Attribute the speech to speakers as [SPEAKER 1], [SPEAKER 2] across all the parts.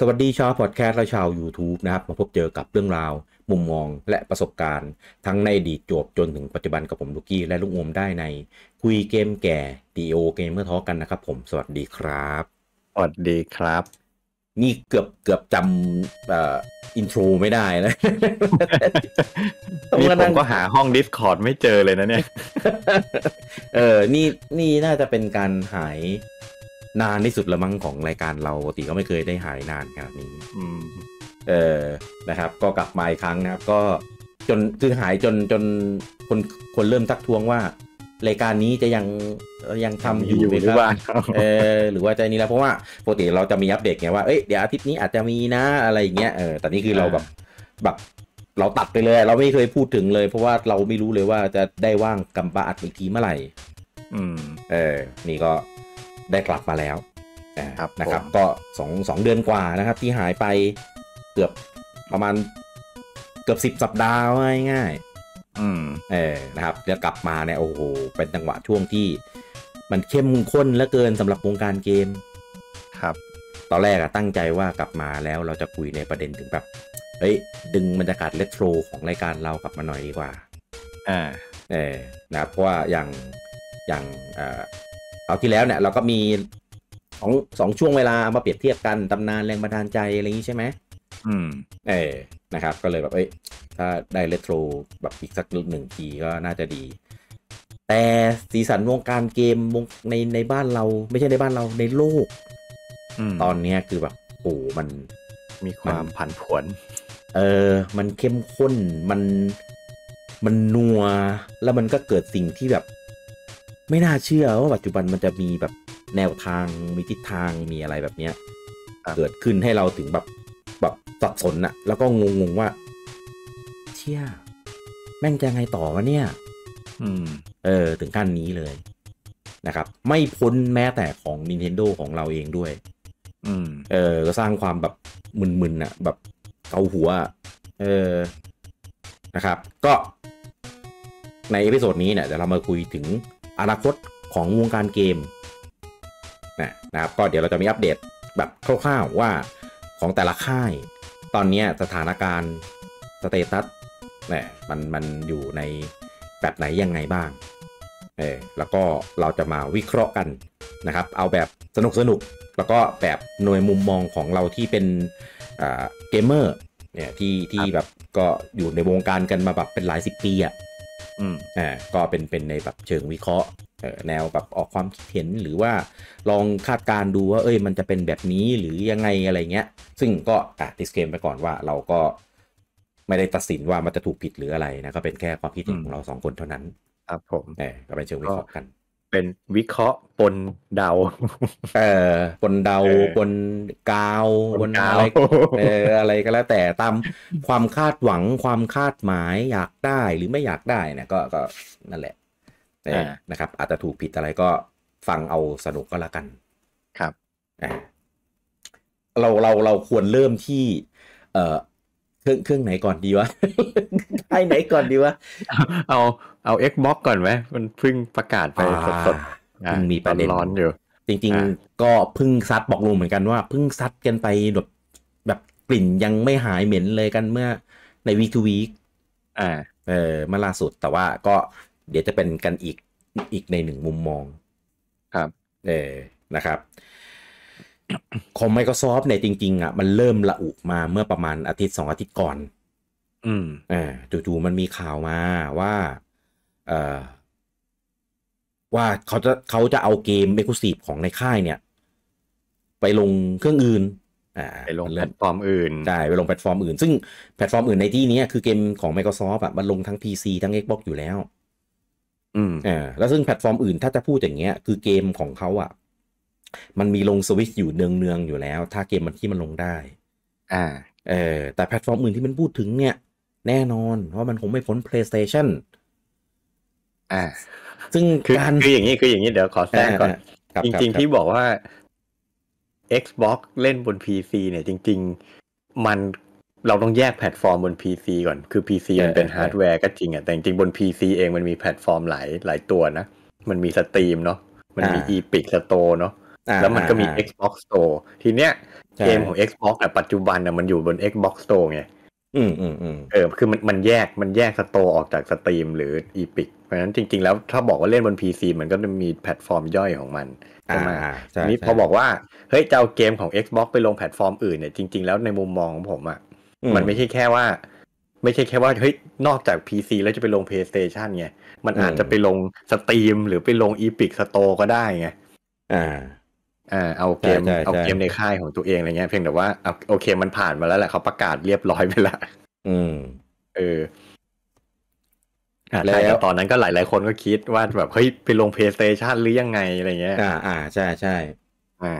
[SPEAKER 1] สวัสดีชาวพอดแคสต์และชาว YouTube นะครับ มาพบเจอกับเรื่องราวมุมมองและประสบการณ์ ทั้งในอดีตจบจนถึงปัจจุบันกับผมลูกี้และลุงอมได้ใน คุยเกมแก่ดีโอเกมเมื่อท้อกันนะครับผมสวัสดีครับ สวัสดีครับ นี่เกือบเกือบจำเอ่ออินโทรไม่ได้นะนี่ผมก็หาห้อง Discord ไม่เจอเลยนะเนี่ยเออนี่นี่น่าจะเป็นการหายนานที่สุดละมั้งของรายการเราปกติก็ไม่เคยได้หายนานขนาดนี้เออนะครับ ก็กลับมาอีกครั้งนะครับก็ จนคือหายจนจนคนคนเริ่มทักทวงว่า รายการนี้จะยังยังทำอยู่หรือว่า เออ หรือว่าจะนี้แล้วเพราะว่าปกติเราจะมีอัปเดตไงว่า เอ้ยเดี๋ยวอาทิตย์นี้อาจจะมีนะอะไรอย่างเงี้ยเออแต่นี่คือเราแบบแบบเราตัดไปเลย เราไม่เคยพูดถึงเลย เพราะว่าเราไม่รู้เลยว่าจะได้ว่างกัมปาอัดอีกทีเมื่อไหร่อืม เออ นี่ก็ได้กลับมาแล้ว นะครับก็สองสอง เดือนกว่านะครับ ที่ หาย ไป เกือบ ประมาณ เกือบสิบสัปดาห์ ง่ายๆเออนะครับแล้วกลับ มา เนี่ย โอ้โห เป็น จังหวะ ช่วง ที่มันเข้มข้นเหลือเกินสำหรับวงการเกม ครับ ตอนแรกอะตั้งใจว่ากลับมาแล้วเราจะคุย ในประเด็น ถึงแบบเฮ้ย ดึง บรรยากาศเลตโทร ของ รายการ เรา กลับ มา หน่อย ดีกว่าอ่าเออนะเพราะว่า อย่าง อย่างเอาที่แล้วเนี่ย เราก็มีสองสองช่วงเวลามาเปรียบเทียบกันตำนานแรงบันดาลใจอะไรอย่างนี้ใช่ไหม อืม เออนะครับ ก็เลยแบบเอ้ยถ้าได้เลโทร แบบอีกสักหนึ่งทีก็น่าจะดี แต่สีสันวงการเกมในในบ้านเราไม่ใช่ในบ้านเราในโลก ตอนนี้คือแบบ โอ้ มันมีความผันผวน เออ มันเข้มข้น มันมันนัวแล้วมันก็เกิดสิ่งที่แบบไม่น่าเชื่อว่าปัจจุบันมันจะมีแบบแนวทางมีทิศทางมีอะไรแบบเนี้ยเกิดขึ้นให้เราถึงแบบ แบบสับสนอะแล้วก็งงงว่า เชี่ย แม่งจะไงต่อวะเนี่ยอเออ ถึงขั้นนี้เลย นะครับ ไม่พ้นแม้แต่ของ Nintendo ของเราเองด้วยอเออ ก็สร้างความแบบมึนๆอะแบบเกาหัว เออนะครับ ก็ในเอพิโซดนี้เนี่ยเดี๋ยวเรามาคุยถึงอนาคตของวงการเกมนะนะครับก็เดี๋ยวเราจะมีอัปเดตแบบคร่าวๆว่าของแต่ละค่ายตอนนี้สถานการณ์สเตตัสนะมันมันอยู่ในแบบไหนยังไงบ้างเออแล้วก็เราจะมาวิเคราะห์กันนะครับเอาแบบสนุกสนุกแล้วก็แบบหน่วยมุมมองของเราที่เป็นเกมเมอร์เนี่ยที่ที่แบบก็อยู่ในวงการกันมาแบบเป็นหลายสิบปีอะ่ะอืมอ่าก็เป็นเป็นในแบบเชิงวิเคราะห์แนวแบบออกความคิดเห็นหรือว่าลองคาดการดูว่าเอ้ยมันจะเป็นแบบนี้หรือยังไงอะไรเงี้ยซึ่งก็อ่ะดิสเคมไปก่อนว่าเราก็ไม่ได้ตัดสินว่ามันจะถูกผิดหรืออะไรนะก็เป็นแค่ความคิดเห็นของเราสองคนเท่านั้น ครับ ผมเอ่ก็เป็นเชิงวิเคราะห์กันเป็นวิเคราะห์ปนเดาเออปนเดาปนกาวปนอะไรเอออะไรก็แล้วแต่ตามความคาดหวังความคาดหมายอยากได้หรือไม่อยากได้นะก็ก็ นั่นแหละนะครับอาจจะถูกผิดอะไรก็ฟังเอาสนุกก็แล้วกันครับเราเราเราควรเริ่มที่ เอ่อเครื่องเครื่องไหนก่อนดีวะไอไหนก่อนดีวะ เอาเอา Xbox ก่อนไหมมันเพิ่งประกาศไปสดๆมันมีประเด็นร้อนอยู่จริงๆ ก็เพิ่งซัดบอกลุงเหมือนกันว่าเพิ่งซัดกันไปแบบแบบกลิ่นยังไม่หายเหม็นเลยกันเมื่อในวีคูวีอ่าเออเมื่อล่าสุดแต่ว่าก็เดี๋ยวจะเป็นกันอีกอีกในหนึ่งมุมมองครับ เออนะครับของ Microsoft เนี่ยจริงๆ อ่ะ มันเริ่มระอุมาเมื่อประมาณอาทิตย์สองอาทิตย์ก่อน อืมอ่าจู่ๆมันมีข่าวมาว่าเอ่อ ว่าเขาจะเขาจะเอาเกมเอก l u s ี v ของในค่ายเนี่ย ไปลงเครื่องอื่นไปลงแพลตฟอร์มอื่นใช่ไปลงแพลตฟอร์มอื่น ซึ่งแพลตฟอร์มอื่นในที่นี้คือเกมของ Microsoft อ่ะมันลงทั้ง PC ทั้ง Xbox อยู่แล้ว อืมอ่าแล้วซึ่งแพลตฟอร์มอื่นถ้าจะพูดอย่างเงี้ยคือเกมของเขาอ่ะมันมีลงสวิตช์อยู่เนือง ๆ อยู่แล้ว ถ้าเกมมันที่มันลงได้ อ่าเออแต่แพลตฟอร์มอื่นที่มันพูดถึงเนี่ย แน่นอนว่ามันคงไม่พ้น PlayStation อ่าซึ่งการคืออย่างนี้คืออย่างนี้ เดี๋ยวขอแทรกก่อน จริง ๆ ที่บอกว่า Xbox เล่นบน PC เนี่ยจริง ๆ มันเราต้องแยกแพลตฟอร์มบน PC ก่อน คือ PC มันเป็นฮาร์ดแวร์ก็จริงอ่ะแต่จริงบน PC เองมันมีแพลตฟอร์มหลายหลายตัวนะมันมีสตรีมเนาะมันมี Epic Store เนาะแล้วมันก็มี Xbox Store ทีเนี้ยเกมของ Xbox แต่ปัจจุบันน่ะมันอยู่บน Xbox Store ไงอืมอืมอืมเออ คือมันมันแยกมันแยกสตร์ออกจากสตรีมหรืออีพิกเพราะฉะนั้นจริง ๆแล้ว ถ้าบอกว่าเล่นบน PC มันก็จะมีแพลตฟอร์มย่อยของมันใช่ไหมนี้พอบอกว่า เฮ้ยจะเอาเกมของ Xbox ไปลงแพลตฟอร์มอื่นเนี่ยจริงๆแล้วในมุมมองของผมอ่ะ มันไม่ใช่แค่ว่า ไม่ใช่แค่ว่าเฮ้ยนอกจาก PC แล้วจะไปลง PlayStation ไง มันอาจจะไปลงสตรีมหรือไปลงอีพิกสโตร์ก็ได้ไง อ่าอ่าเอาเกมเอาเกมในค่ายของตัวเองอะไรเงี้ยเพียงแต่ว่า โอเคมันผ่านมาแล้วแหละเขาประกาศเรียบร้อยไปละอืมเออแล้วตอนนั้นก็หลายๆคนก็คิดว่าแบบเฮ้ยไปลง PlayStation หรือยังไงอะไรเงี้ย อ่า อ่าใช่ใช่อ่า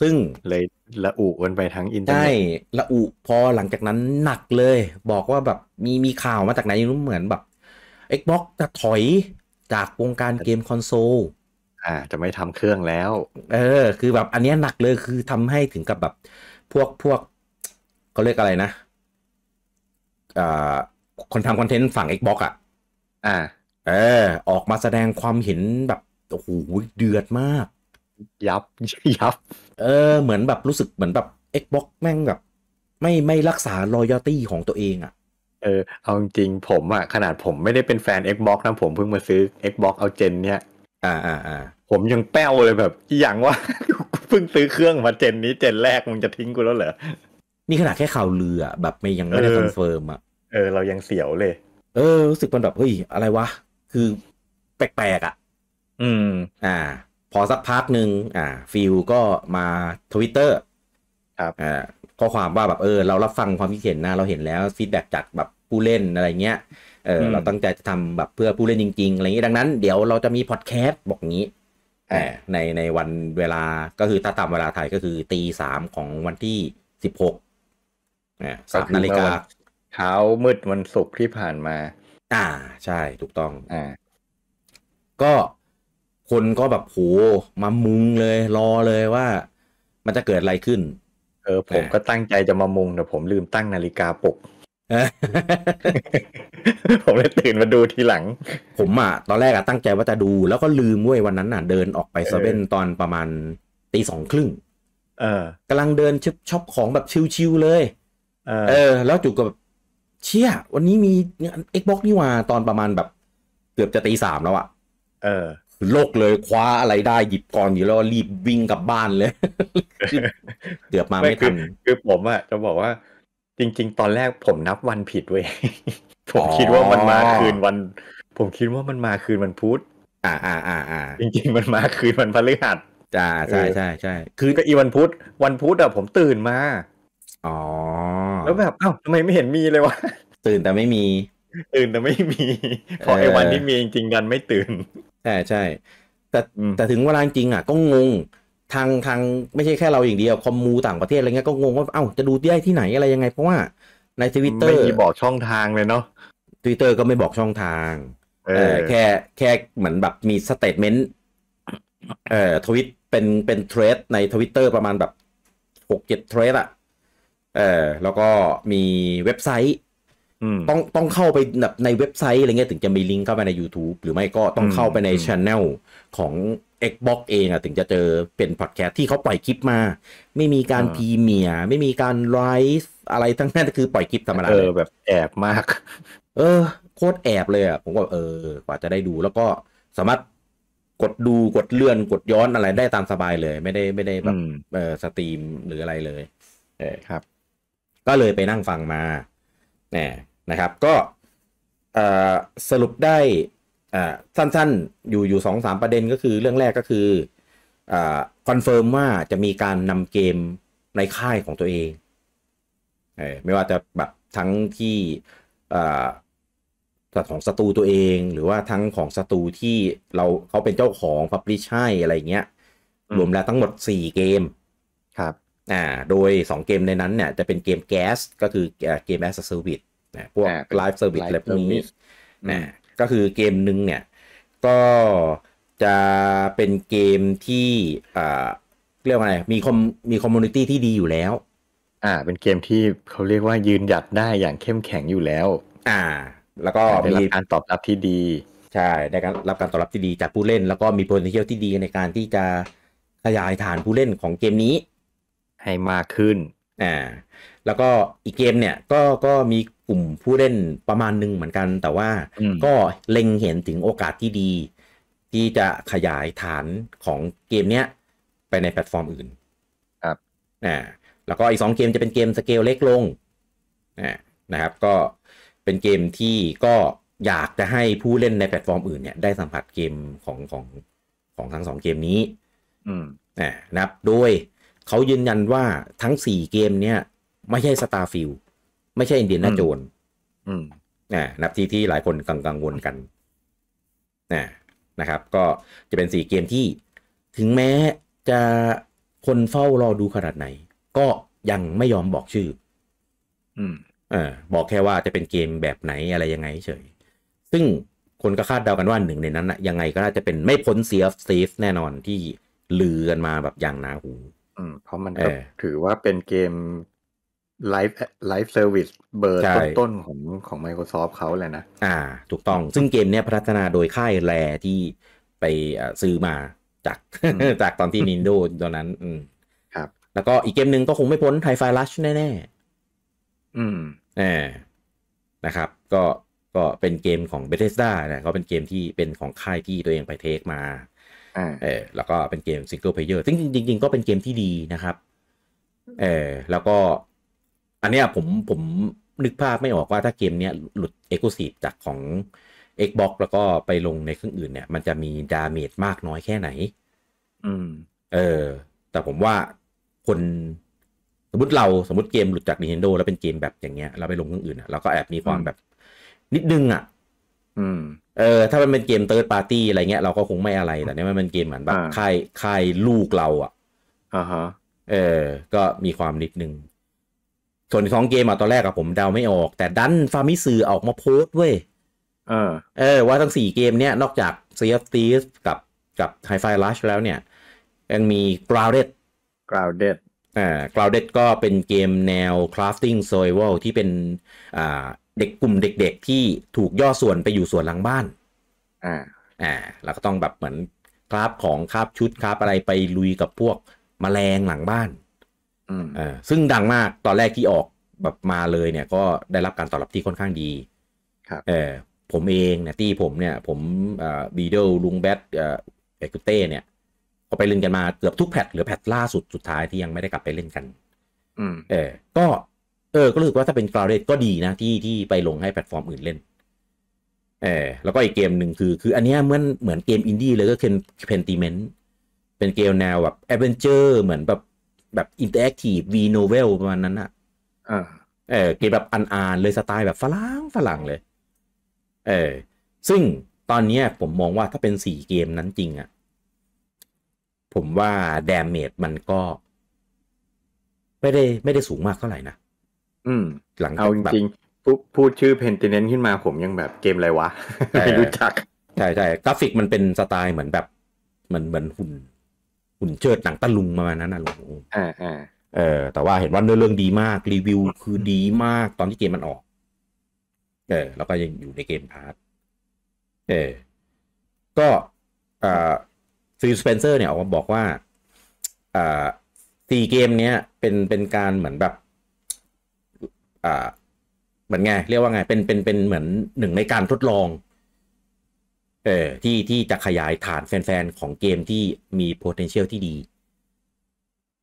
[SPEAKER 1] ซึ่งเลยละอุกันไปทั้งอินเทอร์เน็ตใช่ละอุพอหลังจากนั้นหนักเลย บอกว่าแบบ มีมีข่าวมาจากไหนรู้เหมือนแบบ Xbox จะถอยจากวงการเกมคอนโซลอ่าจะไม่ทำเครื่องแล้ว เออ คือแบบอันนี้หนักเลยคือทำให้ถึงกับแบบพวกพวกเขาเรียกอะไรนะอ่าคนทำคอนเทนต์ฝั่ง Xbox อ่ะอ่าเออออกมาแสดงความเห็นแบบโอ้โหเดือดมาก ยับยับ เออ เหมือนแบบรู้สึกเหมือนแบบ Xbox แม่งแบบ ไม่ไม่รักษารอยตี้ของตัวเองอ่ะ เออ เอาจริงผมอะขนาดผมไม่ได้เป็นแฟน Xbox นะผมเพิ่งมาซื้อ Xbox เอาเจนเนี่ยอ่าอ่าอ่าผมยังแป้วเลยแบบอย่างว่าเพิ่งซื้อเครื่องมาเจนนี้เจนแรกมึงจะทิ้งกูแล้วเหรอ นี่ขนาดแค่ข่าวลืออ่ะแบบไม่ยังไม่ได้คอนเฟิร์มอ่ะ เออเรายังเสียวเลย เออ รู้สึกมันแบบ เฮ้ยอะไรวะ คือแปลกๆอ่ะ อืม อ่า พอสักพักหนึ่งอ่าฟิลก็มาทวิตเตอร์ครับอ่าข้อความว่าแบบ เออ เรารับฟังความคิดเห็นนะเราเห็นแล้วฟีดแบ็จากแบบผู้เล่นอะไรเงี้ยเออเราตั้งใจจะทำแบบเพื่อผู้เล่นจริง ๆอะไรอย่างนี้ดังนั้นเดี๋ยวเราจะมีพอดแคสต์บอกงี้ในในวันเวลาก็คือถ้าตามเวลาไทยก็คือตีสามของวันที่สิบหกสามนาฬิกาเช้ามืดวันศุกร์ที่ผ่านมาอ่าใช่ถูกต้องอ่าก็คนก็แบบโหมามุงเลยรอเลยว่ามันจะเกิดอะไรขึ้น เออผมก็ตั้งใจจะมามุงแต่ผมลืมตั้งนาฬิกาปลุกผมเลยตื่นมาดูทีหลัง ผมอ่ะตอนแรกอ่ะตั้งใจว่าจะดูแล้วก็ลืมเว้ยวันนั้นอ่ะ เดินออกไปเซเว่นตอนประมาณตีสองครึ่งกำลังเดินช็อปช็อปของแบบชิวๆเลยเออ แล้วจู่กัแบบเชี่ยวันนี้มีเอ็กบ็อกนี่ว่า ตอนประมาณแบบเกือบจะตีสามแล้วอ่ะ เออโลกเลยคว้าอะไรได้หยิบก่อนอยู่แล้วรีบวิ่งกลับบ้านเลย เกือบมาไม่ทันคือผมอะจะบอกว่าจริงๆ ตอนแรกผมนับวันผิดเว้ยผมคิดว่ามันมาคืนวัน ผมคิดว่ามันมาคืนวันพุธ อ่า อ่า อ่า อ่าจริงๆ มันมาคืนวันพฤหัสจ้า ใช่ ใช่ ใช่ คือก็อีวันพุธ วันพุธอะผมตื่นมา อ๋อ แล้วแบบ เอ้าทำไมไม่เห็นมีเลยวะ ตื่นแต่ไม่มีตื่นแต่ไม่มี พอไอ้วันที่มีจริงๆกันไม่ตื่นใช่ใช่ แต่แต่ถึงเวลาจริงอ่ะ ก็งงทางทางไม่ใช่แค่เราอย่างเดียวคอมมูต่างประเทศอะไรเงี้ยก็งงว่าเอ้าจะดูได้ที่ไหนอะไรยังไงเพราะว่าในทวิตเตอร์ไม่มีบอกช่องทางเลยเนาะทวิตเตอร์ก็ไม่บอกช่องทางเออแค่แค่เหมือนแบบมีสเตทเมนต์เอ่อทวิตเป็นเป็นเทรดในทวิตเตอร์ประมาณแบบหกเจ็ดเทรดอะเออแล้วก็มีเว็บไซต์ ต้องต้องเข้าไปแบบในเว็บไซต์อะไรเงี้ยถึงจะมีลิงก์เข้าไปใน YouTube หรือไม่ก็ต้องเข้าไปในชแนลของ Xbox เองอะถึงจะเจอเป็นพอดแคสต์ที่เขาปล่อยคลิปมา ไม่มีการพรีเมีย ไม่มีการไลฟ์ อะไรทั้งนั้นคือปล่อยคลิปธรรมดาเออแบบแอบมาก เออโคตรแอบเลยอะผมก็ เออ กว่าจะได้ดู แล้วก็สามารถกดดูกดเลื่อนกดย้อนอะไรได้ตามสบายเลย ไม่ได้ไม่ได้แบบเออสตรีมหรืออะไรเลยเออครับ ก็เลยไปนั่งฟังมาเนี่ยนะครับ ก็สรุปได้สั้นๆ อยู่อยู่สองสามประเด็นก็คือเรื่องแรกก็คืออคอนเฟิร์มว่าจะมีการนำเกมในค่ายของตัวเองเอไม่ว่าจะแบบทั้งที่ของศัตรูตัวเอง หรือว่าทั้งของศัตรูที่เราเขาเป็นเจ้าของพับลิชใ่้อะไรเงี้ยรวมแล้วทั้งหมด 4 เกมครับอ่าโดย 2 เกมในนั้นเนี่ยจะเป็นเกมแก๊สก็คือเกมแอสเซอร์วิสพวกไลฟ์เซอร์วิสอะไรพวกนี้นะก็คือเกมหนึ่งเนี่ยก็จะเป็นเกมที่เรียกว่าไงมีคอมมีคอมมูนิตี้ที่ดีอยู่แล้ว อ่าเป็นเกมที่เขาเรียกว่ายืนหยัดได้อย่างเข้มแข็งอยู่แล้ว อ่า แล้วก็ได้รับการตอบรับที่ดี ใช่ได้รับการตอบรับที่ดีจากผู้เล่นแล้วก็มี p o t เที่ยวที่ดีในการที่จะขยายฐานผู้เล่นของเกมนี้ให้มากขึ้น อ่าแล้วก็อีกเกมเนี่ยก็ก็มีกลุ่มผู้เล่นประมาณหนึ่งเหมือนกัน แต่ว่าก็เล็งเห็นถึงโอกาสที่ดี ที่จะขยายฐานของเกมเนี้ยไปในแพลตฟอร์มอื่น ครับนะแล้วก็อีกสองเกมจะเป็นเกมสเกลเล็กลงนะนะครับ ก็เป็นเกมที่ก็อยากจะให้ผู้เล่นในแพลตฟอร์มอื่นเนี่ยได้สัมผัสเกมของของของทั้งสองเกมนี้ อืมนะครับโดยเขายืนยันว่าทั้งสี่เกมเนี่ยไม่ใช่สตาร์ฟิลด์ไม่ใช่อินเดียนาโจนนะนับที่ที่หลายคนกังกังวลกันนะนะครับ ก็จะเป็นสี่เกมที่ ถึงแม้จะคนเฝ้ารอดูขนาดไหน ก็ยังไม่ยอมบอกชื่อ อืมเออบอกแค่ว่าจะเป็นเกมแบบไหนอะไรยังไงเฉยซึ่งคนก็คาดเดากันว่าหนึ่งในนั้นนะยังไงก็น่าจะเป็นไม่พ้นเซียฟซีฟแน่นอนที่ลือกันมาแบบอย่างหนาหูเพราะมันถือว่าเป็นเกมไลฟ์ไลฟ์เซอร์วิสเบอร์ต้นๆของของ Microsoft เขาเลยนะ อ่า ถูกต้องซึ่งเกมเนี้ยพัฒนาโดยค่ายแรที่ไปซื้อมาจากจากตอนที่ Nintendo ตอนนั้น อืมครับ แล้วก็อีกเกมหนึ่งก็คงไม่พ้นไทไฟลัชแน่ๆอืมแนนะครับก็ก็เป็นเกมของ Bethesda นะก็เป็นเกมที่เป็นของค่ายที่ตัวเองไปเทคมาเออ แล้วก็เป็นเกมซิงเกิลเพลเยอร์ซึ่งจริงๆก็เป็นเกมที่ดีนะครับ เออแล้วก็อันนี้ผมผมนึกภาพไม่ออกว่าถ้าเกมเนี้ยหลุด e อกซ u s i v e จากของ Xbox แล้วก็ไปลงในเครื่องอื่น เนี่ย มันจะมีดาเมจมากน้อยแค่ไหน อืม เออแต่ผมว่าคน สมมติเราสมมติเกมหลุดจาก Nintendo แล้วเป็นเกมแบบอย่างเงี้ย เราไปลงเครื่องอื่นอ่ะเราก็แอบมีความแบบนิดนึงอ่ะอืม เออ ถ้ามันเป็นเกมเติร์ดปาร์ตี้อะไรเงี้ยเราก็คงไม่อะไร แต่เนี่มันเป็นเกมเหมือนแบบค่ายค่ายลูกเราอ่ะอ่าฮะเออก็มีความนิดนึงส่วนสองเกมอ่ะตอนแรกอะผมเดาไม่ออก แต่ดันฟาร์มิสือออกมาโพสต์เว้ยเออเออว่าทั้งสี่เกมเนี้ยนอกจากเซียฟตีสกับกับไฮไฟลัชแล้วเนี่ย ยังมีกราวเดตกราวเดตอ่ากราวเดตก็เป็นเกมแนวคราฟติ้งโซเวลที่เป็นอ่าเด็กกลุ่มเด็กๆ ที่ถูกย่อส่วนไปอยู่ส่วนหลังบ้านอ่าอ่าแล้วก็ต้องแบบเหมือนคราบของคราบชุดคราบอะไรไปลุยกับพวกมแมลงหลังบ้านอ่าซึ่งดังมากตอนแรกที่ออกแบบมาเลยเนี่ยก็ได้รับการตอบรับที่ค่อนข้างดีครับเออผมเองเนี่ยที่ผมเนี่ย ผมอ่าบีเดลลุงแบทอ่าเอกุเต้เนี่ยก็ไปเล่นกันมาเกือบทุกแพทหรือแพทล่าสุดสุดท้ายที่ยังไม่ได้กลับไปเล่นกัน อืมเออก็ เออ ก็รู้สึกว่าถ้าเป็นกราวเดก็ดีนะที่ที่ไปลงให้แพลตฟอร์มอื่นเล่น เออแล้วก็อีกเกมหนึ่งคือ คืออันนี้เหมือนเหมือนเกมอินดี้เลยก็คือเพนติเมนต์เป็นเกมแนวแบบแอดเวนเจอร์เหมือนแบบแบบอินเตอร์แอคทีฟวีโนเวลประมาณนั้นอะเออเกมแบบออานเลยสไตล์แบบฝรั่งฝรั่งเลย เออซึ่งตอนนี้ผมมองว่าถ้าเป็นสี่เกมนั้นจริงอะผมว่าดามเมจ มันก็ ไม่ได้ ไม่ได้สูงมากเท่าไหร่นะ อืม หลังเอาจริงๆพูดชื่อเพนติเนนขึ้นมาผมยังแบบเกมอะไร วะไม่รู้จัก ใช่ใช่กราฟิกมันเป็นสไตล์เหมือนแบบเหมือนเหมือนหุ่นหุ่นเชิดหนังตะลุงประมาณนั้นนะหลวงอ่าเออ แต่ว่าเห็นว่าเนื้อเรื่องดีมากรีวิวคือดีมากตอนที่เกมมันออก เออแล้วก็ยังอยู่ในเกมพาร์ทเออ ก็อ่าฟิลสเปนเซอร์เนี่ยออกมาบอกว่าอ่าสี่เกมเนี้ยเป็นเป็นการเหมือนแบบอ่าเหมือนไงเรียกว่าไงเป็นเป็นเป็นเหมือนหนึ่งในการทดลองเออที่ที่จะขยายฐานแฟนๆของเกมที่มี potential ที่ดี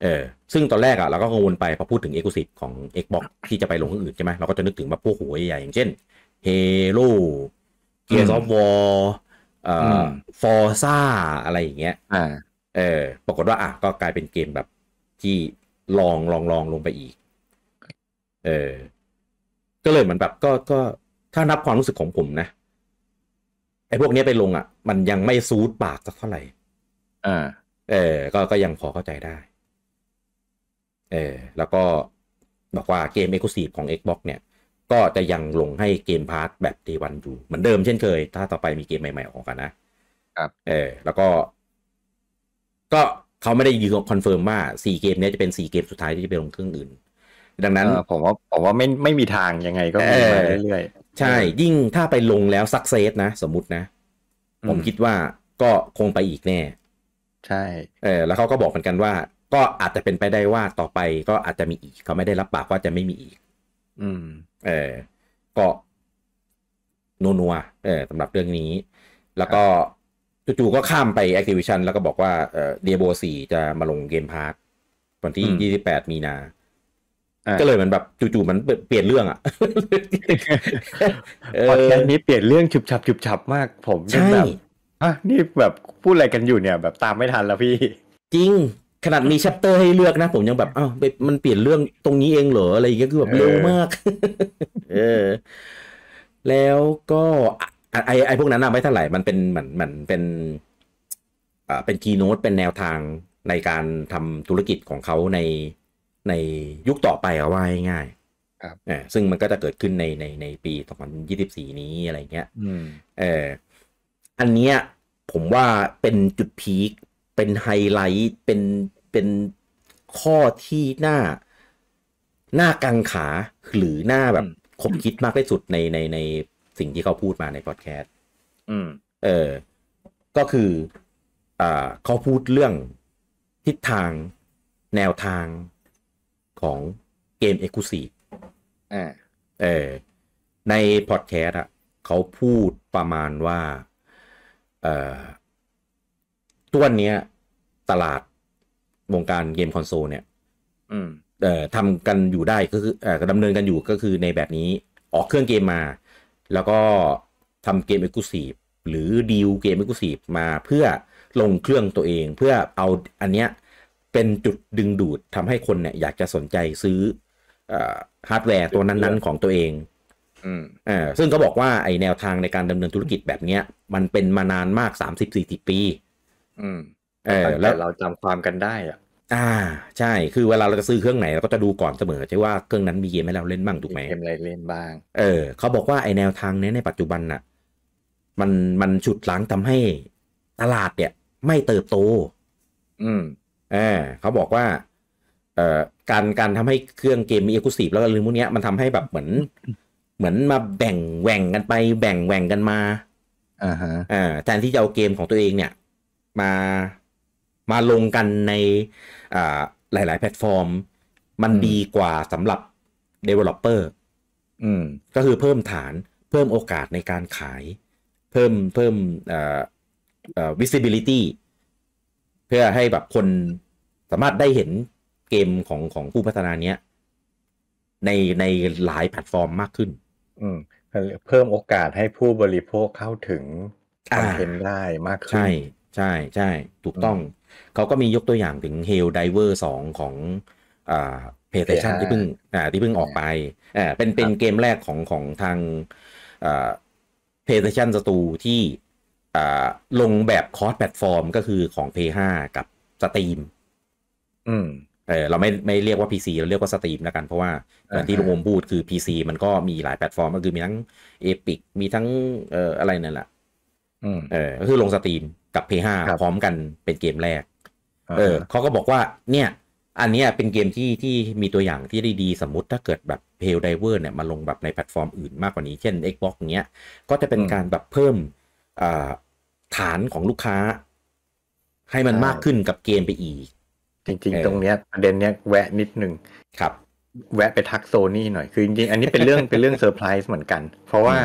[SPEAKER 1] เออซึ่งตอนแรกอะ่ะเราก็กังวลไปพอพูดถึง e x c l u s i v e ของ Xbox ที่จะไปลงเครื่องอื่นใช่ไหมเราก็จะนึกถึงแบบพวกหัวใหญ่ๆอย่างเช่น Halo Gears of War เอ่อ Forza อะไรอย่างเงี้ยเออปรากฏว่า อ่ะก็กลายเป็นเกมแบบที่ลองลองลองลงไปอีก เออก็เลยเหมือนแบบก็ก็ถ้านับความรู้สึกของผมนะไอ้พวกนี้ไปลงอ่ะ มันยังไม่ซูดปากสักเท่าไหร่ออเออก็ก็ยังพอเข้าใจได้เออแล้วก็บอกว่าเกมเอกลุศีของ Xbox เนี่ย ก็จะยังลงให้เกมพาร์ทแบบ Day วันอยู่เหมือนเดิมเช่นเคย ถ้าต่อไปมีเกมใหม่ๆออกกันนะครับเออแล้วก็ ก็เขาไม่ได้ยืนคอนเฟิร์มว่าสี่เกมนี้จะเป็นสี่เกมสุดท้ายที่จะไปลงเครื่องอื่นดังนั้นผมว่าผมว่าไม่ไม่มีทางยังไง ก็มีมาเรื่อยๆใช่ ยิ่งถ้าไปลงแล้วสักเซสนะสมมตินะ ผมคิดว่าก็คงไปอีกแน่ ใช่ เออ แล้วเขาก็บอกเหมือนกันว่า ก็อาจจะเป็นไปได้ว่าต่อไปก็อาจจะมีอีก เขาไม่ได้รับปากว่าจะไม่มีอีก อืม เออก็นัวนัวเออสำหรับเรื่องนี้ แล้วก็จู่ๆก็ข้ามไป Activision แล้วก็บอกว่าเออเดียโบสี่จะมาลงเกมพาร์ทวันที่ยี่สิบแปดมีนาก็เลยมันแบบจู่ๆมันเปลี่ยนเรื่องอ่ะพอดแคสต์นี้เปลี่ยนเรื่องฉุบฉับฉุบฉับมาก ผมจนแบบอ่ะนี่แบบพูดอะไรกันอยู่เนี่ย แบบตามไม่ทันแล้วพี่ จริง ขนาดมีแชปเตอร์ให้เลือกนะผมยังแบบอ้าวมันเปลี่ยนเรื่องตรงนี้เองเหรออะไรอย่างเงี้ยคือแบบเร็วมาก เออ แล้วก็ไอไอพวกนั้นอะไม่เท่าไหร่มันเป็นเหมือนเหมือนเป็นอ่าเป็นคีโน้ตเป็นแนวทางในการทำธุรกิจของเขาในในยุคต่อไปเอาไว้ง่ายครับอ่าซึ่งมันก็จะเกิดขึ้นใน ใน ใน ปี2024 นี้อะไรเงี้ยเอออัน เนี้ย ผมว่าเป็นจุดพีคเป็นไฮไลท์ เป็น เป็น ข้อที่หน้า หน้ากังขา หรือหน้าแบบ คบคิดมาก ที่สุดใน ใน ใน สิ่งที่เขาพูดมาในพอดแคสต์เออ ก็คือ อ่า เขาพูดเรื่อง ทิศทาง แนวทางของเกม เอกุสี i v อ่เออในพอดแคสต์อ่ะเขาพูดประมาณว่าเอ่อตัวเนี้ย ตลาดวงการเกม คอนโซลเนี่ย อืม เอ่อทำกันอยู่ได้ก็คือ เอ่อดำเนินกันอยู่ก็คือในแบบนี้ออกเครื่องเกมมา แล้วก็ทำเกมเอกุสลีหรือดีลเกมเอกุสลีมาเพื่อลงเครื่องตัวเอง เพื่อเอาอันเนี้ยเป็นจุดดึงดูดทำให้คนเนี่ย อยากจะสนใจซื้อฮาร์ดแวร์ตัวนั้นๆของตัวเองอ่า ซึ่งเขาบอกว่าไอแนวทางในการดำเนินธุรกิจแบบเนี้ยมันเป็นมานานมากสามสิบสี่สิบปี อืม เออแล้วเราจำความกันได้อ่ะอ่า ใช่ คือเวลาเราจะซื้อเครื่องไหนเราก็จะดูก่อนเสมอใช่ว่าเครื่องนั้นมีเกมให้เราเล่นบ้างถูกไหมเกมอะไรเล่นบ้าง เออ เขาบอกว่าไอแนวทางนี้ในปัจจุบันน่ะ มันมันฉุดล้างทำให้ตลาดเนี่ย ไม่เติบโต อืมออเขาบอกว่าเอ่อการการทำให้เครื่องเกมมีเอกลุีิแล้วก็ลืมพวกนี้ยมันทำให้แบบเหมือนเหมือนมาแบ่งแหว่งกันไปแบ่งแหว่งกันมาอ่าฮะอ่าแทนที่จะเอาเกมของตัวเองเนี่ย มามาลงกันในอ่าหลายๆ แพลตฟอร์ม มันดีกว่าสำหรับ developer อืมก็คือเพิ่มฐานเพิ่มโอกาสในการขาย เพิ่มเพิ่มอ่าอ่า visibility เพื่อให้แบบคนสามารถได้เห็นเกมของของผู้พัฒนาเนี้ย ในในหลายแพลตฟอร์มมากขึ้น อืมเพิ่มโอกาสให้ผู้บริโภคเข้าถึงคอนเทนต์ได้มากขึ้น ใช่ใช่ใช่ถูกต้อง เขาก็มียกตัวอย่างถึง h ฮล l Diver 2 ของอ่าเพย์สเตชันที่เพิ่งอ่าที่เพิ่งออกไปอ่เป็นเป็นเกมแรกของของทางอ่าเพย์สเตชันสตูที่ลงแบบคอร์สแพลตฟอร์มก็คือของ Play 5 กับสตรีมอืมเออเราไม่ไม่เรียกว่า PC เราเรียกว่าสตรีมแล้วกันเพราะว่าเหมือนที่ลุงอมพูดคือ PC มันก็มีหลายแพลตฟอร์มก็คือ มีทั้ง Epic มีทั้งเอ่ออะไรนั่นแหละเออก็คือลงสตรีมกับ Play 5 พร้อมกันเป็นเกมแรก เออเขาก็บอกว่า เนี่ย อันนี้เป็นเกมที่ที่มีตัวอย่างที่ดีๆ สมมติถ้าเกิดแบบ p ์ไดเวอร์เนี่ยมาลงแบบในแพลตฟอร์มอื่นมากกว่านี้ เช่น Xbox เนี้ยก็จะเป็นการแบบเพิ่มฐานของลูกค้า ให้มันมากขึ้นกับเกมไปอีก จริงๆ ตรงเนี้ยประเด็นเนี้ยแวะนิดนึงครับแวะไปทักโซนี่หน่อย คือจริงๆ อันนี้เป็นเรื่องเป็นเรื่องเซอร์ไพรส์เหมือนกัน เพราะว่า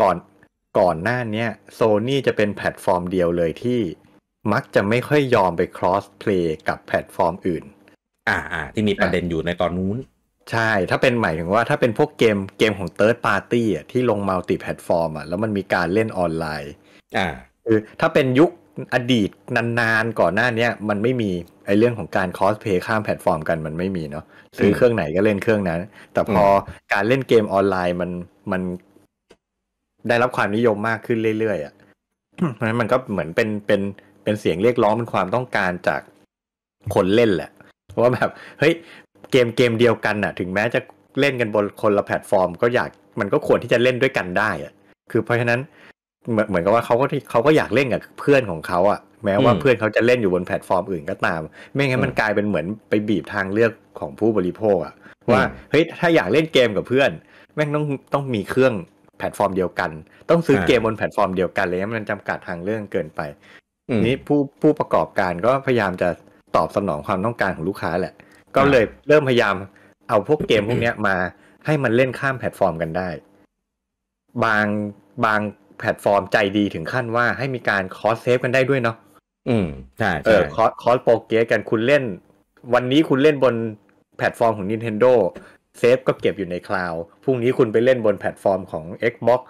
[SPEAKER 1] ก่อนก่อนหน้านี้โซนี่จะเป็นแพลตฟอร์มเดียวเลยที่มักจะไม่ค่อยยอมไปครอสเพลย์กับแพลตฟอร์มอื่น อ่าอ่าที่มีประเด็นอยู่ในตอนนู้นใช่ ถ้าเป็นหมายถึงว่าถ้าเป็นพวกเกมเกมของ Third Party อ่ะที่ลงมัลติแพลตฟอร์มอ่ะ แล้วมันมีการเล่นออนไลน์ อ่าคือถ้าเป็นยุคอดีตนานๆ ก่อนหน้านี้มันไม่มีไอเรื่องของการคอสเพย์ข้ามแพลตฟอร์มกันมันไม่มีเนาะซื้อเครื่องไหนก็เล่นเครื่องนั้น แต่พอการเล่นเกมออนไลน์มันมันได้รับความนิยมมากขึ้นเรื่อยๆอ่ะเพราะฉะนั้นมันก็เหมือนเป็นเป็นเป็นเสียงเรียกร้องเป็นความต้องการจากคนเล่นแหละว่าแบบเฮ้ยเกมเกมเดียวกันน่ะ ถึงแม้จะเล่นกันบนคนละแพลตฟอร์มก็อยากมันก็ควรที่จะเล่นด้วยกันได้อะคือเพราะฉะนั้นเหมือนเหมือนกับว่าเขาก็เขาก็อยากเล่นกับเพื่อนของเขาอ่ะแม้ว่าเพื่อนเขาจะเล่นอยู่บนแพลตฟอร์มอื่นก็ตาม ไม่งั้นมันกลายเป็นเหมือนไปบีบทางเลือกของผู้บริโภคอ่ะว่าเฮ้ยถ้าอยากเล่นเกมกับเพื่อนแม่งต้องต้องมีเครื่องแพลตฟอร์มเดียวกัน ต้องซื้อเกมบนแพลตฟอร์มเดียวกันเลยมันจำกัดทางเรื่องเกินไปนี้ผู้ผู้ประกอบการก็พยายามจะตอบสนองความต้องการของลูกค้าแหละก็เลยเริ่มพยายามเอาพวกเกมพวกนี้มาให้มันเล่นข้ามแพลตฟอร์มกันได้ บางบางแพลตฟอร์มใจดีถึงขั้นว่าให้มีการคอสเซฟกันได้ด้วยเนาะอืมใช่เออคอสคอสโปรเกสกันคุณเล่น วันนี้คุณเล่นบนแพลตฟอร์มของ Nintendo เซฟก็เก็บอยู่ในคลาวด์พรุ่งนี้คุณไปเล่นบนแพลตฟอร์มของ Xbox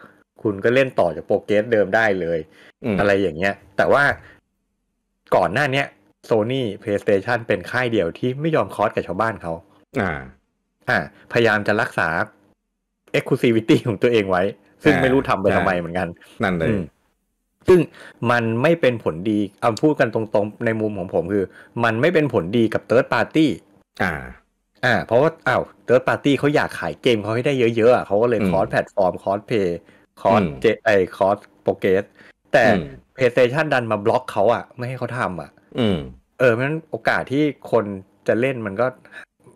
[SPEAKER 1] คุณก็เล่นต่อจากโปรเกสเดิมได้เลย อะไรอย่างเงี้ยแต่ว่าก่อนหน้าเนี้ยโซนี่เพลย์สเตชันเป็นค่ายเดียวที่ไม่ยอมคอสกับชาวบ้านเขา อ่า อ่า พยายามจะรักษาเอ e คลูซีวิตี้ของตัวเองไว้ ซึ่งไม่รู้ทำไปทำไมเหมือนกัน นั่นเลย ซึ่งมันไม่เป็นผลดีเอาพูดกันตรงๆในมุมของผมคือ มันไม่เป็นผลดีกับเติร์ดปาร์ตี้อ่า อ่า เพราะว่าอ้าวเติร์ดปาร์ตี้เขาอยากขายเกมเขาให้ได้เยอะๆ เขาก็เลยคอสแพลตฟอร์ม คอสเพย์คอสเจไอคอสโปรเกสแต่เพลย์สเตชันดันมาบล็อกเขาอ่ะไม่ให้เขาทำอ่ะอืม เออ เพราะฉะนั้นโอกาสที่คนจะเล่นมันก็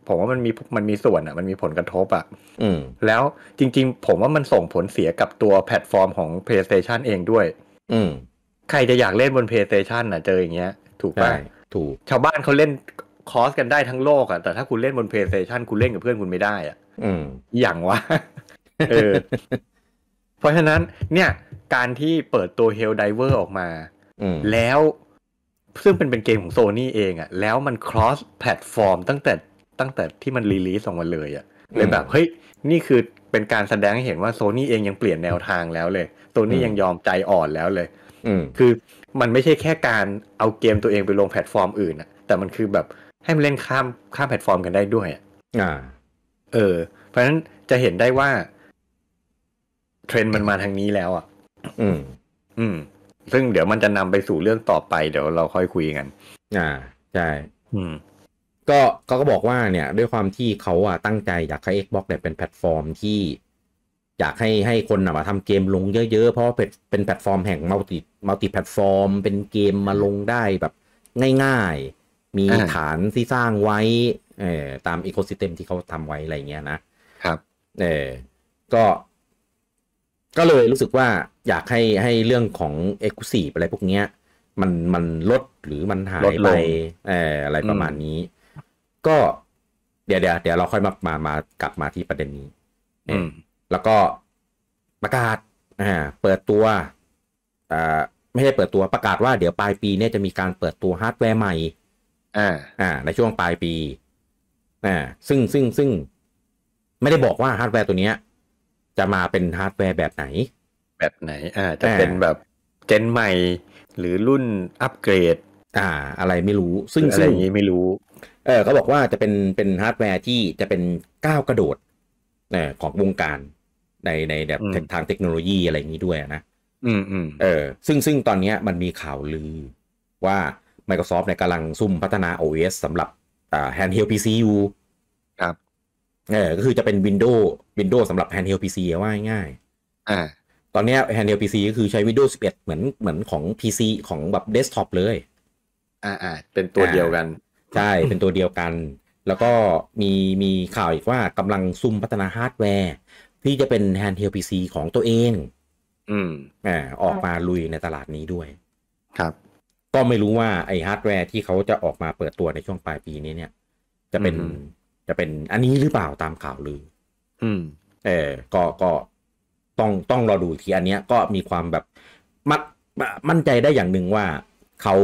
[SPEAKER 1] ผมว่ามันมีมันมีส่วนอ่ะ มันมีผลกระทบอ่ะอืม แล้วจริงๆผมว่ามันส่งผลเสียกับตัวแพลตฟอร์มของ PlayStation เองด้วย อืม ใครจะอยากเล่นบน PlayStation น่ะเจออย่างเงี้ย ถูกป่ะถูก ชาวบ้านเขาเล่นคอส กันได้ทั้งโลกอ่ะแต่ถ้าคุณเล่นบน PlayStation คุณเล่นกับเพื่อนคุณไม่ได้อ่ะ อืม อย่างวะเออเพราะฉะนั้น เนี่ย การที่เปิดตัว Hell Diver ออกมาแล้วซึ่งเป็นเป็นเกมของโซนี่เองอะ่ะแล้วมัน cross platform ตั้งแต่ตั้งแต่ที่มันรีลีสออกมาเลยอะ่ะเลยแบบ เฮ้ย นี่คือเป็นการแสดงให้เห็นว่าโซนี่เองยังเปลี่ยนแนวทางแล้วเลยโซนี่ยังยอมใจอ่อนแล้วเลยคือมันไม่ใช่แค่การเอาเกมตัวเองไปลงแพลตฟอร์ม อื่นอะแต่มันคือแบบให้มันเล่นข้ามข้ามแพลตฟอร์มกันได้ด้วยอ่าเออเพราะฉะนั้นจะเห็นได้ว่า เทรนด์มันมาทางนี้แล้วอ่ะอืมอืมซึ่งเดี๋ยวมันจะนำไปสู่เรื่องต่อไปเดี๋ยวเราค่อยคุยกันอ่าใช่ อืม ก็เขาก็บอกว่าเนี่ยด้วยความที่เขาอ่ะตั้งใจอยากให้ Xbox เนี่ยเป็นแพลตฟอร์มที่ อยากให้ให้คนมาทำเกมลงเยอะๆ เพราะเป็นเป็นแพลตฟอร์มแห่งมัลติมัลติแพลตฟอร์ม เป็นเกมมาลงได้แบบง่ายๆ มีฐานที่สร้างไว้ เอตามอีโคซิสเต็มที่เขาทำไว้อะไรเงี้ยนะ ครับ เออก็ก็เลยรู้สึกว่าอยากให้ ให้เรื่องของเอ็กซ์คลูซีฟอะไรพวกเนี้ย มันมันลดหรือมันหายไปเอออะไรประมาณนี้ ก็เดี๋ยวเดี๋ยวเดี๋ยวเราค่อยมามามากลับมาที่ประเด็นนี้แล้วก็ประกาศอ่าเปิดตัวอ่าไม่ใช่เปิดตัวประกาศว่าเดี๋ยวปลายปีเนี่ยจะมีการเปิดตัวฮาร์ดแวร์ใหม่อ่าอ่า ในช่วงปลายปีอ่า ซึ่งซึ่งซึ่งไม่ได้บอกว่าฮาร์ดแวร์ตัวเนี้ยจะมาเป็นฮาร์ดแวร์แบบไหน แบบไหนอ่าจะเป็นแบบเจนใหม่หรือรุ่นอัปเกรดอ่าอะไรไม่รู้ ซึ่งอะไร่งนี้ไม่รู้เออเขาบอกว่าจะเป็นเป็นฮาร์ดแวร์ที่จะเป็นก้าวกระโดดนะของวงการในในแบบทางเทคโนโลยีอะไรอย่างนี้ด้วยนะอืมอืมเออ ซึ่งซึ่งตอนนี้มันมีข่าวลือว่า Microsoft เนี่ยกำลังซุ่มพัฒนา OS สำหรับอ่าฮนด์เฮลพีซอยู่ครับเออก็คือจะเป็น Windows Windows สำหรับ handheld PC ว่าง่ายอ่า ตอนนี้ handheld PC ก็คือใช้ Windows 11 เหมือนเหมือนของ PC ของแบบ desktop เลย อ่าอ่าเป็นตัวเดียวกัน ใช่ เป็นตัวเดียวกัน แล้วก็มีมีข่าวอีกว่ากำลังซุ่มพัฒนาฮาร์ดแวร์ ที่จะเป็น handheld PC ของตัวเอง อืมอ่าออกมาลุยในตลาดนี้ด้วย ครับ ก็ไม่รู้ว่าไอฮาร์ดแวร์ที่เขาจะออกมาเปิดตัวในช่วงปลายปีนี้เนี่ยจะเป็นจะเป็นอันนี้หรือเปล่าตามข่าวลืออืมเออก็ ก็ต้อง ต้องรอดูทีอันเนี้ย ก็มีความแบบ มัดมั่นใจได้อย่างหนึ่งว่า เขา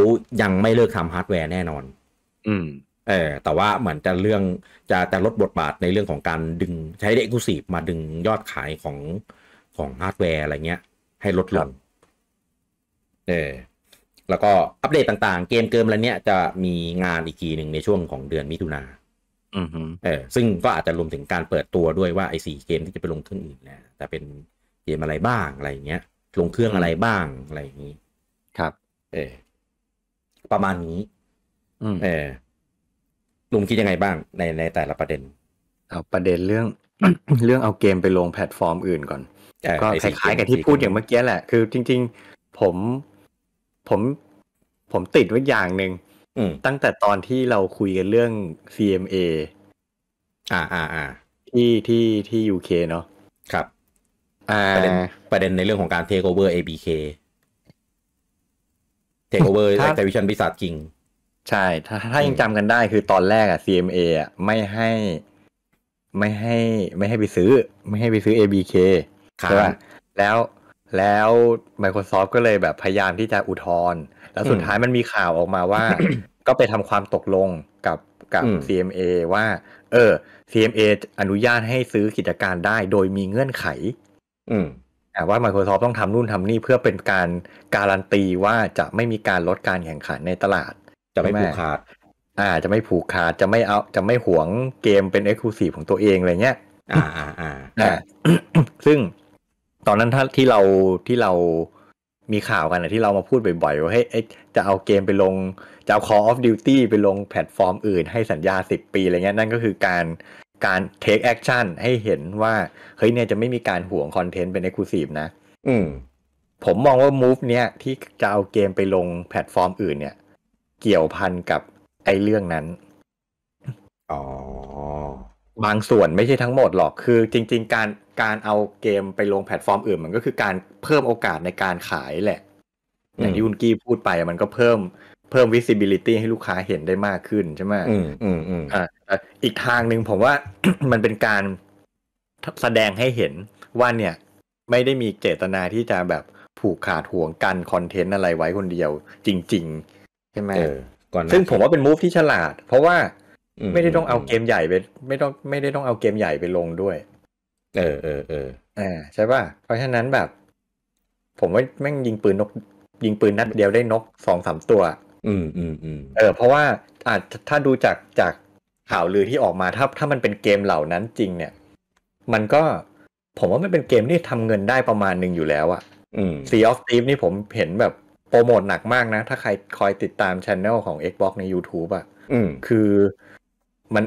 [SPEAKER 1] ยังไม่เลิกทำฮาร์ดแวร์ แน่นอน อืม เออแต่ว่าเหมือนจะ เรื่อง จะ แต่ ลด บทบาทในเรื่องของการดึง ใช้ เด็กกุศีมาดึงยอดขายของ ของ ฮาร์ดแวร์ อะไร เงี้ย ให้ลด ลงเออแล้วก็อัปเดตต่างๆ เกม เกิมอะไร เนี้ยจะมีงานอีกทีหนึ่งในช่วงของเดือนมิถุนาเออซึ่งก็อาจจะรวมถึงการเปิดตัวด้วยว่าไอ้สี่เกมที่จะไปลงเครื่องอื่นนะ แต่เป็นเกมอะไรบ้างอะไรเงี้ยลงเครื่องอะไรบ้างอะไรอย่างนี้ ครับเออประมาณนี้เออลุงคิดยังไงบ้าง ในในแต่ละประเด็น เอาประเด็นเรื่อง เรื่องเอาเกมไปลงแพลตฟอร์มอื่นก่อน ก็คล้ายๆกับที่พูดอย่างเมื่อกี้แหละคือ จริงๆ ผม ผมผมติดไว้อย่างหนึ่งตั้งแต่ตอนที่เราคุยกันเรื่อง CMA อ่าอ่าอ่าที่ที่ที่ UK เนาะครับประเด็นประเด็นในเรื่องของการ take over ABK take over Activision พิษัทจริง ใช่ ถ้าถ้ายังจำกันได้คือตอนแรกอะ CMA อะไม่ให้ไม่ให้ไม่ให้ไปซื้อ ไม่ให้ไปซื้อ ABK ใช่ป่ะแล้วแล้ว Microsoft ก็เลยแบบพยายามที่จะอุทธรณ์แล้วสุดท้ายมันมีข่าวออกมาว่าก็ไปทำความตกลงกับกับ CMA ว่าเออ CMA อนุญาตให้ซื้อกิจการได้โดยมีเงื่อนไข อืมว่า Microsoft ต้องทำนู่นทำนี่เพื่อเป็นการการันตีว่าจะไม่มีการลดการแข่งขันในตลาด จะไม่ผูกขาด อ่า จะไม่ผูกขาดจะไม่เอาจะไม่หวงเกมเป็นเอ็กซ์คลูซีฟของตัวเองอะไรเงี้ยอ่า อ่าอ่าซึ่งตอนนั้นถ้าที่เราที่เรามีข่าวกันนะที่เรามาพูดบ่อยๆ ว่าเฮ้ยจะเอาเกมไปลงจะเอา Call of Duty ไปลงแพลตฟอร์มอื่นให้สัญญา 10 ปีอะไรเงี้ยนั่นก็คือการการ take action ให้เห็นว่า เฮ้ยเนี่ย จะไม่มีการห่วงคอนเทนต์เป็น exclusive นะ อืม ผมมองว่า move เนี้ยที่จะเอาเกมไปลงแพลตฟอร์มอื่นเนี่ย เกี่ยวพันกับไอ้เรื่องนั้น อ๋อ บางส่วนไม่ใช่ทั้งหมดหรอกคือ จริง ๆการการเอาเกมไปลงแพลตฟอร์มอื่น มันก็คือการเพิ่มโอกาสในการขายแหละอย่างที่คุณกี้พูดไปมันก็เพิ่มเพิ่ม visibility ให้ลูกค้าเห็นได้มากขึ้นใช่ไหมอืมอืมอืมอ่าอีกทางหนึ่งผมว่ามันเป็นการแสดงให้เห็นว่าเนี่ย ไม่ได้มีเจตนาที่จะแบบผูกขาดห่วงกันคอนเทนต์อะไรไว้คนเดียวจริงๆใช่ไหมอซึ่งผมว่าเป็นมูฟที่ฉลาด เพราะว่าไม่ได้ต้องเอาเกมใหญ่ไป ไม่ต้อง ไม่ได้ต้องเอาเกมใหญ่ไปลงด้วยเออเออเอออ่าใช่ป่ะ เพราะฉะนั้นแบบ ผมว่าแม่งยิงปืนนก ยิงปืนนัดเดียวได้นกสองสามตัว อืมอืมอืมเออ เพราะว่าอาจถ้าดูจากจากข่าวลือที่ออกมาถ้า ถ้ามันเป็นเกมเหล่านั้นจริงเนี่ยมันก็ ผมว่ามันเป็นเกมที่ทำเงินได้ประมาณหนึ่งอยู่แล้วอะซีออฟทีฟนี่ผมเห็นแบบโปรโมทหนักมากนะ ถ้าใครคอยติดตามชแนลของ Xbox ใน YouTube อะคือ มัน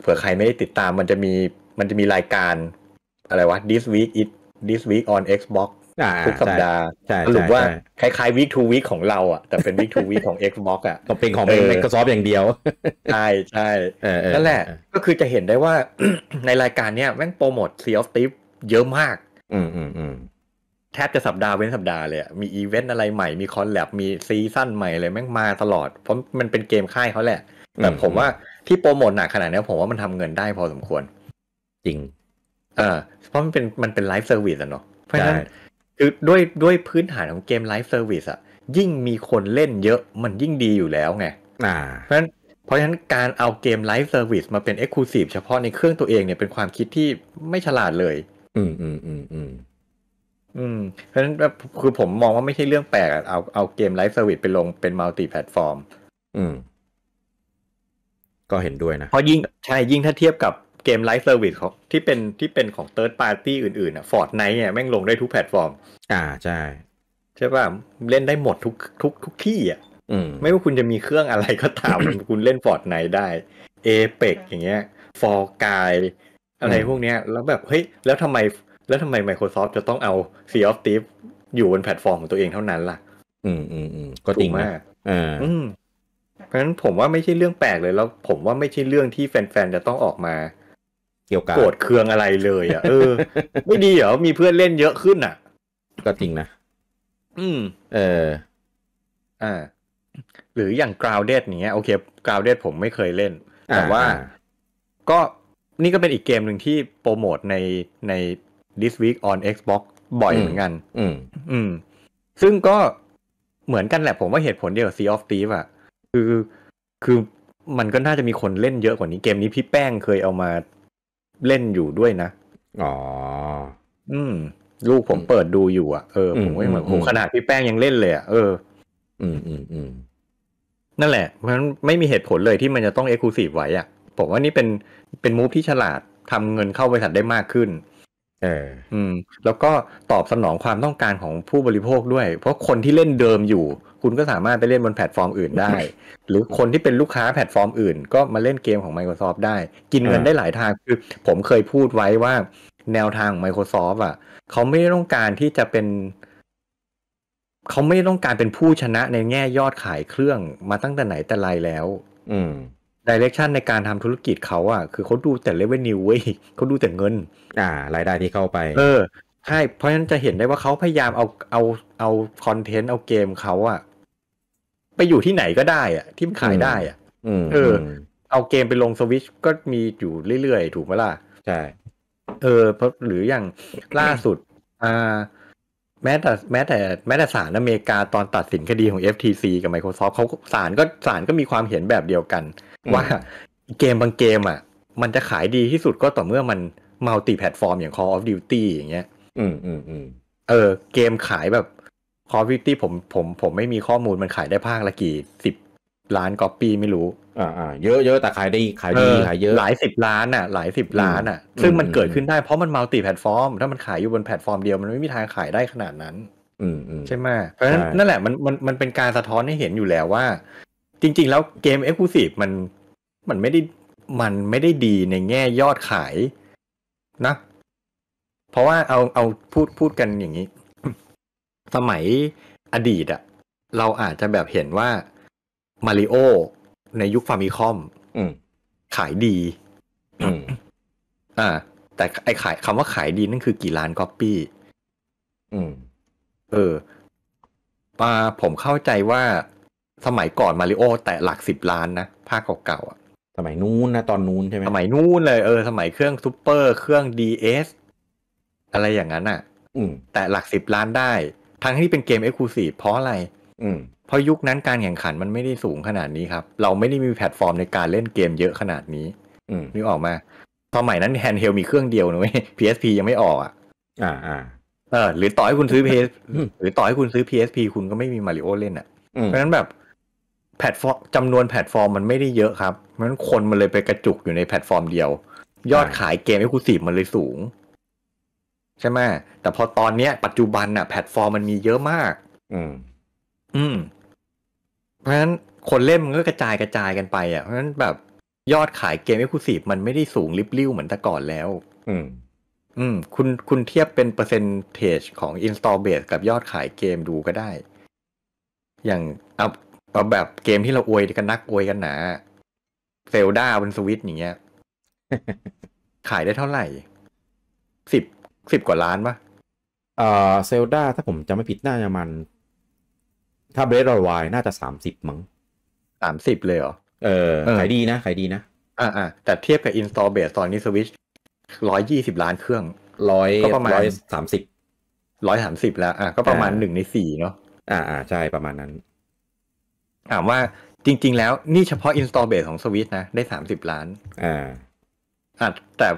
[SPEAKER 1] เผื่อใครไม่ได้ติดตามมันจะมีมันจะมีรายการอะไรวะ this week it this week on Xbox ทุกสัปดาห์สรุปว่า คล้ายๆ week to week ของเรา อ่ะแต่เป็น week to week ของ Xbox อ่ะก็เป็นของ Microsoft อย่างเดียว ใช่ใช่นั่นแหละ ก็คือจะเห็นได้ว่า ในรายการเนี้ยแม่งโปรโมท Sea of Thieves เยอะมาก อืมอืมอืมแทบจะสัปดาห์เว้นสัปดาห์เลยมีอีเวนต์อะไรใหม่ มีคอนแลบมีซีซั่นใหม่เลยแม่งมาตลอด เพราะมันเป็นเกมค่ายเขาแหละ แต่ผมว่าที่โปรโมทหนักขนาดนี้ผมว่ามันทำเงินได้พอสมควร จริงเ่าเพราะมันเป็นมันเป็นไลฟ์เซอร์วิสอะเนาะเพราะฉะนั้นคือด้วยด้วยพื้นฐานของเกมไลฟ์เซอร์วิสอะยิ่งมีคนเล่นเยอะมันยิ่งดีอยู่แล้วไงเพราะฉะนั้นเพราะฉะนั้นการเอาเกมไลฟ์เซอร์วิสมาเป็นเอ็กซ์คลูซีฟเฉพาะในเครื่องตัวเองเนี่ยเป็นความคิดที่ไม่ฉลาดเลย อืมอืมอืมอืมอืม เพราะฉะนั้นคือผมมองว่าไม่ใช่เรื่องแปลกเอาเอาเกมไลฟ์เซอร์วิสไปลงเป็นมัลติแพลตฟอร์ม อืมก็เห็นด้วยนะเพราะยิ่งใช่ ยิ่งถ้าเทียบกับเกมไลฟ์เซอร์วิสของที่เป็นที่เป็นของเติร์ดปาร์ตี้อื่นๆอ่ะฟอร์ดไนท์เนี่ยแม่งลงได้ทุกแพลตฟอร์ม อ่า ใช่ ใช่ป่ะ เล่นได้หมดทุก ทุกทุกที่อ่ะไม่ว่าคุณจะมีเครื่องอะไรก็ตามคุณเล่นฟอร์ดไนท์ได้เอเปกอย่างเงี้ยฟอร์กายอะไรพวกเนี้ย แล้วแบบเฮ้ยแล้วทำไมแล้วทำไม Microsoft จะต้องเอาซีออฟทีฟอยู่บนแพลตฟอร์มของตัวเองเท่านั้นล่ะ อืมอืมอืมก็จริงมากอ่าเพราะฉะนั้นผมว่าไม่ใช่เรื่องแปลกเลย แล้ว ผมว่าไม่ใช่เรื่องที่แฟนๆจะต้องออกมาเกี่ยวกับโกรธเคืองอะไรเลยอ่ะเออ ไม่ดีเหรอมีเพื่อนเล่นเยอะขึ้นอ่ะ ก็จริงนะอืม เออ อ่า หรืออย่างกราวเดดเนี้ย โอเคกราวเดดผมไม่เคยเล่น แต่ว่า ก็นี่ก็เป็นอีกเกมหนึ่งที่โปรโมทในใน this week on Xbox บ่อยเหมือนกัน อืมอืมซึ่งก็เหมือนกันแหละผมว่าเหตุผลเดียวกับ Sea of Thieves อ่ะคือคือมันก็น่าจะมีคนเล่นเยอะกว่านี้เกมนี้พี่แป้งเคยเอามาเล่นอยู่ด้วยนะ อ๋อ อืม ลูกผมเปิดดูอยู่อ่ะเออ ผมก็ยังแบบโ้ขนาดพี่แป้งยังเล่นเลยอ่ะเออ อืม อืม อืมนั่นแหละ เพราะฉะนั้นไม่มีเหตุผลเลยที่มันจะต้องเอ็กซ์คลูซีฟไว้ อ่ะ ผมว่านี่เป็น เป็นมูฟที่ฉลาดทำเงินเข้าบริษัทได้มากขึ้นเออ อืม แล้วก็ตอบสนองความต้องการของผู้บริโภคด้วย เพราะคนที่เล่นเดิมอยู่ คุณก็สามารถไปเล่นบนแพลตฟอร์มอื่นได้ หรือคนที่เป็นลูกค้าแพลตฟอร์มอื่น ก็มาเล่นเกมของ Microsoft ได้ กินเงินได้หลายทาง คือผมเคยพูดไว้ว่า แนวทางของ Microsoft อ่ะ เขาไม่ต้องการที่จะเป็น เขาไม่ต้องการเป็นผู้ชนะในแง่ยอดขายเครื่อง มาตั้งแต่ไหนแต่ไรแล้ว อืมดิเรกชันในการทำธุรกิจเขาอ่ะ คือเขาดูแต่เลเวนิวเว้ยเขาดูแต่เงิน อ่ารายได้ที่เข้าไป เออ ใช่ เพราะฉะนั้นจะเห็นได้ว่าเขาพยายามเอาเอาเอาคอนเทนต์เอาเกมเขาอ่ะไปอยู่ที่ไหนก็ได้อ่ะ ที่มันขายได้ อ่ะเออเอาเกมไปลงสวิชก็มีอยู่เรื่อย ๆ ถูกไหมล่ะ ใช่ เออเพราะหรืออย่างล่าสุดอ่าแม้แต่แม้แต่แม้แต่ศาลอเมริกาตอนตัดสินคดีของ FTC กับ Microsoft เขาศาลก็ศาลก็มีความเห็นแบบเดียวกันว่าเกมบางเกมอ่ะ มันจะขายดีที่สุดก็ต่อเมื่อมันมัลติแพลตฟอร์มอย่าง Call of Duty อย่างเงี้ย อืมอืมอืมเออเกมขายแบบ Call of Duty ผมผมผมไม่มีข้อมูลมันขายได้ภาคละกี่สิบล้านก๊อปปี้ไม่รู้อ่าอ่าเยอะเยอะแต่ขายได้ขายดีขายเยอะหลายสิบล้านอ่ะหลายสิบล้านอ่ะซึ่งมันเกิดขึ้นได้เพราะมันมัลติแพลตฟอร์ม ถ้ามันขายอยู่บนแพลตฟอร์มเดียวมันไม่มีทางขายได้ขนาดนั้น อืมใช่ไหมเพราะฉะนั้นนั่นแหละมันมันมันเป็นการสะท้อนให้เห็นอยู่แล้วว่าจริง ๆ แล้วเกมเอ็กซ์คลูซีฟมันมันไม่ได้มันไม่ได้ดีในแง่ยอดขาย นะ เพราะว่าเอาเอาพูดพูดกันอย่างนี้ สมัยอดีตอะเราอาจจะแบบเห็นว่ามาริโอในยุคฟามิคอมขายดีอ่า แต่ไอขายคำว่าขายดีนั่นคือกี่ล้านก๊อปปี้เออปาผมเข้าใจว่าสมัยก่อนมาริโอแต่หลักสิบล้านนะ ภาคเก่าๆอ่ะสมัยนู้นนะตอนนู้นใช่ไหม สมัยนู้นเลยเออสมัยเครื่องซูเปอร์เครื่องดีเอสอะไรอย่างนั้นอ่ะ อืแต่หลักสิบล้านได้ ทั้งที่เป็นเกมเอ็กซ์คลูซีฟเพราะอะไร อืมเพราะยุคนั้นการแข่งขันมันไม่ได้สูงขนาดนี้ครับ เราไม่ได้มีแพลตฟอร์มในการเล่นเกมเยอะขนาดนี้ อืมนึกออกมา สมัยนั้นแฮนด์เฮลมีเครื่องเดียวนะเว้ย PSP ยังไม่ออก อ่ะอ่าอ่าเออหรือ ต่อให้คุณซื้อ PS หรือต่อให้คุณซื้อ PSP คุณก็ไม่มีมาริโอเล่นอ่ะเพราะฉะนั้นแบบแพลตฟอร์มจำนวนแพลตฟอร์มมันไม่ได้เยอะครับ เพราะะฉนั้นคนมันเลยไปกระจุกอยู่ในแพลตฟอร์มเดียว ยอดขายเกมเอ็กซ์คลูซีฟมันเลยสูง ใช่ไหมแต่พอตอนเนี้ย ปัจจุบันอะแพลตฟอร์มมันมีเยอะมาก อืมอืม เพราะฉะนั้นคนเล่นมันก็กระจายกระจายกันไปอะเพราะฉะนั้นแบบยอดขายเกมเอ็กซ์คลูซีฟมันไม่ได้สูงริบลิ่วเหมือนแต่ก่อนแล้ว อืม อืมคุณคุณเทียบเป็นเปอร์เซ็นต์เทจของอินสตาเบ a กับยอดขายเกมดูก็ได้ อย่างอ่ะเอาแบบเกมที่เราอวยกันนักอวยกันหนาเซลดาบนสวิตอย่างเงี้ยขายได้เท่าไหร่สิบสิบกว่าล้านปะเอ่อเซลดาถ้าผมจะไม่ผิดน่าจะมัน ถ้าเบรดรอวายน่าจะสามสิบมั้งสามสิบเลยเหรอเออขายดีนะขายดีนะ อ่าอ่าแต่เทียบกับอินสตอลเบสตอนนี้สวิตร้อยยี่สิบล้านเครื่องร้อยก็ปร้อยสามสิบร้อยสามสิบแล้ว อ่ะก็ประมาณหนึ่งในสี่เนาะอ่าอ่าใช่ประมาณนั้นถามว่าจริงๆ แล้วนี่เฉพาะ install base ของสวิตนะได้สามสิบล้านอ่าอ่ะแต่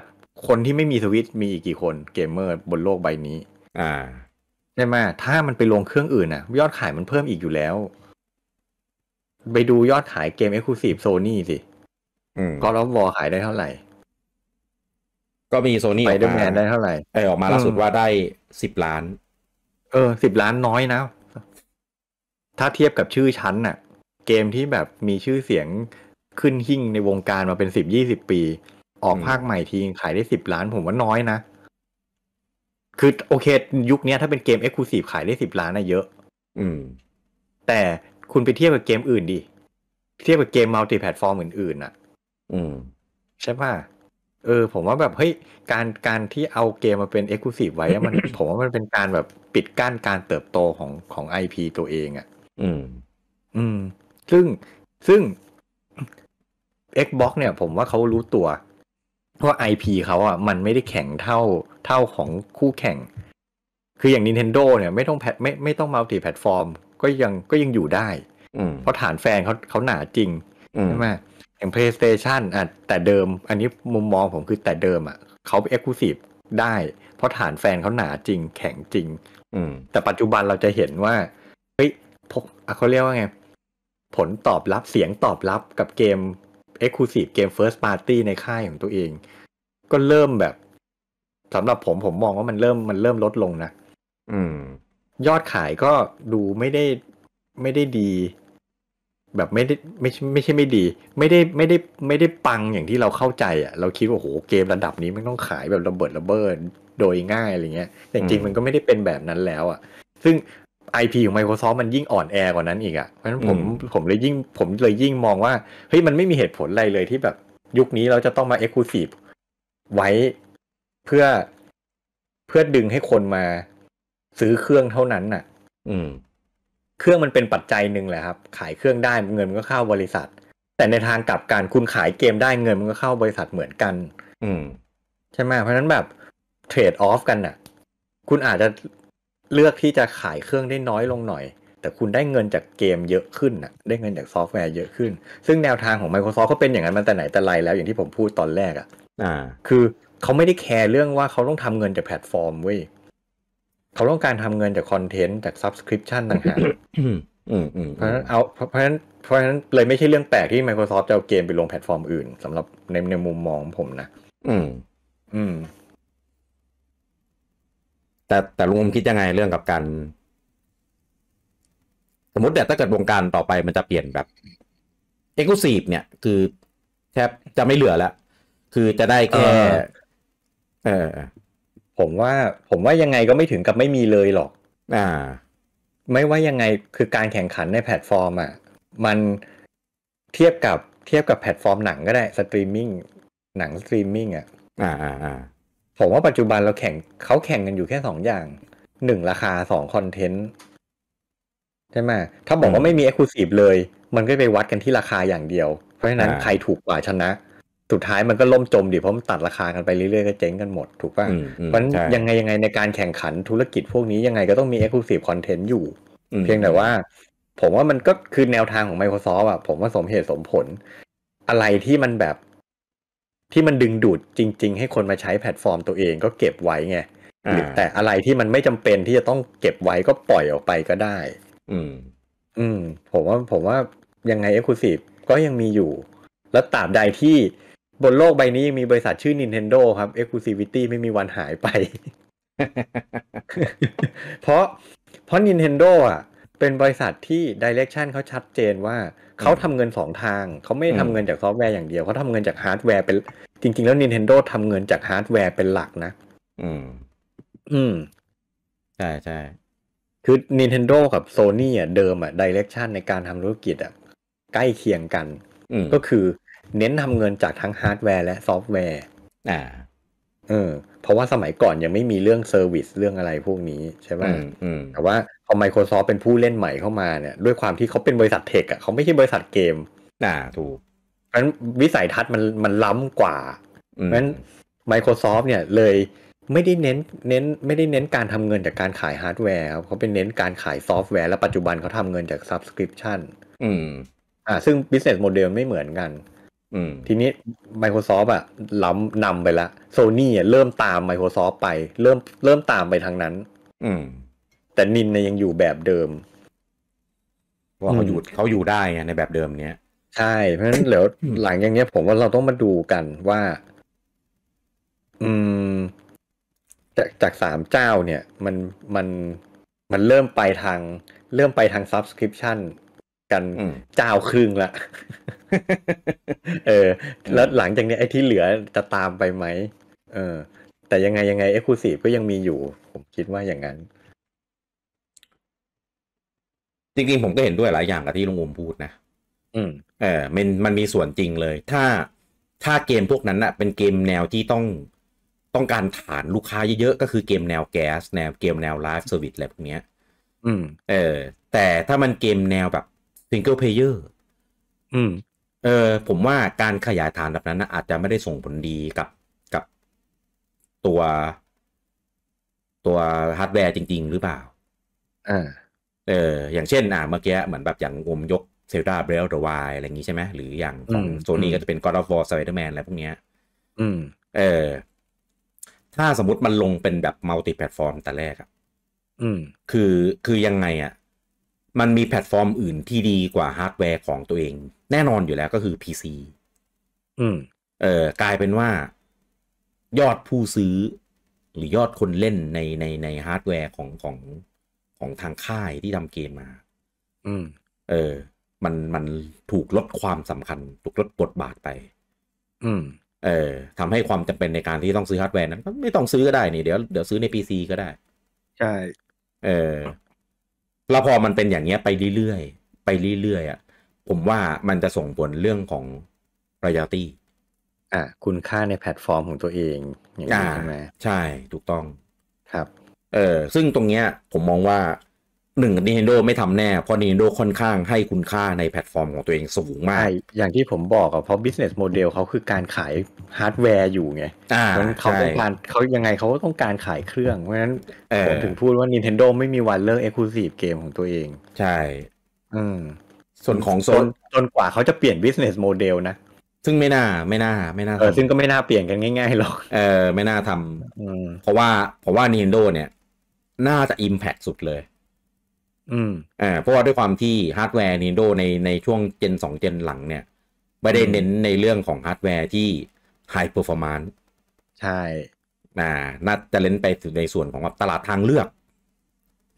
[SPEAKER 1] คนที่ไม่มีสวิตมีอีกกี่คนเกมเมอร์บนโลกใบนี้ อ่าใช่ไหมถ้ามันไปลงเครื่องอื่นอ่ะ ยอดขายมันเพิ่มอีกอยู่แล้ว ไปดูยอดขายเกมเอ็กซ์คลูซีฟโซนี่สิก็รับวอขายได้เท่าไหร่ ก็มีโซนี่ไดูแมาได้เท่าไหร่ไอออกมาล่าสุดว่าได้สิบล้าน เออสิบล้านน้อยนะ ถ้าเทียบกับชื่อชั้นน่ะเกมที่แบบมีชื่อเสียงขึ้นหิ่งในวงการมาเป็นสิบยี่สิบปี ออกภาคใหม่ทีขายได้สิบล้านผมว่าน้อยนะ คือโอเคยุคนี้ถ้าเป็นเกมเอ็กซ์คลูซีฟขายได้สิบล้านนะเยอะ อืม แต่คุณไปเทียบกับเกมอื่นดิเทียบกับเกมมัลติแพลตฟอร์มอื่นๆน่ะ อืมใช่ป่ะ เออผมว่าแบบเฮ้ย การการที่เอาเกมมาเป็นเอ็กซ์คลูซีฟไว้มัน ผมว่ามันเป็นการแบบปิดกั้นการเติบโตของของไอพีตัวเองอะ่ะ อืม อืมซึ่งซึ่ง Xbox เนี่ย ผมว่าเขารู้ตัวว่า IP เขาอ่ะมันไม่ได้แข็งเท่าเท่าของคู่แข่งคืออย่าง Nintendo เนี่ยไม่ต้องแพทไม่ไม่ต้องมัลติแพลตฟอร์มก็ยังก็ยังอยู่ได้เพราะฐานแฟนเขาเขาหนาจริงใช่ไหมอย่าง PlayStation อ่ะแต่เดิมอันนี้มุมมองผมคือแต่เดิมอ่ะเขาเอ็กซ์คลูซีฟได้ เพราะฐานแฟนเขาหนาจริง แข็งจริงแต่ปัจจุบันเราจะเห็นว่า เฮ้ยพกเขาเรียกว่าไงผลตอบรับเสียงตอบรับกับเกม e x c l u s i v e เกม First Party ในค่ายของตัวเอง ก็เริ่มแบบสำหรับผม ผมมองว่ามันเริ่มมันเริ่มลดลงนะยอดขายก็ดูไม่ได้ไม่ได้ดี แบบไม่ได้ไม่ไม่ใช่ไม่ดี ไม่ได้ไม่ได้ไม่ได้ปังอย่างที่เราเข้าใจอะ่ะเราคิดว่าโหเกมระดับนี้มันต้องขายแบบระเบิดระเบิดโดยง่ายอะไรเงี้ยแต่จริงมันก็ไม่ได้เป็นแบบนั้นแล้วอะ่ะ ซึ่ง IP ของ Microsoft มันยิ่งอ่อนแอกว่านั้นอีกอะ่ะเพราะฉะนั้นผมผมเลยยิ่งผมเลยยิ่งมองว่าเฮ้ยมันไม่มีเหตุผลอะไรเลยที่แบบ ยุคนี้เราจะต้องมา e x c l u s i v e ไว้เพื่อเพื่อดึงให้คนมาซื้อเครื่องเท่านั้นน่ะ อืม เครื่องมันเป็นปัจจัยหนึ่งแหละครับ ขายเครื่องได้เงินมันก็เข้าบริษัท แต่ในทางกลับกันคุณขายเกมได้เงินมันก็เข้าบริษัทเหมือนกัน อืม ใช่ไหมเพราะนั้นแบบเทรดออฟกันน่ะ คุณอาจจะเลือกที่จะขายเครื่องได้น้อยลงหน่อย แต่คุณได้เงินจากเกมเยอะขึ้นนะได้เงินจากซอฟต์แวร์เยอะขึ้น ซึ่งแนวทางของ Microsoft เขาเป็นอย่างนั้นมาแต่ไหนแต่ไรแล้วอย่างที่ผมพูดตอนแรกอะอ่ะคือเขาไม่ได้แคร์เรื่องว่าเขาต้องทำเงินจากแพลตฟอร์มเว้ยเขาต้องการทำเงินจากคอนเทนต์จากซับสคริปชั่นต่างหากเพราะฉะนั้นเอา เพราะฉะนั้นเพราะฉะนั้นเลยไม่ใช่เรื่องแปลกที่ Microsoft จะเอาเกมไปลงแพลตฟอร์มอื่นสำหรับในในมุมมองผมนะ
[SPEAKER 2] อืม อ
[SPEAKER 1] ืมแต่แต่ลุงมคิดยังไงเรื่องกับการสมมติแต่ถ้าเกิดวงการต่อไปมันจะเปลี่ยนแบบเอ็กซ์ลซีฟเนี่ยคือ แทบจะไม่เหลือแล้ว คือจะได้แค่เออผมว่าผมว่ายังไงก็ไม่ถึงกับไม่มีเลยหรอก อ่า ไม่ว่ายังไงคือการแข่งขันในแพลตฟอร์มอ่ะ มันเทียบกับเทียบกับแพลตฟอร์มหนังก็ได้ สตรีมมิ่งหนังสตรีมมิ่งอ่ะอ่าอ่าผมว่าปัจจุบันเราแข่งเขาแข่งกันอยู่แค่สองอย่างหนึ่งราคาสองคอนเทนต์ใช่ไหมถ้าบอกว่าไม่มีเอ็กซ์คลูซีฟเลย มันก็ไปวัดกันที่ราคาอย่างเดียว เพราะฉะนั้นใครถูกกว่าชนะ สุดท้ายมันก็ล่มจมดิเพราะมันตัดราคากันไปเรื่อยๆ ก็เจ๊งกันหมดถูกป่ะเพราะยังไงยังไงในการแข่งขันธุรกิจพวกนี้ยังไงก็ต้องมีเอ็กซ์คลูซีฟคอนเทนต์อยู่เพียงแต่ว่า ผมว่ามันก็คือแนวทางของ Microsoft อะผมว่าสมเหตุสมผล อะไรที่มันแบบที่มันดึงดูดจริงๆ ให้คนมาใช้แพลตฟอร์มตัวเองก็เก็บไว้ไง แต่อะไรที่มันไม่จำเป็นที่จะต้องเก็บไว้ก็ปล่อยออกไปก็ได้ อืม อืม ผมว่าผมว่ายังไงเอ็กซ์คลูซีฟก็ยังมีอยู่ แล้วตราบใดที่บนโลกใบนี้ยังมีบริษัทชื่อ Nintendo ครับเอ็กซ์คลูซีฟิตี้ไม่มีวันหายไป เพราะเพราะ Nintendo อ่ะ เป็นบริษัทที่ดิเรกชันเขาชัดเจนว่าเขาทำเงินสองทางเขาไม่ทำเงินจากซอฟต์แวร์อย่างเดียวเขาทำเงินจากฮาร์ดแวร์เป็นจริงๆแล้ว Nintendo ทำเงินจากฮาร์ดแวร์เป็นหลักนะ อืม อืมใช่ใช่คือ Nintendo กับ Sony อ่ะเดิมอ่ะดิเรกชันในการทำธุรกิจอ่ะใกล้เคียงกันก็คือเน้นทำเงินจากทั้งฮาร์ดแวร์และซอฟต์แวร์อ่าเออเพราะว่าสมัยก่อนยังไม่มีเรื่องเซอร์วิสเรื่องอะไรพวกนี้ใช่ไหมแต่ว่าพอ Microsoft เป็นผู้เล่นใหม่เข้ามาเนี่ย ด้วยความที่เขาเป็นบริษัทเทคอะเขาไม่ใช่บริษัทเกมน่าถูกเพราะนั้นวิสัยทัศน์มันมันล้ำกว่าเพราะฉะนั้น Microsoft เนี่ยเลยไม่ได้เน้น เน้นไม่ได้เน้นการทำเงินจากการขายฮาร์ดแวร์ครับเขาเป็นเน้นการขายซอฟต์แวร์และปัจจุบันเขาทำเงินจากซับสคริปชั่นอืม อ่า ซึ่ง business model ไม่เหมือนกันทีนี้ Microsoft อะล้ำนำไปแล้วโซนี่ะเริ่มตาม Microsoft ไป เริ่ม เริ่มตามไปทางนั้น อืม แต่นินเนี่ยยังอยู่แบบเดิมว่าเขาอยู่เขาอยู่ได้ไงในแบบเดิมเนี้ย ใช่เพราะฉะนั้นเดี๋ยวหลังอย่างเงี้ยผมว่าเราต้องมาดูกันว่า อืมจากจากสามเจ้าเนี่ย มันมันมันเริ่มไปทางเริ่มไปทาง subscription ันเจ้าครึ่งละ เออ แล้วหลังจากนี้ไอ้ที่เหลือจะตามไปไหม เออ แต่ยังไงยังไงเอ็กซ์คลูซีฟก็ยังมีอยู่ ผมคิดว่าอย่างนั้น จริงๆ ผมก็เห็นด้วยหลายอย่างกับที่ลุงอมพูดนะ อืม เออ มันมันมีส่วนจริงเลย ถ้าถ้าเกมพวกนั้นอะเป็นเกมแนวที่ต้องต้องการฐานลูกค้าเยอะๆ ก็คือเกมแนวแก๊สแนวเกมแนวไลฟ์เซอร์วิสอะไรพวกเนี้ย อืม เออ แต่ถ้ามันเกมแนวแบบซิงเกิลเพลเยอร์อืม เออผมว่าการขยายฐานแบบนั้นนะอาจจะไม่ได้ส่งผลดีกับกับตัว ตัวฮาร์ดแวร์จริงๆ หรือเปล่า อ่า เออ อย่างเช่น อ่า เมื่อกี้เหมือนแบบอย่างอมยกเซลดาเบลดวายอะไรอย่างนี้ใช่ไหมหรืออย่างของโซนี่ก็จะเป็น g อฟอร์สไปเดอร์แมนอะไรพวกเนี้ย อืม เออ ถ้าสมมติมันลงเป็นแบบมัลติแพลตฟอร์มแต่แรกอะอืม คือคือยังไงอะมันมีแพลตฟอร์มอื่นที่ดีกว่าฮาร์ดแวร์ของตัวเอง แน่นอนอยู่แล้วก็คือ PC อืม เอ่อกลายเป็นว่ายอดผู้ซื้อ หรือยอดคนเล่นในในในฮาร์ดแวร์ของของของทางค่ายที่ทำเกมมา อืม เออ มันมันถูกลดความสำคัญถูกลดบทบาทไป อืม เออทำให้ความจำเป็นในการที่ต้องซื้อฮาร์ดแวร์นั้นไม่ต้องซื้อก็ได้นี่เดี๋ยวเดี๋ยวซื้อใน PC ก็ได้ใช่เออแล้วพอมันเป็นอย่างเงี้ยไปเรื่อย ๆ ไปเรื่อยๆอ่ะผมว่ามันจะส่งผลเรื่องของราย a l t อ่ะคุณค่าในแพลตฟอร์มของตัวเองอย่างนี้ใช่ไหมใช่ถูกต้อง ครับเออซึ่งตรงเนี้ยผมมองว่าหนึ่งนีเฮ e โ d ไม่ทำแน่ เพราะนีเน e n ค่อนข้างให้คุณค่าในแพลตฟอร์มของตัวเองสูงมากอย่างที่ผมบอกอะเพราะบิสเนสโมเดลเขาคือการขายฮาร์ดแวร์อยู่ไงเพราะเขาต้องการเขายังไงเขาก็ต้องการขายเครื่อง เพราะฉะนั้นผมถึงพูดว่า Nintendo ไม่มีวันเลิกเอ็กซ์คลูซีฟเกมของตัวเอง ใช่ส่วนของโซนจนกว่าเขาจะเปลี่ยนบิสเนสโมเดลนะ ซึ่งไม่น่าไม่น่าไม่น่าเออซึ่งก็ไม่น่าเปลี่ยนกันง่ายๆหรอก เออไม่น่าทำ เพราะว่าเพราะว่า Nintendo เนี่ย น่าจะอิมแพคสุดเลยอืมอ่าเพราะว่าด้วยความที่ฮาร์ดแวร์นีโด e ในในช่วงเจนสองเจนหลังเนี่ย ไม่ได้เน้นในเรื่องของฮาร์ดแวร์ที่ไฮเปอร์ฟอร์มานใช่อ่า น่าจะเล้นไปถึงในส่วนของตลาดทางเลือก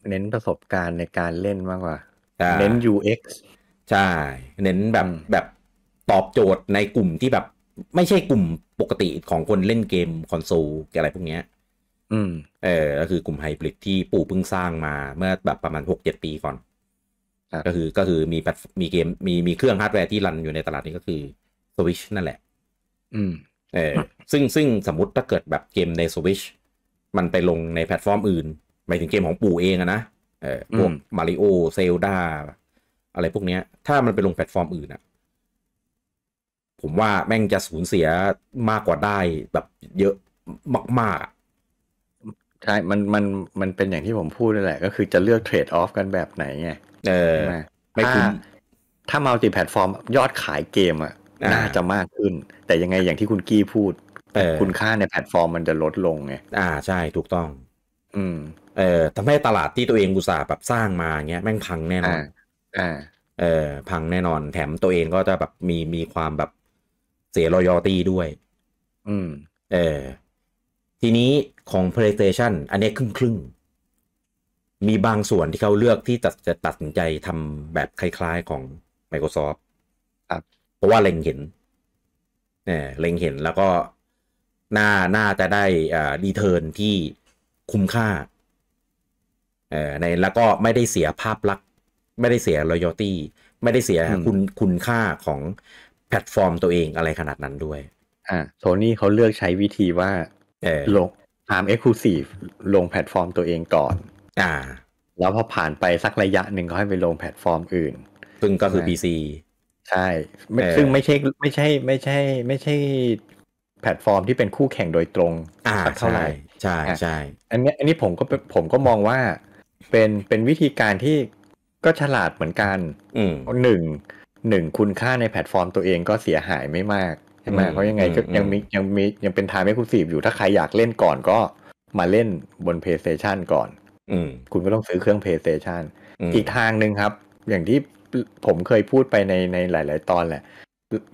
[SPEAKER 1] เน้นประสบการณ์ในการเล่นมากกว่า เน้น UX ใช่ เน้นแบบแบบตอบโจทย์ในกลุ่มที่แบบไม่ใช่กลุ่มปกติของคนเล่นเกมคอนโซลอะไรพวกเนี้ยอืมเออ ก็คือกลุ่มไฮบริดที่ปู่เพิ่งสร้างมาเมื่อแบบประมาณหกเจ็ดปีก่อน ก็คือก็คือมีแบบมีเกมมีมีเครื่องฮาร์ดแวร์ที่รันอยู่ในตลาดนี้ก็คือสวิชนั่นแหละ อืม เออซึ่งซึ่งสมมติถ้าเกิดแบบเกมในสวิชมันไปลงในแพลตฟอร์มอื่นหมายถึงเกมของปู่เองอะนะเออพวกมาริโอเซลดาอะไรพวกเนี้ย ถ้ามันไปลงแพลตฟอร์มอื่นอะผมว่าแม่งจะสูญเสียมากกว่าได้แบบเยอะมากๆใช่ มัน มัน มันเป็นอย่างที่ผมพูดนี่แหละ ก็คือจะเลือกเทรดออฟกันแบบไหนไง เออ ไม่คุ้มถ้ามัลติแพลตฟอร์มยอดขายเกมอ่ะ น่าจะมากขึ้น แต่ยังไงอย่างที่คุณกี้พูด คุณค่าในแพลตฟอร์มมันจะลดลงไง อ่า ใช่ ถูกต้อง อืม เออทำให้ตลาดที่ตัวเองอุตสาห์แบบสร้างมาเงี้ย แม่งพังแน่นอนอ่า เออ พังแน่นอน แถมตัวเองก็จะแบบมี มีความแบบเสียรอยตีด้วย อืม เออทีนี้ของ PlayStation อันนี้ครึ่งครึ่ง มีบางส่วนที่เขาเลือกที่จะตัดสินใจทำแบบคล้าย ๆของ Microsoft ครับเพราะว่าเล็งเห็นเนี่ยเล็งเห็นแล้วก็น่าน่าจะได้อ่าดีเทิร์นที่คุ้มค่า เอ่อในแล้วก็ไม่ได้เสียภาพลักษณ์ ไม่ได้เสียรอยตี้ไม่ได้เสียคุณคุณค่าของแพลตฟอร์มตัวเองอะไรขนาดนั้นด้วยอ่าโซนี่เขาเลือกใช้วิธีว่าลงทำเอ็กซ์คลูซีฟลงแพลตฟอร์มตัวเองก่อนอ่า แล้วพอผ่านไปสักระยะหนึ่งก็ให้ไปลงแพลตฟอร์มอื่น ซึ่งก็คือ PC ใช่ ซึ่งไม่ใช่ไม่ใช่ไม่ใช่ ไม่ใช่แพลตฟอร์มที่เป็นคู่แข่งโดยตรงสักเท่าไหร่ใช่ใช่อันนี้อันนี้ผมก็ผมก็มองว่าเป็นเป็นวิธีการที่ก็ฉลาดเหมือนกันหนึ่งหนึ่งคุณค่าในแพลตฟอร์มตัวเองก็เสียหายไม่มากช่ไหมเพราะยังไงก็ยังมียังมียังเป็นทางไม่คุ้มสีบอยู่ถ้าใครอยากเล่นก่อนก็มาเล่นบน PlayStation ก่อน อืคุณก็ต้องซื้อเครื่อง PlayStation อีกทางหนึ่งครับ อย่างที่ผมเคยพูดไปในในหลาย ๆ ตอนแหละ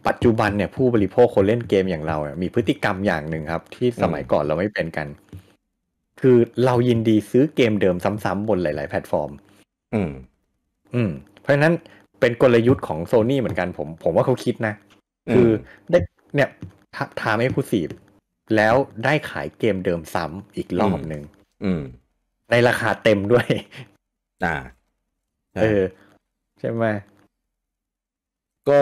[SPEAKER 1] ปัจจุบันเนี่ย ผู้บริโภคคนเล่นเกมอย่างเรามีพฤติกรรมอย่างหนึ่งครับ ที่สมัยก่อนเราไม่เป็นกัน คือเรายินดีซื้อเกมเดิมซ้ำๆบนหลาย ๆแพลตฟอร์ม อืม อืม เพราะฉะนั้นเป็นกลยุทธ์ของโซนี่เหมือนกันผม ผมว่าเขาคิดนะ คือได้เนี่ยทาม่อ็กซคีบ แล้วได้ขายเกมเดิมซ้ำอีกรอบหนึ่งในราคาเต็มด้วย อ่า เออใช่ไหมก็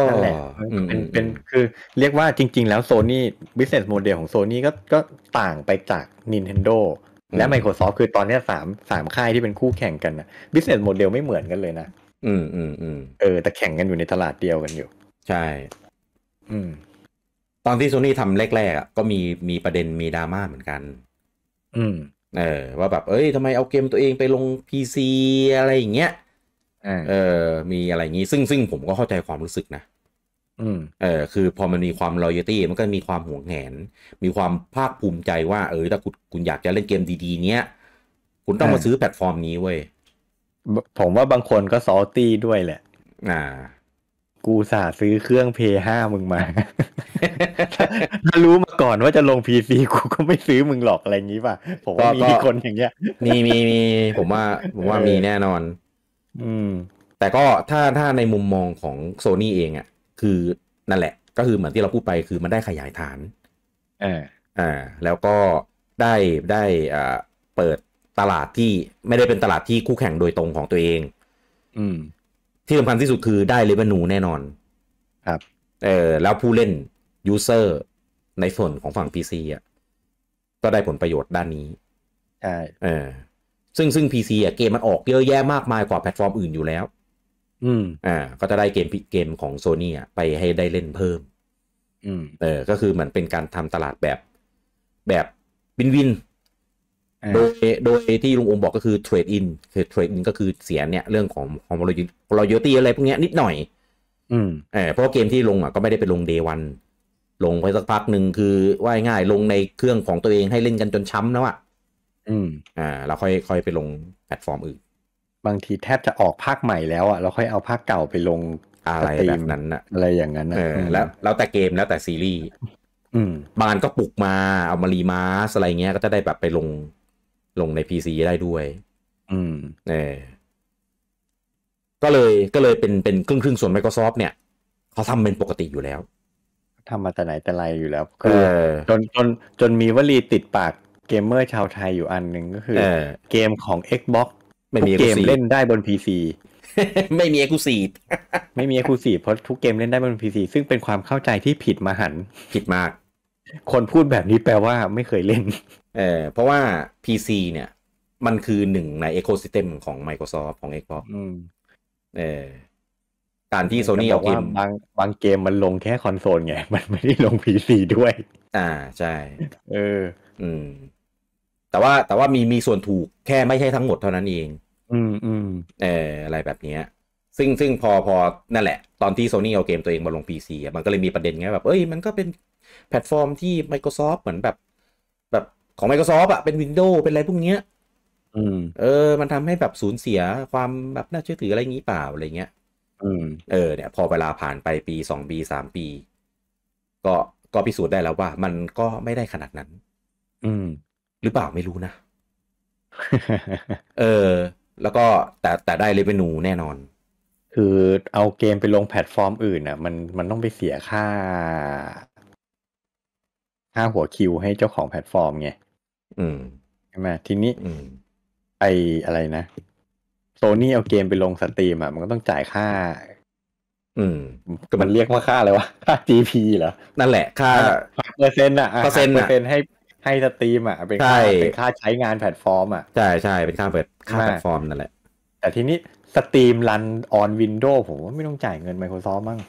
[SPEAKER 1] เป็นเป็นคือ เรียกว่าจริง ๆ แล้วโซนี่ business model ของโซนี่ก็ก็ต่างไปจาก Nintendo และ Microsoft คือตอนนี้สามสามค่ายที่เป็นคู่แข่งกันนะ business model ไม่เหมือนกันเลยนะอืมอืมอืมเออแต่แข่งกันอยู่ในตลาดเดียวกันอยู่ ใช่ อืมตอนที่โซนี่ทำแรกๆก็มี มีประเด็น มีดราม่า เหมือนกัน อืม เออ ว่าแบบเอ้ยทำไมเอาเกมตัวเองไปลงพีซีอะไร อย่างเงี้ย เออ มีอะไรงี้ ซึ่งซึ่งผมก็เข้าใจความรู้สึกนะ อืม เออคือพอมันมีความรอยตี้มันก็มีความหวงแหน มีความภาค ภูมิใจว่าเออถ้าคุณคุณอยากจะเล่นเกมดีๆเนี้ยคุณต้องมาซื้อแพลตฟอร์มนี้เว้ยผมว่าบางคนก็ซอตี้ด้วยแหละ อ่ากูสาซื้อเครื่องเพย์ห้ามึงมาถ้ารู้มาก่อนว่าจะลงพีซีกูก็ไม่ซื้อมึงหรอกอะไรอย่างนี้ป่ะ ผมว่ามีคนอย่างเงี้ยมีมีมีผมว่า ผมว่ามีแน่นอน อืมแต่ก็ถ้าถ้าในมุมมองของโซนี่เองอ่ะ คือนั่นแหละ ก็คือเหมือนที่เราพูดไป คือมันได้ขยายฐานอออ่า แล้วก็ได้ได้อ่าเปิดตลาดที่ไม่ได้เป็นตลาดที่คู่แข่งโดยตรงของตัวเอง อืมที่สำคัญที่สุดคือได้เลเวนูแน่นอน ครับ เออแล้วผู้เล่นยูเซอร์ในส่วนของฝั่ง PC อ่ะก็ได้ผลประโยชน์ด้านนี้ใช่เออซึ่งซึ่ง PC อ่ะเกมมันออกเยอะแยะมากมายกว่าแพลตฟอร์มอื่นอยู่แล้ว อืม อ่า ก็จะได้เกมเกมของโซนี่อ่ะไปให้ได้เล่นเพิ่ม อืมเออ ก็คือเหมือนเป็นการทำตลาดแบบแบบวินวินโดยโดยที่ลุงองบอกก็คือเทรดอินคือเทรดอินก็คือเสียเนี่ย เรื่องของของรอยอยตี้อะไรพวกเนี้ยนิดหน่อยอืมเออเพราะเกมที่ลงอ่ะก็ไม่ได้ไปลงเดวันลงไปสักพักหนึ่งคือ ว่าง่ายลงในเครื่องของตัวเองให้เล่นกันจนช้ำแล้วอ่ะอืม อ่าเราค่อยค่อยไปลงแพลตฟอร์มอื่นบางทีแทบจะออกภาคใหม่แล้วอ่ะเราค่อยเอาภาคเก่าไปลงอะไรแบบนั้นอ่ะอะไรอย่างนั้นอ่ะแล้ว แล้วแต่เกมแล้วแต่ซีรีส์บางก็ปลุกมา เอามารีมาสอะไรเงี้ยก็จะได้แบบไปลงลงใน PC ได้ด้วย อืมเออก็เลย ก็เลยเป็นเป็นครึ่งครึ่งส่วน Microsoft เนี่ย เขาทำเป็นปกติอยู่แล้ว ทำมาแต่ไหนแต่ไรอยู่แล้วก็จนจนจนมีวลีติดปากเกมเมอร์ชาวไทยอยู่อันหนึ่งก็คือเกมของ Xbox ไม่มีเกมเล่นได้บน PC ไม่มีเอ็กูซีไม่มีเอ็กูซีเพราะทุกเกมเล่นได้บนพีซีซึ่งเป็นความเข้าใจที่ผิดมาหันผิดมาก คนพูดแบบนี้แปลว่าไม่เคยเล่นเออเพราะว่า PC เนี่ย มันคือหนึ่งในเอโคซิสเต็มของ Microsoft ของ Xbox เออการที่โซนี่เอาเกมบางบางเกมมันลงแค่คอนโซลไง มันไม่ได้ลง PC ด้วย อ่า ใช่เอออืมแต่ว่าแต่ว่ามีมีส่วนถูกแค่ไม่ใช่ทั้งหมดเท่านั้นเอง อืมอืมเอออะไรแบบนี้ ซึ่งซึ่งพอพอนั่นแหละ ตอนที่โซนี่เอาเกมตัวเองมาลง PC อ่ะมันก็เลยมีประเด็นไงแบบเอ้ยมันก็เป็นแพลตฟอร์มที่ Microsoft เหมือนแบบของ Microsoft อะเป็น Windows เป็นอะไรพวกเนี้ยเออ มันทำให้แบบสูญเสียความแบบน่าเชื่อถืออะไรงี้เปล่า อะไรเงี้ยเออ เนี่ย พอเวลาผ่านไปปีสองปีสามปี ก็ก็พิสูจน์ได้แล้วว่า มันก็ไม่ได้ขนาดนั้น อืม หรือเปล่าไม่รู้นะ เออ แล้วก็แต่แต่ได้เลเวนูแน่นอน คือเอาเกมไปลงแพลตฟอร์มอื่นอ่ะ มันมันต้องไปเสียค่าค่าหัวคิวให้เจ้าของแพลตฟอร์มไงใช่ไหมทีนี้ไออะไรนะโซนี่เอาเกมไปลงสตรีมอ่ะมันก็ต้องจ่ายค่า อืมมันเรียกว่าค่าอะไรวะค่า GP เหรอนั่นแหละค่าเปอร์เซ็นต์อ่ะเปอร์เซ็นต์เปอร์เซ็นต์ให้ให้สตรีม อ่ะเป็นค่าเป็นค่าใช้งานแพลตฟอร์มอ่ะใช่ใช่เป็นค่าเปิดค่าแพลตฟอร์มนั่นแหละแต่ทีนี้สตรีมรันออนวินโดว์ผมว่าไม่ต้องจ่ายเงิน Microsoft มั้ง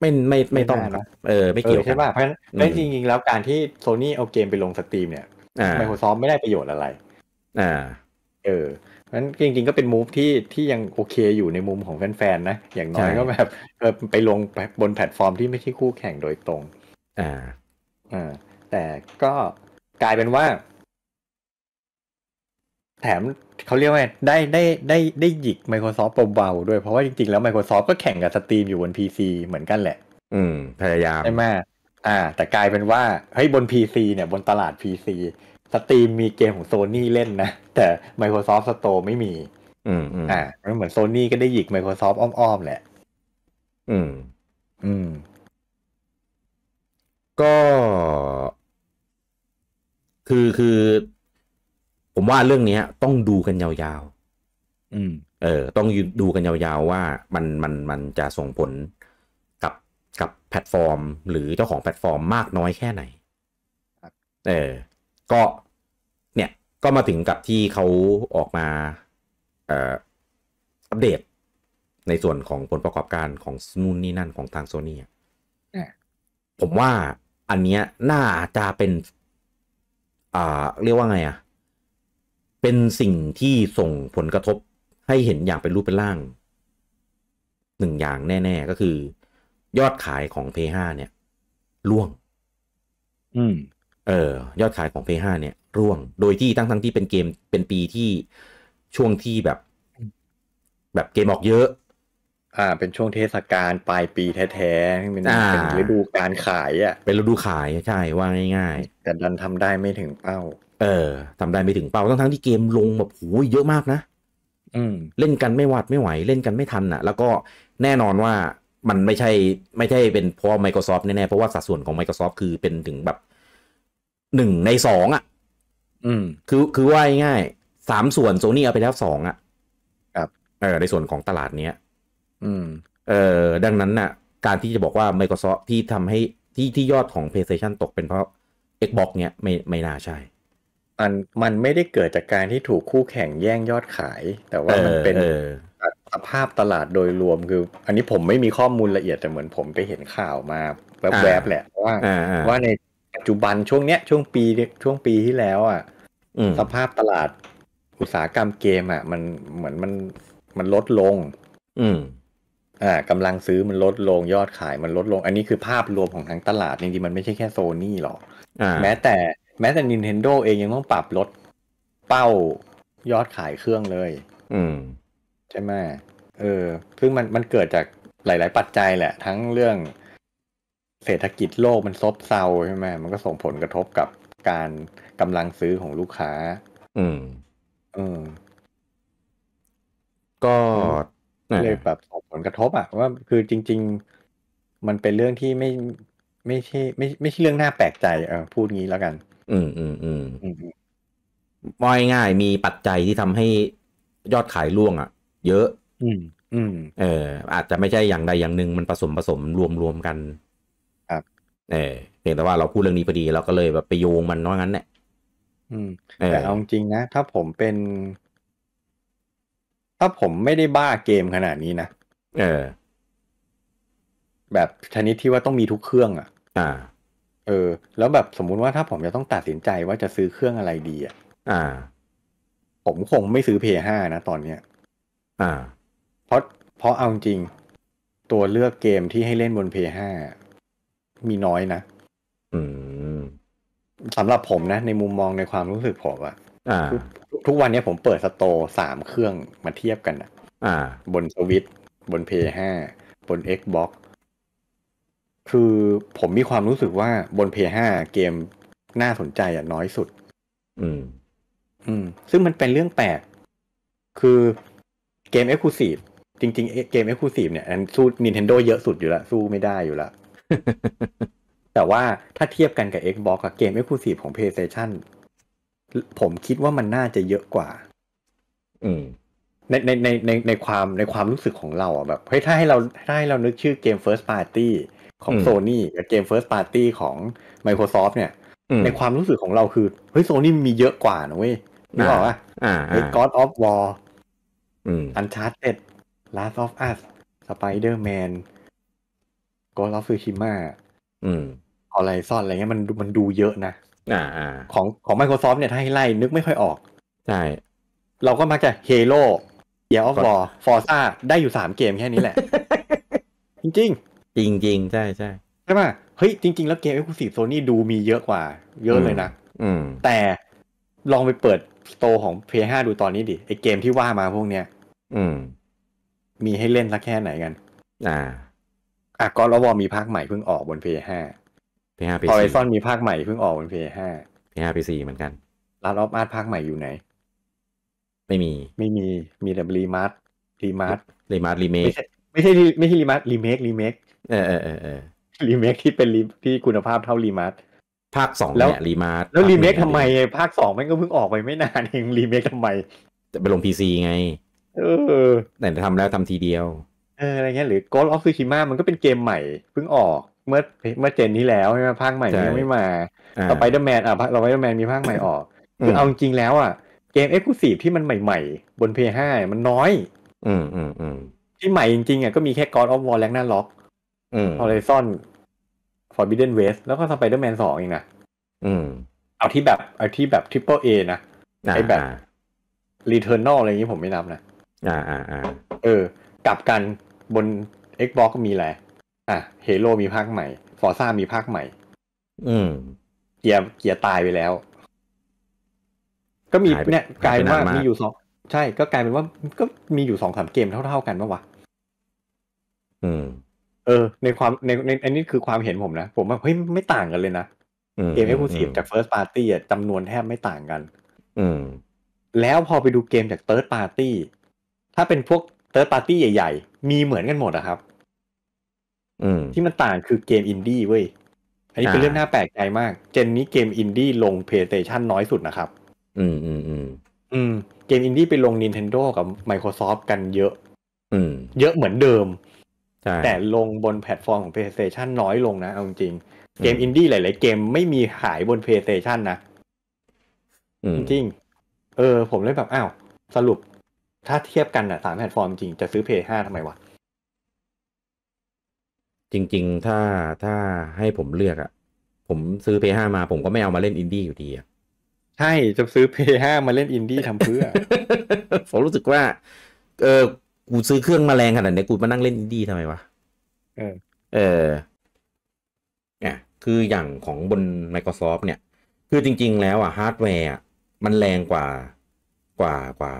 [SPEAKER 1] ไม่ไม่ไม่ต้องนะเออไม่เกี่ยวใช่ป่ะเพราะฉะนั้นจริงๆแล้วการที่โซนี่เอาเกมไปลงสตรีมเนี่ยไมโครซอฟไม่ได้ประโยชน์อะไร อ่า เออนั้นจริงๆก็เป็นมูฟที่ที่ยังโอเคอยู่ในมุมของแฟนๆนะ อย่างน้อยก็แบบเออไปลงบนแพลตฟอร์มที่ไม่ใช่คู่แข่งโดยตรง อ่าอ่าแต่ก็กลายเป็นว่า แถมเขาเรียกว่าได้ได้ได้ได้หยิก Microsoft เบาๆด้วย เพราะว่าจริงๆแล้ว Microsoft ก็แข่งกับสตรีมอยู่บน PC เหมือนกันแหละ อืม พยายามใช่ไหมอ่า แต่กลายเป็นว่าเฮ้ย บน PC เนี่ย บนตลาด PC สตรีมมีเกมของโซนี่เล่นนะ แต่ Microsoft Store ไม่มี อืมอ่ามันเหมือนโซนี่ก็ได้หยิก Microsoft อ้อม ๆ แหละอืม อืม ก็คือคือ ผมว่าเรื่องนี้ต้องดูกันยาว
[SPEAKER 2] ๆอืม
[SPEAKER 1] เออ ต้องดูกันยาว ๆ ว่ามันมันมันจะส่งผลกับแพลตฟอร์มหรือเจ้าของแพลตฟอร์มมากน้อยแค่ไหน เออก็เนี่ยก็มาถึงกับที่เขาออกมาอัปเดตในส่วนของผลประกอบการของนู่นนี่นั่นของทางโซนี่ผมว่าอันเนี้ยน่าจะเป็น อ่าเรียกว่าไงอะ่ะ เป็นสิ่งที่ส่งผลกระทบให้เห็นอย่างเป็นรูปเป็นร่าง หนึ่งอย่างแน่ ๆ ก็คือยอดขายของ P5 เนี่ย ร่วง อืม เออ ยอดขายของ P5 เนี่ย ร่วง โดยที่ทั้งทั้งที่เป็นเกมเป็นปีที่ช่วงที่แบบ แบบเกมออกเยอะ อ่า เป็นช่วงเทศกาลปลายปีแท้ๆเป็นเป็นฤดูการขายอ่ะ เป็นฤดูขาย ใช่ ว่าง่ายๆ แต่ดันทำได้ไม่ถึงเป้า เออทำได้ไม่ถึงเป้า ทั้งทั้งที่เกมลงแบบโหเยอะมากนะ อืม เล่นกันไม่วัดไม่ไหว เล่นกันไม่ทันอ่ะ แล้วก็แน่นอนว่ามันไม่ใช่ ไม่ใช่เป็นเพราะ Microsoft แน่ ๆ เพราะว่าสัดส่วนของ Microsoft คือเป็นถึงแบบหนึ่งในสองอ่ะอืม คือคือว่าง่าย สามส่วนโซนี่เอาไปแล้วสองอ่ะครับเออในส่วนของตลาดเนี้ยอืมเออดังนั้นน่ะ การที่จะบอกว่า Microsoft ที่ทำให้ที่ที่ยอดของ PlayStation ตกเป็นเพราะ Xbox เนี้ยไม่ไม่น่าใช่มันมันไม่ได้เกิดจากการที่ถูกคู่แข่งแย่งยอดขาย แต่ว่ามันเป็นเสภาพตลาดโดยรวมคืออันนี้ผมไม่มีข้อมูลละเอียดแต่เหมือนผมไปเห็นข่าวมาแวบๆแหละว่าว่าในปัจจุบันช่วงเนี้ยช่วงปีช่วงปีที่แล้วอ่ะสภาพตลาดอุตสาหกรรมเกมอ่ะมันเหมือนมันมันลดลง อืม อ่ากำลังซื้อมันลดลงยอดขายมันลดลง อันนี้คือภาพรวมของทั้งตลาดจริงๆมันไม่ใช่แค่โซนี่หรอกแม้แต่ แม้แต่ Nintendo เองยังต้องปรับลดเป้ายอดขายเครื่องเลย อืมใช่ไหมเออซึ่งมันมันเกิดจากหลาย ๆ ปัจจัยแหละ ทั้งเรื่องเศรษฐกิจโลกมันซบเซาใช่ไหมมันก็ส่งผลกระทบกับการกำลังซื้อของลูกค้า อืม อืมก็เลยแบบส่งผลกระทบอะว่าคือจริง ๆ มันเป็นเรื่องที่ไม่ไม่ใช่ไม่ไม่ใช่เรื่องน่าแปลกใจเออพูดงี้แล้วกัน อืม อืมอืมว่าง่ายมีปัจจัยที่ทำให้ยอดขายร่วงอ่ะเยอะ อืม อืม เออ อาจจะไม่ใช่อย่างใดอย่างหนึ่งมันผสมผสมรวมรวมกันครับเออเพียงแต่ว่าเราพูดเรื่องนี้พอดีเราก็เลยแบบไปโยงมันน้อยงั้นแหละ อืม แต่เอาจริงนะ ถ้าผมเป็น ถ้าผมไม่ได้บ้าเกมขนาดนี้นะ เออ แบบชนิดที่ว่าต้องมีทุกเครื่องอ่ะอ่า เออ แล้วแบบสมมุติว่าถ้าผมจะต้องตัดสินใจว่าจะซื้อเครื่องอะไรดีอ่ะอ่า ผมคงไม่ซื้อเพย์ห้านะ ตอนเนี้ยอ่าเพราะเพราะเอาจริงตัวเลือกเกมที่ให้เล่นบนเพยห้า มีน้อยนะ อืมสำหรับผมนะ ในมุมมองในความรู้สึกผมอะอะทุกวันนี้ผมเปิดสโตร์สามเครื่องมาเทียบกันอะอะบนสวิตบนเพยห้า บน Xbox คือผมมีความรู้สึกว่าบนเพยห้าเกมน่าสนใจอะน้อยสุด อืมอืมซึ่งมันเป็นเรื่องแปลกคือเกมเอ็กซ์คลูซีฟจริงๆเกมเอ็กซ์คลูซีฟเนี่ยอันสู้ Nintendo เยอะสุดอยู่ละสู้ไม่ได้อยู่ละแต่ว่าถ้าเทียบกันกับ Xbox กับเกมเอ็กซ์คลูซีฟของ PlayStation ผมคิดว่ามันน่าจะเยอะกว่า อืมในในในในในความในความรู้สึกของเราอ่ะ แบบเฮ้ยถ้าให้เราถ้าให้เรานึกชื่อเกม First Party ของ Sony กับเกม First Party ของ Microsoft เนี่ย ในความรู้สึกของเราคือ เฮ้ยโซนี่มีเยอะกว่านะเว้ยนึกออกป่ะไอ้ God of War อันชาร์ตเต็ด Last of Us สสไปเดอร์แมนก t ล f ฟซ u ชิม่าอะไรซ่อนอะไรเงี้ยมันมันดูเยอะนะ อ่า ของของ Microsoft เนี่ยถ้าให้ไล่นึกไม่ค่อยออก ใช่ เราก็มักจะฮโร่เดียวออฟวอร์ฟอร์ซ่าได้อยู่สามเกมแค่นี้แหละ จริงจริงจริงใช่ใช่ใช่ป่ะ เฮ้ยจริง ๆ แล้วเกมเอ็กซ์คลูซีฟโซนี่ดูมีเยอะกว่า เยอะเลยนะแต่ลองไปเปิดสโตของ PS5 ดูตอนนี้ดิ ไอเกมที่ว่ามาพวกเนี้ยอืม มีให้เล่นสักแค่ไหนกัน อ่าอ่ะก็ลวอมีภาคใหม่เพิ่งออกบน PS5 PS5 PS4 Horizon มีภาคใหม่เพิ่งออกบน PS5 PS5 p ซีเหมือนกันลาดออฟอาร์ตภาคใหม่อยู่ไหน ไม่มีไม่มีมีแต่รีมาร์ตรีมาร์ตรีมาร์ตรีเมคไม่ใช่ไม่ใช่รีมาร์ตรีเมครีเมคเออเออเออรีเมคที่เป็นที่คุณภาพเท่ารีมาร์ตภาคสองเนี่ย รีมาแล้วรีเมคทำไม ภาคสองมันก็เพิ่งออกไปไม่นานเอง รีเมคทำไมจะไปลงพีซีไง เออแต่ทำแล้วทำทีเดียวเอออะไรเงี้ยหรือ Ghost of Tsushima มันก็เป็นเกมใหม่เพิ่งออกเมื่อเมื่อเจนนี้แล้วใช่ไหมภาคใหม่ยังไม่มาต่อไปเดอะแมนอ่ะเราไปเดอะแมนมีภาคใหม่ออกคือ เอาจริงแล้วอ่ะเกมเอ็กซ์คลูซีฟที่มันใหม่ๆ บนเพย์ห้ามันน้อย อืมอืมอืมที่ใหม่จริงๆอ่ะก็มีแค่ God of War แลกหน้าล็อก อืฮอลเลซอน Forbidden West แล้วก็ Spider-Man สองอีกนะอืม เอาที่แบบเอาที่แบบ Triple A นะไอแบบ Returnal อะไรอย่างนี้ผมไม่นับนะอ่าอ่าอ่าเออ กลับกันบน Xbox มีแหละอ่ะ Halo มีภาคใหม่ Forza มีภาคใหม่ อืม เกียร์เกียร์ตายไปแล้ว ก็มีเนี่ย กลายว่ามีอยู่สองใช่ก็กลายเป็นว่าก็มีอยู่สองสามเกมเท่าๆกันปะวะอืมเออในความในใน อันนี้คือความเห็นผมนะ ผมว่าเฮ้ยไม่ต่างกันเลยนะ
[SPEAKER 2] เกมเอ็กซ์คลูซีฟจ
[SPEAKER 1] ากเฟิร์สปาร์ตี้จำนวนแทบไม่ต่างกัน อืม แล้วพอไปดูเกมจากเติร์ดปาร์ตี้ถ้าเป็นพวกเติร์ดปาร์ตี้ใหญ่ๆ มีเหมือนกันหมดอะครับที่มันต่างคือเกมอินดี้เว้ยอันนี้เป็นเรื่องน่าแปลกใจมาก เจนนี้เกมอินดี้ลงเพลย์สเตชันน้อยสุดนะครับอืมอืมอืมอืมเกมอินดี้ไปลง Nintendo กับ Microsoft กันเยอะ อืม เยอะเหมือนเดิมแต่ลงบนแพลตฟอร์ม ของ PlayStation น้อยลงนะเอาจริงเกมอินดี้หลายๆเกมไม่มีขายบน PlayStation นะจริง เออผมเลยแบบอ้าวสรุปถ้าเทียบกันอนะสามแพลตฟอร์มจริงจะซื้อ PS5 ทำไมวะจริงๆ ถ้าถ้าให้ผมเลือกอะผมซื้อ PS5 มาผมก็ไม่เอามาเล่นอินดี้อยู่ดีอะใช่จะซื้อ PS5 มาเล่นอินดี้ทำเพื่อ ผมรู้สึกว่า เออกูซื้อเครื่องมาแรงขนาดนี้กูมานั่งเล่นอินดี้ทำไมวะเออเออ เนี่ย คืออย่างของบน Microsoft เนี่ย คือจริงๆ แล้วอ่ะฮาร์ดแวร์มันแรงกว่ากว่ากว่า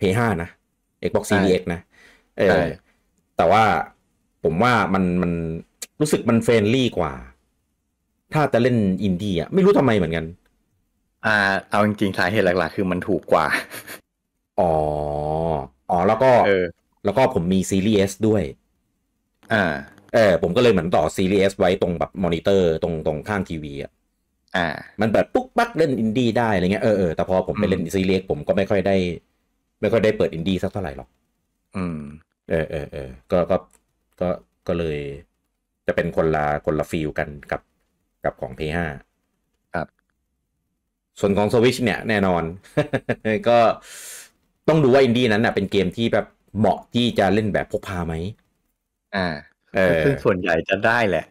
[SPEAKER 1] P5 นะ Xbox Series X นะเออแต่ว่าผมว่ามันมันรู้สึกมันเฟรนลี่กว่า ถ้าจะเล่นอินดี้อ่ะ ไม่รู้ทำไมเหมือนกัน อ่าเอาจริงๆสาเหตุหลักๆ คือมันถูกกว่า อ๋ออ๋อแล้วก็แล้วก็ผมมีซีรีส์ด้วย อ่า เออผมก็เลยเหมือนต่อซีรีส์ไว้ตรงแบบมอนิเตอร์ ตรงตรงข้างทีวีอ่ะ อ่า มันแบบปุ๊กปักเล่นอินดี้ได้อะไรเงี้ย เออเออแต่พอผมไปเล่นซีรีส์ผมก็ไม่ค่อยได้ ไม่ค่อยได้เปิดอินดี้สักเท่าไหร่หรอก อืม เออเออเออก็ก็ ก็ ก็เลยจะเป็นคนละคนละฟิลกันกับกับของ P5 ครับ ส่วนของ Switch เนี่ยแน่นอน ก็ต้องดูว่าอินดี้นั้นนะเป็นเกมที่แบบเหมาะที่จะเล่นแบบพกพาไหม อ่าซึ่งส่วนใหญ่จะได้แหละ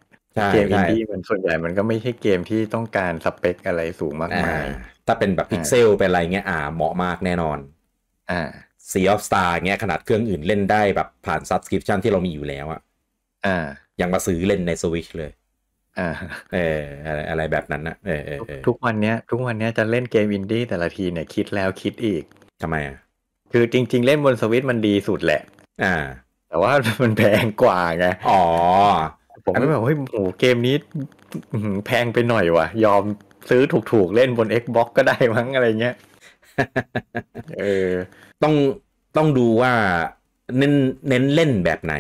[SPEAKER 1] เกมอินดี้มันส่วนใหญ่มันก็ไม่ใช่เกมที่ต้องการสเปคอะไรสูงมากมาย ถ้าเป็นแบบพิกเซลเป็นอะไรเงี้ยอ่าเหมาะมากแน่นอน อ่าซีออฟสตาร์เงี้ยขนาดเครื่องอื่นเล่นได้แบบผ่านซับสคริปชั่นที่เรามีอยู่แล้วอะอ่า ยังมาซื้อเล่นในสวิชเลย อ่า เอออะไรอะไรแบบนั้นนะเออเออ ทุกวันเนี้ย ทุกวันเนี้ยจะเล่นเกมอินดี้แต่ละทีเนี่ยคิดแล้วคิดอีกทำไมอ่ะคือจริงๆเล่นบนสวิตมันดีสุดแหละ อ่า แต่ว่ามันแพงกว่าไง อ๋อผมก็แบบเฮ้ยโหเกมนี้แพงไปหน่อยวะยอมซื้อถูกๆเล่นบน Xbox ก็ได้มั้งอะไรเงี้ยเออต้องต้องดูว่าเน้นเน้นเล่นแบบไหน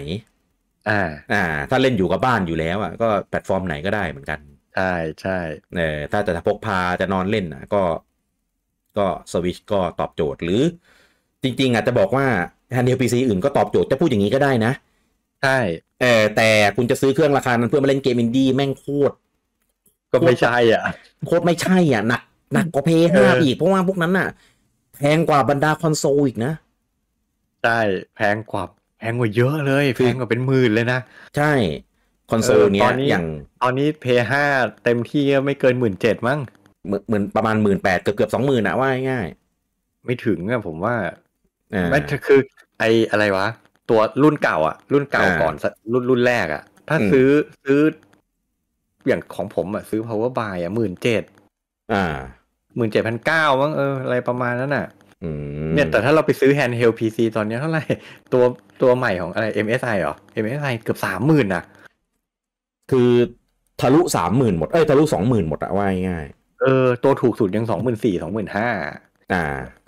[SPEAKER 1] อ่าอ่า ถ้าเล่นอยู่กับบ้านอยู่แล้วอ่ะ ก็แพลตฟอร์มไหนก็ได้เหมือนกันใช่ใช่เออ ถ้าจะพกพาจะนอนเล่นอ่ะ ก็ ก็สวิชก็ตอบโจทย์หรือจริงๆอาจจะบอกว่าฮันเดลพีซีอื่นก็ตอบโจทย์จะพูดอย่างนี้ก็ได้นะ ใช่เออแต่คุณจะซื้อเครื่องราคานั้นเพื่อมาเล่นเกมอินดี้แม่งโคตรก็ไม่ใช่อ่ะ โคตรไม่ใช่อ่ะหนักหนักกว่าเพย์ห้าอีกเพราะว่าพวกนั้นอ่ะ แพงกว่าบรรดาคอนโซลอีกนะ ใช่ แพงกว่า แพงกว่าเยอะเลยแพงกว่าเป็นหมื่นเลยนะ ใช่คอนโซลเนี้ยอย่าง ตอนนี้เพย์ห้าเต็มที่ไม่เกินหมื่นเจ็ดมั้งเหมือนประมาณหมื่นแปดเกือบเกือบสองหมื่นอะว่าง่ายไม่ถึงอะผมว่าไม่คือไออะไรวะ ตัวรุ่นเก่า อ่ะ รุ่นเก่า ก่อนรุ่นรุ่นแรก อ่ะ ถ้าซื้อซื้อ อย่างของผมอ่ะ ซื้อ power by u อ่ะหมื่นเจ็ดอ่าหมื่นเจ็ดพันเก้ามั้งเอออะไรประมาณนั้นอ่ะเนี่ย แต่ถ้าเราไปซื้อ handheld PC ตอนนี้เท่าไหร่ ตัวตัวใหม่ของอะไร MSI หรอ MSI เกือบสามหมื่นนะคือทะลุสามหมื่นหมดเอ้ยทะลุสองหมื่นหมดอะว่าง่ายเออตัวถูกสุดยังสองหมื่นสี่สองหมื่นห้าอ่า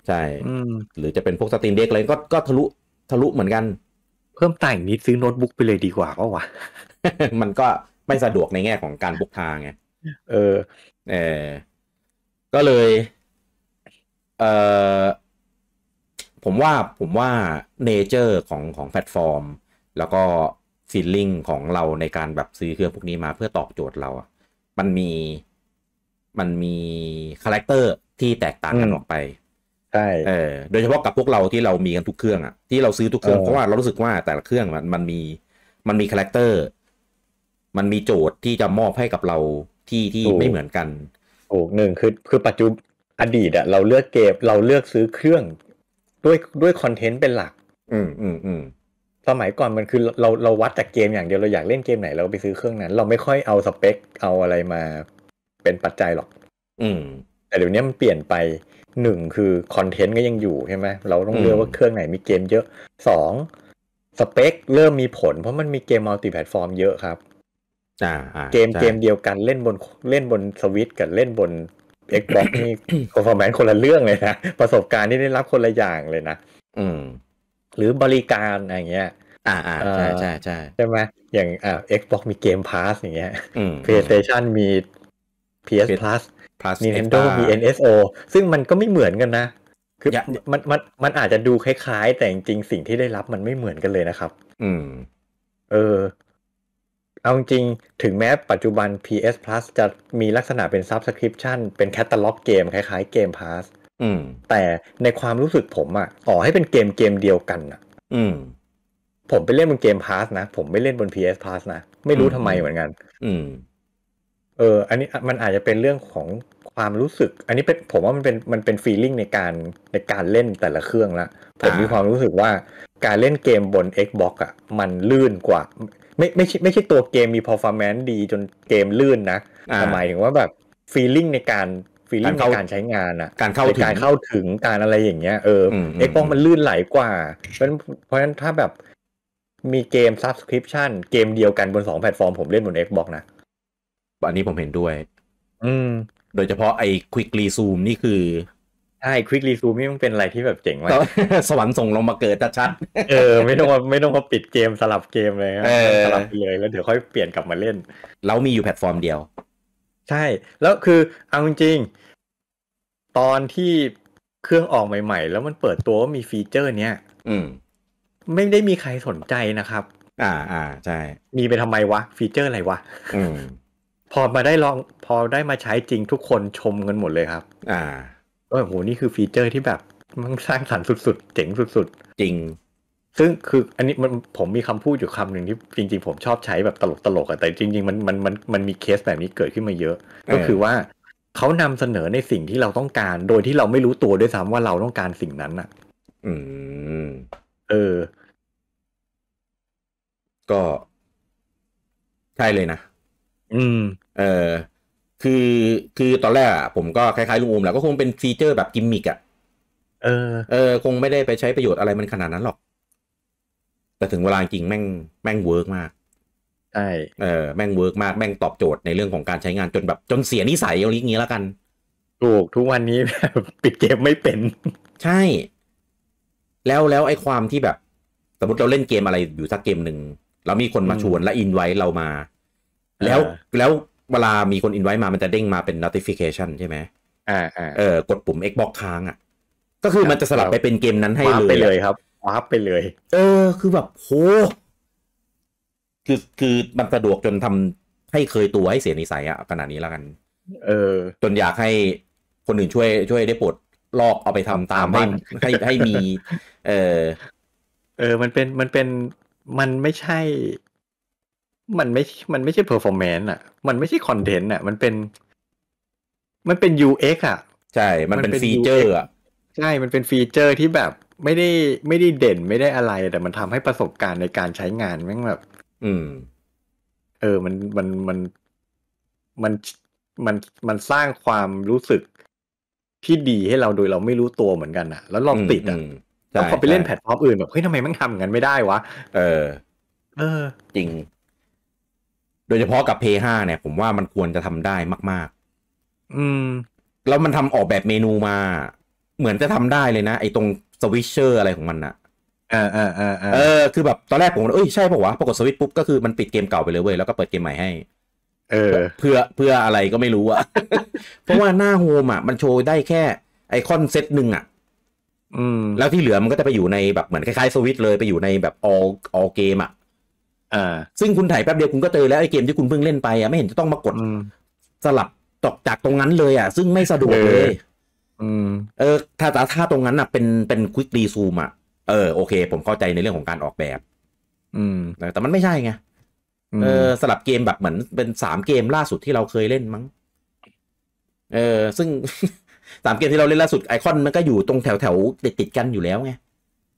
[SPEAKER 1] ใช่ หรือจะเป็นพวกสตรีมเด็กอะไรก็ก็ทะลุทะลุเหมือนกัน เพิ่มแต่งนิดซื้อ โน้ตบุ๊กไปเลยดีกว่าเพราะว่า มันก็ไม่สะดวกในแง่ของการบุกทางไงเออเออก็เลยเออผมว่าผมว่า เนเจอร์ ของของแพลตฟอร์ม แล้วก็ ฟีลลิ่งของเราในการแบบซื้อเครื่องพวกนี้มาเพื่อตอบโจทย์เราอ่ะมันมีมันมีคาแรคเตอร์ที่แตกต่างกันออกไปใช่เออ โดยเฉพาะกับพวกเราที่เรามีกันทุกเครื่องอ่ะที่เราซื้อทุกเครื่อง เพราะว่าเรารู้สึกว่าแต่ละเครื่องมันมันมีมันมีคาแรคเตอร์มันมีโจทย์ที่จะมอบให้กับเราที่ที่ไม่เหมือนกัน โอกหนึ่งคือคือปัจจุบันอดีตอะเราเลือกเกมเราเลือกซื้อเครื่อง ด้วยด้วยคอนเทนต์เป็นหลัก
[SPEAKER 2] อืมอืมอืม
[SPEAKER 1] สมัยก่อนมันคือเราเราวัดจากเกมอย่างเดียวเราอยากเล่นเกมไหน เราไปซื้อเครื่องนั้นเราไม่ค่อยเอาสเปคเอาอะไรมา เป็นปัจจัยหรอก อืมแต่เดี๋ยวนี้มันเปลี่ยนไปหนึ่งคือคอนเทนต์ก็ยังอยู่ใช่ไหมเราต้องเลือกว่าเครื่องไหนมีเกมเยอะสองสเปค เริ่มมีผล เพราะมันมีเกมมัลติแพลตฟอร์มเยอะครับเกมเกมเดียวกันเล่นบนเล่นบนสวิตกับเล่นบน Xbox นี่คอนฟ o r m a มนคนละเรื่องเลยนะ ประสบการณ์ที่ได้รับคนละอย่างเลยนะอืหรือบริการอะไรเงี้ย อ่าอ่าใช่ใช่ใช่ใช่ไหมอย่างอ่า Xbox มีเกมพาสอย่างเงี้ย PlayStation มี PS Plus plus Nintendo มี NSO ซึ่งมันก็ไม่เหมือนกันนะคือมันมันมันอาจจะดูคล้ายๆ แต่จริงสิ่งที่ได้รับมันไม่เหมือนกันเลยนะครับ อืม เออเอาจริงถึงแม้ปัจจุบัน PS Plus จะมีลักษณะเป็น Subscription เป็นแคตตาล็อกเกมคล้ายๆเกม Pass อืม แต่ในความรู้สึกผมอะต่อให้เป็นเกมเกมเดียวกันอ่ะ อืม ผมไปเล่นบนเกม Pass นะผมไม่เล่นบน PS Plus นะไม่รู้ทำไมเหมือนกัน อืมเอออันนี้มันอาจจะเป็นเรื่องของความรู้สึก อันนี้เป็นผมว่ามันเป็นมันเป็นฟีลลิ่งในการในการเล่นแต่ละเครื่องละ ผมมีความรู้สึกว่าการเล่นเกมบน Xbox อ่ะ มันลื่นกว่าไม่ไม่ใช่ไม่ใช่ตัวเกมมี performance ดีจนเกมลื่นนะแต่หมายถึงว่าแบบฟีลลิ่งในการฟีลลิ่งในการใช้งานอ่ะ การเข้าถึงการเข้าถึงการอะไรอย่างเงี้ยเออ x อ o กมันลื่นไหลกว่า เพราะฉะนั้นเพราะฉะนั้นถ้าแบบมีเกม subscription เกมเดียวกันบน2แพลตฟอร์มผมเล่นบน Xbox นะอันนี้ผมเห็นด้วย อืม โดยเฉพาะไอ้ควิกรีซูมนี่คือใช่ควิกรีซูมนี่มันเป็นอะไรที่แบบเจ๋งมากสวรรค์ส่งลงมาเกิดชัดเออ ไม่ต้องไม่ต้องมาปิดเกมสลับเกมเลยสลับไปเลยแล้วเดี๋ยวค่อยเปลี่ยนกลับมาเล่นเรามีอยู่แพลตฟอร์มเดียว ใช่ แล้วคือเอาจริง ตอนที่เครื่องออกใหม่ๆ แล้วมันเปิดตัวว่ามีฟีเจอร์ เนี้ยอืม ไม่ได้มีใครสนใจนะครับ อ่าอ่าใช่มีไปทำไมวะฟีเจอร์อะไรวะอืมพอมาได้ลอง พอได้มาใช้จริงทุกคนชมกันหมดเลยครับ อ่าเออโหนี่คือฟีเจอร์ที่แบบมันสร้างสรรค์สุดๆ เจ๋งสุดๆจริง ซึ่งคือ อันนี้มันผมมีคำพูดอยู่คำนึงที่จริง ๆ ผมชอบใช้แบบตลกๆอะแต่จริงๆมันมันมันมันมีเคสแบบนี้เกิดขึ้นมาเยอะ ก็คือว่าเขานำเสนอในสิ่งที่เราต้องการ โดยที่เราไม่รู้ตัวด้วยซ้ำว่าเราต้องการสิ่งนั้นอะอืม เออ ก็ใช่เลยนะอืมเออคือคือตอนแรกอ่ะผมก็คล้ายๆลุงอูมแหละก็คงเป็นฟีเจอร์แบบกิมมิกอ่ะเออ เออคงไม่ได้ไปใช้ประโยชน์อะไรมันขนาดนั้นหรอก แต่ถึงเวลาจริงแม่ง แม่งเวิร์กมากใช่เออแม่งเวิร์กมากแม่งตอบโจทย์ในเรื่องของการใช้งานจนแบบจนเสียนิสัยอย่างนี้แล้วกันถูกทุกวันนี้แบบปิดเกมไม่เป็น ใช่ แล้วแล้วไอ้ความที่แบบสมมติเราเล่นเกมอะไรอยู่สักเกมหนึ่งเรามีคนมาชวนและอินไว้เรามาแล้วแล้วเวลามีคนอินไว้มา มันจะเด้งมาเป็น notification ใช่ไหม อ่าอ่าเออ กดปุ่ม Xbox ค้างอ่ะ
[SPEAKER 2] ก็คือมันจะสลับไปเป็นเกมนั้นให้เลยไปเลยครั
[SPEAKER 1] บวาร์ปไปเลย เออ คือแบบโหคือคือมันสะดวกจนทำให้เคยตัวให้เสียนิสัยอะขนาดนี้แล้วกัน เออ จนอยากให้คนอื่นช่วย ช่วยได้ปลดลอกเอาไปทำตามให้ให้ให้มี เออเออ มันเป็นมันเป็นมันไม่ใช่มันไม่มันไม่ใช่เพอร์ฟอร์แมนซ์อ่ะ มันไม่ใช่คอนเทนต์อ่ะ มันเป็น มันเป็น UX อ่ะใช่ มันเป็นฟีเจอร์ อ่ะ ใช่ มันเป็นฟีเจอร์ที่แบบไม่ได้ไม่ได้เด่นไม่ได้อะไรแต่ มันทำให้ประสบการณ์ในการใช้งานแม่งแบบ อืม เออ มันมัน มัน มัน มันมันสร้างความรู้สึกที่ดีให้เราโดยเราไม่รู้ตัวเหมือนกันอ่ะ แล้วลองติดอ่ะแล้วพอไปเล่นแพลตฟอร์มอื่นแบบเฮ้ยทำไมมันทำงั้นไม่ได้วะ เออ เออ จริงโดยเฉพาะกับ p 5เนี่ยผมว่ามันควรจะทำได้มาก ๆ อืม แล้วมันทำออกแบบเมนูมาเหมือนจะทำได้เลยนะไอ้ตรงสวิชเชอร์อะไรของมันอะเออเออเออเออ คือแบบตอนแรกผมเอ้ยใช่ปะวะปรากฏสวิตปุ๊บก็คือมันปิดเกมเก่าไปเลยเว้ยแล้วก็เปิดเกมใหม่ให้ เออ เพื่อเพื่ออะไรก็ไม่รู้อะเพราะว่าหน้าโฮมอะมันโชว์ได้แค่ไอคอนเซ็ตหนึ่งอะอืม แล้วที่เหลือมันก็จะไปอยู่ในแบบเหมือนคล้ายๆสวิตเลยไปอยู่ในแบบออลออลเกมอะซึ่งคุณถ่ายแป๊บเดียวคุณก็เจอแล้วไอ้เกมที่คุณเพิ่งเล่นไปอ่ะไม่เห็นจะต้องมากดสลับตกจากตรงนั้นเลยอ่ะซึ่งไม่สะดวกเลยเออ ถ้าถ้าตรงนั้นอ่ะเป็นเป็นควิกรีซูมอ่ะเออโอเค ผมเข้าใจในเรื่องของการออกแบบอืมแต่มันไม่ใช่ไงเออ สลับเกมแบบเหมือนเป็นสามเกมล่าสุดที่เราเคยเล่นมั้ง เออซึ่งสามเกมที่เราเล่นล่าสุดไอคอน มันก็อยู่ตรงแถวแถวติดติดกันอยู่แล้วไง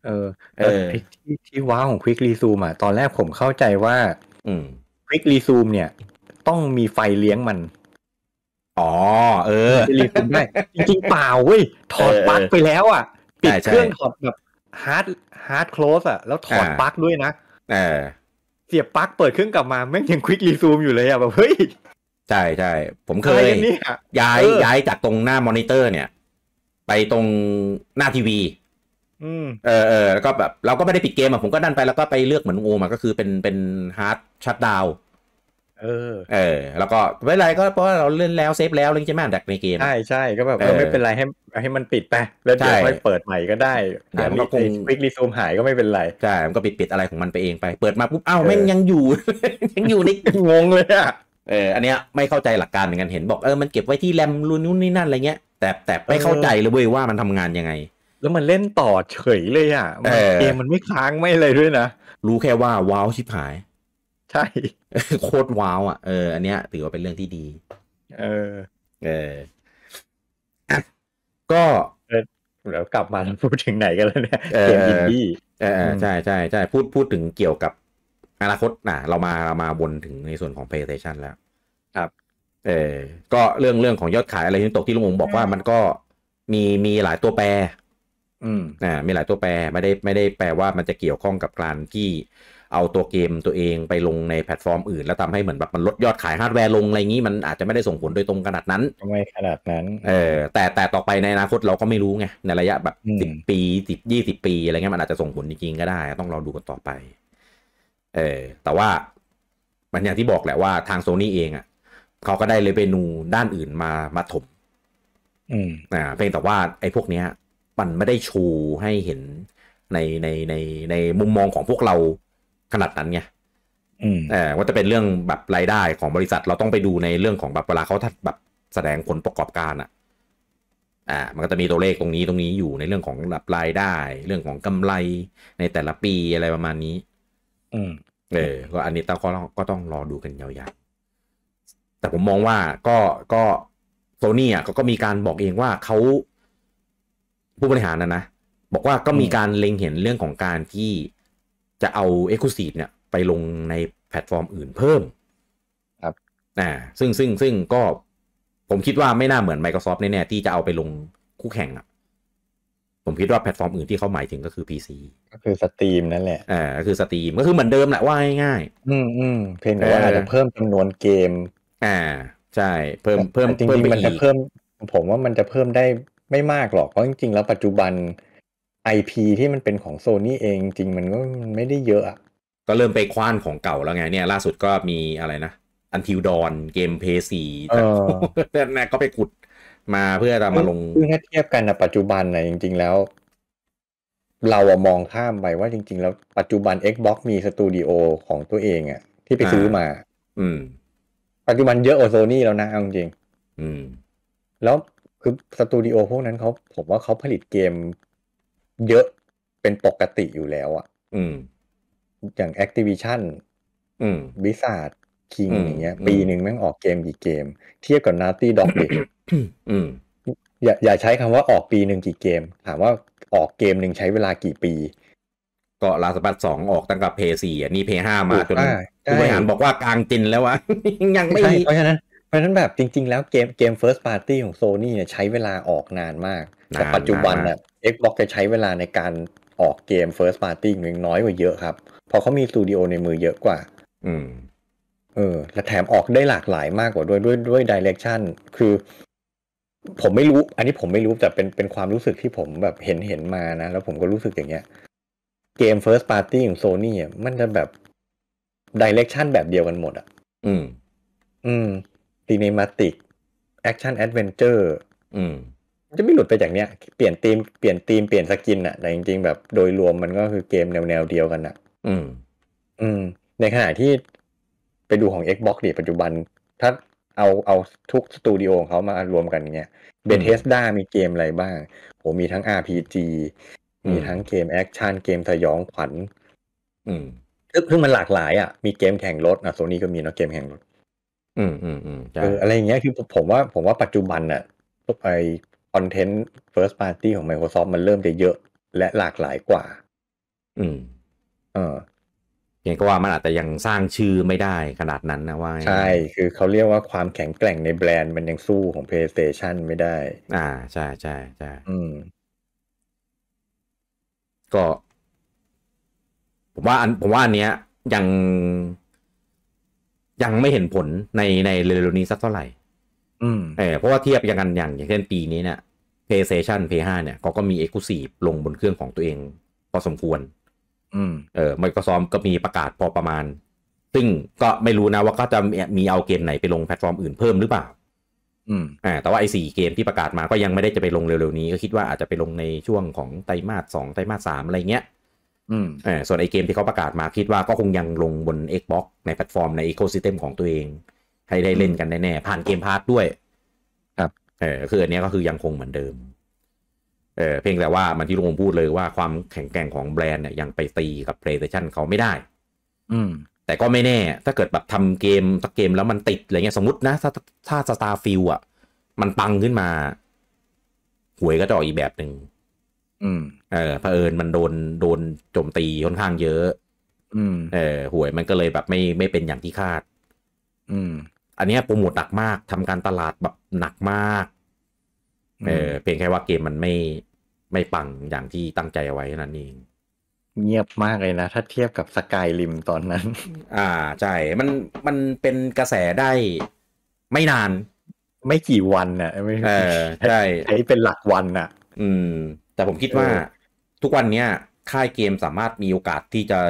[SPEAKER 1] เออเออที่ที่ว้าของควิกรีซูมอ่ะตอนแรกผมเข้าใจว่า อืมควิกรีซูมเนี่ย ต้องมีไฟเลี้ยงมัน อ๋อเออรีซูมได้จริงเปล่าเว้ย ถอดปลั๊กไปแล้วอ่ะปิดเครื่องถอดแบบฮาร์ดฮาร์ดคลอสอ่ะแล้วถอดปลั๊กด้วยนะเออเสียบปลั๊กเปิดเครื่องกลับมาแม่งยังควิกรีซูมอยู่เลยอ่ะแบบเฮ้ยใช่ใช่ผมเคย ย้ายย้ายจากตรงหน้ามอนิเตอร์เนี่ยไปตรงหน้าทีวีเออเออแล้วก็แบบเราก็ไม่ได้ปิดเกมอ่ะผมก็ดันไปแล้วก็ไปเลือกเหมือนงูมาก็คือเป็นเป็นฮาร์ดชัดดาวเออเออแล้วก็ไม่เป็นไรก็เพราะเราเล่นแล้วเซฟแล้วเล่นใช่ไหมดักในเกมใช่ใช่ก็แบบไม่เป็นไรให้ให้มันปิดไปแล้วเดี๋ยวค่อยเปิดใหม่ก็ได้เต่มันก็คงฟิกลีซูมหายก็ไม่เป็นไรใช่มันก็ปิดปิดอะไรของมันไปเองไป เปิดมาปุ๊บอ้าวแม่งยังอยู่ยังอยู่ในงงเลยอ่ะเอออันเนี้ยไม่เข้าใจหลักการเหมือนกันเห็นบอกเออมันเก็บไว้ที่แรมรุ่นนู้นนี่นั่นอะไรเงี้ยแต่แต่ไม่เข้าใจเลยเว้ยว่ามันทำงานยังไงแล้วมันเล่นต่อเฉยเลยอ่ะเกมมันไม่ค้างไม่อะไรด้วยนะรู้แค่ว่าว้าวชิบหาย ใช่โคตรว้าวอ่ะเอออันเนี้ย ถือว่าเป็นเรื่องที่ดี เออเออ ก็เดี๋ยวกลับมาพูดถึงไหนกันแล้วเนี่ยเกมอินดี้เออใช่ใช่ใช่พูดพูดถึงเกี่ยวกับอนาคตนะเรามาเรามาวนถึงในส่วนของ PlayStation แล้ว ครับ เออก็เรื่องเรื่องของยอดขายอะไรที่ตกที่ลุงงบอกว่ามันก็มีมีหลายตัวแปรอ่ามีหลายตัวแปรไม่ได้ไม่ได้แปลว่ามันจะเกี่ยวข้องกับการที่เอาตัวเกมตัวเองไปลงในแพลตฟอร์มอื่นแล้วทำให้เหมือนแบบมันลดยอดขายฮาร์ดแวร์ลงอะไรงนี้ มันอาจจะไม่ได้ส่งผลโดยตรงขนาดนั้นไม่ขนาดนั้น เออ แต่แต่ต่อไปในอนาคตเราก็ไม่รู้ไงในระยะแบบสิบปีสิบยี่สิบปีอะไรเงี้ย มันอาจจะส่งผลจริงๆก็ได้ ต้องรอดูกันต่อไป เออ แต่ว่า มันอย่างที่บอกแหละว่าทางโซนี่เอง อ่ะเขาก็ได้เลเวนูด้านอื่นมามาถม อืมอ่าเพียงแต่ว่า ไอ้พวกเนี้ยมันไม่ได้ชูให้เห็นในในในในมุมมองของพวกเราขนาดนั้นไงเออว่าจะเป็นเรื่องแบบรายได้ของบริษัทเราต้องไปดูในเรื่องของแบบเวลาเขาแบบแสดงผลประกอบการอ่ะอ่ามันก็จะมีตัวเลขตรงนี้ตรงนี้อยู่ในเรื่องของแบบรายได้ เรื่องของกำไรในแต่ละปีอะไรประมาณนี้อืมเออ ก็อันนี้ต้อก็ก็ต้องรอดูกันยาวๆแต่ผมมองว่าก็ก็โซนี่อ่ะเขาก็มีการบอกเองว่าเขาผู้บริหารนะนะบอกว่าก็มีการเล็งเห็นเรื่องของการที่จะเอา e อ c l u s i v e เนี่ย ไปลงในแพลตฟอร์มอื่นเพิ่มครับ อ่าซึ่งซึ่งซึ่งก็ผมคิดว่าไม่น่าเหมือน Microsoft แน่ ๆ ที่จะเอาไปลงคู่แข่งอะผมคิดว่าแพลตฟอร์มอื่นที่เขาหมายถึงก็คือ PC ก็คือสตรีมนั่นแหละอ่าก็คือสตรีมก็คือเหมือนเดิมแหละว่าง่ายๆอืมอืมเพียงแต่ว่าอาจจะเพิ่มจำนวนเกม อ่า ใช่ เพิ่มเพิ่มจริงๆมันจะเพิ่มผมว่ามันจะเพิ่มได้ไม่มากหรอกเพราะจริงๆแล้วปัจจุบัน IP ที่มันเป็นของโซนี่เองจริงมันก็ไม่ได้เยอะ ก็เริ่มไปคว้านของเก่าแล้วไงเนี่ย ล่าสุดก็มีอะไรนะอันทิวดอนเกมเพย์สี่ม่ก็ไปขุดมาเพื่อจะมาลงือถ้าเทียบกันนะปัจจุบันนะจริงๆแล้ว เราอะมองข้ามไปว่าจริงๆแล้วปัจจุบัน Xbox มีสตูดิโอของตัวเองอะที่ไปซื้อมา อืม ปัจจุบันเยอะโอโซนี่แล้วนะเอาจริงอืม แล้วคือสตูดิโอพวกนั้นเขาผมว่าเขาผลิตเกมเยอะเป็นปกติอยู่แล้วอะอืม อย่าง a อ t i v i s i o n อืมบิซาร์ดคิงอย่างเงี้ย ปีหนึ่งแม่งออกเกมกี่เกม เทียบกับนาตี้ด็อกดิอย่าอย่าใช้คำว่าออกปีหนึ่งกี่เกม ถามว่าออกเกมหนึ่งใช้เวลากี่ปี ก็ลาสปัดสองออกตั้งแต่เพย์สี่อ่ะ นี่เพย์ห้ามาจนผู้บริหารบอกว่ากลางจินแล้ววะ ยังไม่เพราะฉะนั้นเพราะฉะนั้นแบบจริง ๆ แล้วเกมเกม first party ของโซ n y เนี่ยใช้เวลาออกนานมาก แต่ปัจจุบันน่ะ Xbox จะใช้เวลาในการออกเกม first party ยังน้อยกว่าเยอะครับพอเขามีสตูดิโอในมือเยอะกว่า อืม เออและแถมออกได้หลากหลายมากกว่าด้วยด้วยด้วยดิเรกชันคือ ผมไม่รู้ อันนี้ผมไม่รู้ แต่เป็นเป็นความรู้สึกที่ผมแบบเห็นเห็นมานะ แล้วผมก็รู้สึกอย่างเงี้ย เกม first party ของโซนี่มันจะแบบดิเรกชันแบบเดียวกันหมด อ่ะ อืม อืมดีเนมาติกแอคชั่นแอดเวนเจอร์จะไม่หลุดไปจากเนี้ยเปลี่ยนธีมเปลี่ยนธีมเปลี่ยนสกินอะแต่จริงๆแบบ โดยรวมมันก็คือเกมแนวแนวเดียวกันอะอืม อืมในขณะที่ไปดูของ Xbox ดีปัจจุบัน ถ้าเอาเอาทุกสตูดิโอของเขามารวมกันเนี้ยเบนเทสด้ามีเกมอะไรบ้างโหมีทั้ง RPG มีทั้งเกมแอคชั่น เกมสยองขวัญอืมซึ่งมันหลากหลายอ่ะมีเกมแข่งรถอ่ะโซนี่ก็มีเนาะเกมแข่งรถ
[SPEAKER 2] อืมอืมอืมออะไร
[SPEAKER 1] อย่างเงี้ยคือผมว่าผมว่าปัจจุบันอะไอคอนเทนต์ first party ของ Microsoft มันเริ่มจะเยอะและหลากหลายกว่า อืม เออยังก็ว่ามันอาจจะยังสร้างชื่อไม่ได้ขนาดนั้นนะว่า ใช่ คือเขาเรียกว่าความแข็งแกร่งในแบรนด์มันยังสู้ของ PlayStation ไม่ได้ อ่า ใช่ใช่ใช่อืมก็ ผมว่าอันผมว่าอันเนี้ย ยังยังไม่เห็นผลในในเร็วนี้สักเท่าไหร่ อืมเออเพราะว่าเทียบยังกันอย่างอย่างเช่นปีนี้เนี่ย PlayStation P5 เนี่ยเขาก็มี Exclusive ลงบนเครื่องของตัวเอง พอสมควร อืม เออ Microsoft ก็มีประกาศพอประมาณ ซึ่งก็ไม่รู้นะว่าก็จะมีเอาเกมไหนไปลงแพลตฟอร์มอื่นเพิ่มหรือเปล่า อืมอ่าแต่ว่าไอ้สี่เกมที่ประกาศมาก็ยังไม่ได้จะไปลงเร็วๆนี้ก็คิดว่าอาจจะไปลงในช่วงของไตรมาสสองไตรมาสสามอะไรเงี้ยออส่วนไอเกมที่เขาประกาศมาคิดว่าก็คงยังลงบน Xbox ในแพลตฟอร์มใน Ecosystem ของตัวเอง ให้ได้เล่นกันแน่ๆผ่านเกมพาร์ทด้วย ครับ เออคืออันนี้ก็คือยังคงเหมือนเดิมเออเพียงแต่ว่ามันที่ลุงพูดเลยว่าความแข็งแกร่งของแบรนด์เนี่ยยังไปตีกับ PlayStation เขาไม่ได้อืมแต่ก็ไม่แน่ ถ้าเกิดแบบทำเกมสักเกมแล้วมันติดอะไรเงี้ยสมมตินะ ถ้าถ้าสตาร์ฟิลอ่ะ มันปังขึ้นมาหวยก็จะออกอีกแบบหนึ่งอืมเออเผอิญมันโดนโดนโจมตีค่อนข้างเยอะอเออหวยมันก็เลยแบบไม่ไม่เป็นอย่างที่คาด อืม อันนี้โปรโมทหนักมากทำการตลาดแบบหนักมาก เออ เพียงแค่ว่าเกมมันไม่ไม่ปังอย่างที่ตั้งใจไว้นั่นเอง เงียบมากเลยนะถ้าเทียบกับสกายริมตอนนั้น อ่าใช่มันมันเป็นกระแสได้ไม่นาน ไม่กี่วันน่ะไม่ใช่ใช้เป็นหลักวันน่ะ อืมแต่ผมคิดว่าทุกวันเนี้ยค่ายเกมสามารถมีโอกาสที่จะ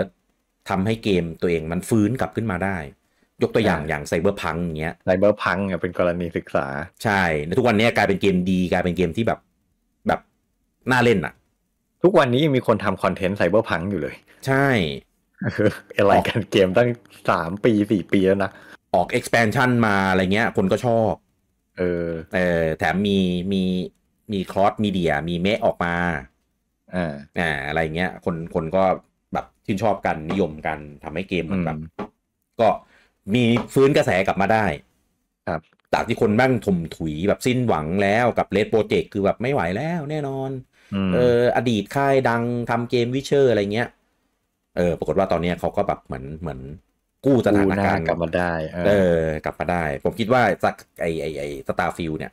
[SPEAKER 1] ทำให้เกมตัวเองมันฟื้นกลับขึ้นมาได้ ยกตัวอย่างอย่างไซเบอร์พังอย่างเงี้ยไซเบอร์พังเป็นกรณีศึกษาใช่ในทุกวันนี้กลายเป็นเกมดีกลายเป็นเกมที่แบบแบบ น่าเล่นอะทุกวันนี้ยังมีคนทำคอนเทนต์ไซเบอร์พังอยู่เลย ใช่อะไรกันเกมตั้งสามปีสี่ปีแล้วนะ ออก expansion มาอะไรเงี้ย คนก็ชอบ เออเออแถมมีมีมีคลอสมีเดีย มีเมะออกมา อ่าอ่าอะไรเงี้ยคนคนก็แบบชื่นชอบกันนิยมกันทำให้เกมมันแบบก็มีฟื้นกระแสกลับมาได้ ครับจากที่คนบ้างถมถุยแบบสิ้นหวังแล้วกับเลดโปรเจกต์คือแบบไม่ไหวแล้วแน่นอน เอออดีตค่ายดังทำเกมวิเชอร์อะไรเงี้ยเออ ปรากฏว่าตอนนี้เขาก็แบบเหมือนเหมือน กู้สถานการณ์กลับมาได้เออ กลับมาได้ ผมคิดว่าจากไอไอไอสตาร์ฟิลเนี่ย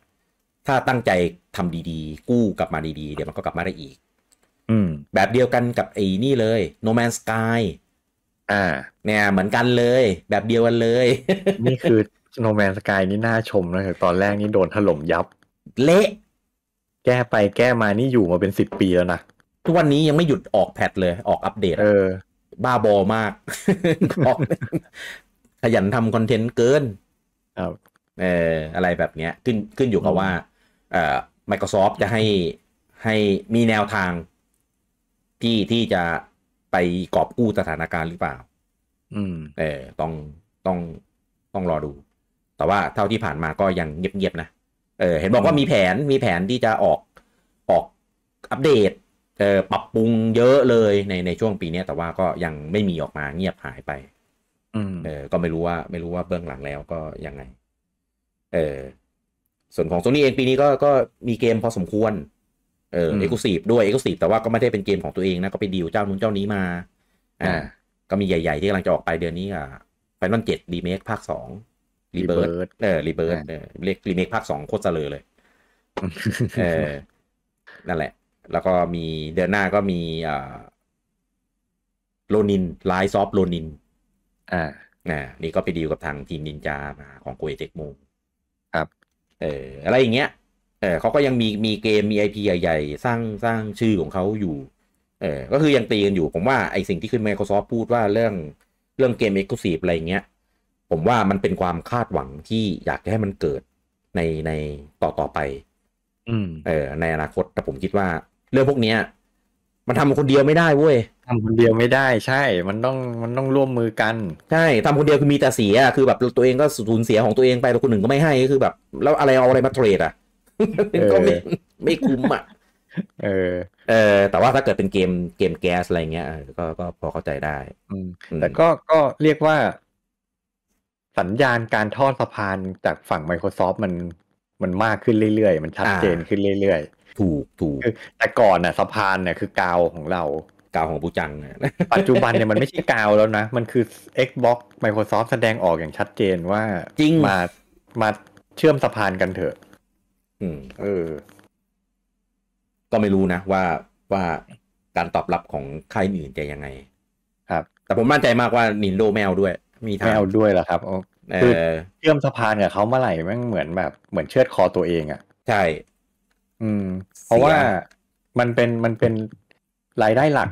[SPEAKER 1] ถ้าตั้งใจทำดี ๆ กู้กลับมาดี ๆ เดี๋ยวมันก็กลับมาได้อีก อืม แบบเดียวกันกับไอ้นี่เลย No Man's Sky อ่าเนี่ยเหมือนกันเลย แบบเดียวกันเลย นี่คือ No Man's Sky นี่น่าชมนะตอนแรกนี่โดนถล่มยับ เละ แก้ไปแก้มานี่อยู่มาเป็นสิบปีแล้วนะทุกวันนี้ยังไม่หยุดออกแพทเลย ออกอัปเดตเออ บ้าบอมากออกขยันทำคอนเทนต์เกินเอออะไรแบบเนี้ยขึ้นขึ้นอยู่กับว่าเอ่อ Microsoft จะให้ให้มีแนวทางที่ที่จะไปกอบกู้สถานการณ์หรือเปล่าเออต้องต้องต้องรอดู แต่ว่าเท่าที่ผ่านมาก็ยังเงียบๆนะเออเห็นบอกว่ามีแผนมีแผนที่จะออกออกอัปเดตเออปรับปรุงเยอะเลยในในช่วงปีนี้แต่ว่าก็ยังไม่มีออกมาเงียบหายไปเออ ก็ไม่รู้ว่า ไม่รู้ว่าเบื้องหลังแล้วก็ยังไง เออส่วนของซนี่เองปีนี้ก็ก็มีเกมพอสมควร เออเอกลูซีฟด้วยเอกลูซีฟแต่ว่าก็ไม่ได้เป็นเกมของตัวเองนะ ก็ไปดีลเจ้านู้นเจ้านี้มาอ่าก็มีใหญ่ ๆ ที่กำลังจะออกไปเดือนนี้ อ่ะไฟนอลเจ็ดรีเมคภาคสองรีเบิร์ดเออรีเบิร์ดเออเรียกรีเมคภาคสองโคตรเลยเลยเออนั่นแหละ แล้วก็มีเดือนหน้าก็มีอ่าโลนินไลซ์ซอฟโลนินอ่าอ่านี่ก็ไปดีลกับทางทีมนินจามาของโกเอเจคโมเอออะไรอย่างเงี้ยเออเขาก็ยังมีมีเกมมีไอพีใหญ่ๆสร้างสร้างชื่อของเขาอยู่ เออก็คือยังตีกันอยู่ผมว่าไอสิ่งที่ขึ้น Microsoft พูดว่าเรื่องเรื่องเกมเอ็กซ์ลุศีอะไรเงี้ย ผมว่ามันเป็นความคาดหวังที่อยากให้มันเกิดในในต่อต่อไป อืมเออในอนาคตแต่ผมคิดว่าเรื่องพวกเนี้ยมันทำคนเดียวไม่ได้เว้ยทำคนเดียวไม่ได้ใช่ มันต้องมันต้องร่วมมือกัน ใช่ทำคนเดียวคือมีแต่เสียคือ แบบตัวเองก็สูญเสียของตัวเองไปแล้วคนหนึ่งก็ไม่ให้ก็คือแบบ แล้วอะไรเอาอะไรมาเทรดอ่ะก็ไม่ไม่คุ้มอ่ะเออเออแต่ว่าถ้าเกิดเป็นเกมเกมแก๊สอะไรเงี้ยก็ก็พอเข้าใจได้แต่ก็ก็เรียกว่าสัญญาณการทอดสะพานจากฝั่ง Microsoft มันมันมากขึ้นเรื่อยๆมันชัดเจนขึ้นเรื่อยถูกถูกแต่ก่อนน่ะ สะพานเนี่ยคือกาวของเรากาวของปูจังปัจจุบันเนี่ยมันไม่ใช่กาวแล้วนะ มันคือ Xbox Microsoft แสดงออกอย่างชัดเจนว่าจริงมามาเชื่อมสะพานกันเถอะ อืม เออ ก็ไม่รู้นะ ว่าว่าการตอบรับของค่ายอื่นจะยังไง ครับ แต่ผมมั่นใจมากว่านินโดแมวด้วย มีแมวด้วยเหรอครับคือเชื่อมสะพานกับเขาเมื่อไหร่แม่งเหมือนแบบ เหมือนเชือดคอตัวเองอะ่ะใช่อืมเพราะว่ามันเป็นมันเป็นรายได้หลัก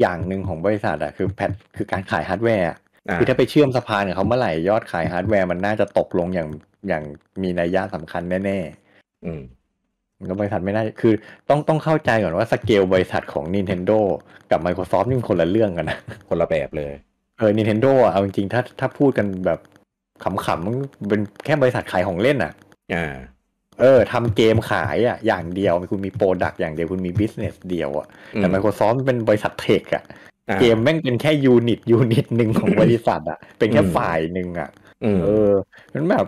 [SPEAKER 1] อย่างหนึ่งของบริษัทอะคือแพทคือการขายฮาร์ดแวร์คือถ้าไปเชื่อมสะพานกับเขาเมื่อไหร่ ยอดขายฮาร์ดแวร์มันน่าจะตกลงอย่างอย่างมีนัยยะสำคัญแน่ๆอืมแล้วบริษัทไม่ได้คือต้องต้องเข้าใจก่อนว่าสเกลบริษัทของ Nintendo กับ Microsoft นี่คนละเรื่องกันนะคนละแบบเลยเออ Nintendo อ่ะเอาจริงๆถ้าถ้าพูดกันแบบขำๆมันเป็นแค่บริษัทขายของเล่นอ่ะ อ่าเออทำเกมขายอ่ะ อย่างเดียวคุณมีโปรดักต์อย่างเดียวคุณมีบิสเนสเดียวอ่ะแต่ Microsoft เป็นบริษัทเทคอ่ะ เกมแม่งเป็นแค่ยูนิต ยูนิตหนึ่งของบริษัทอะเป็นแค่ฝ่ายหนึ่งอ่ะเออมันแบบ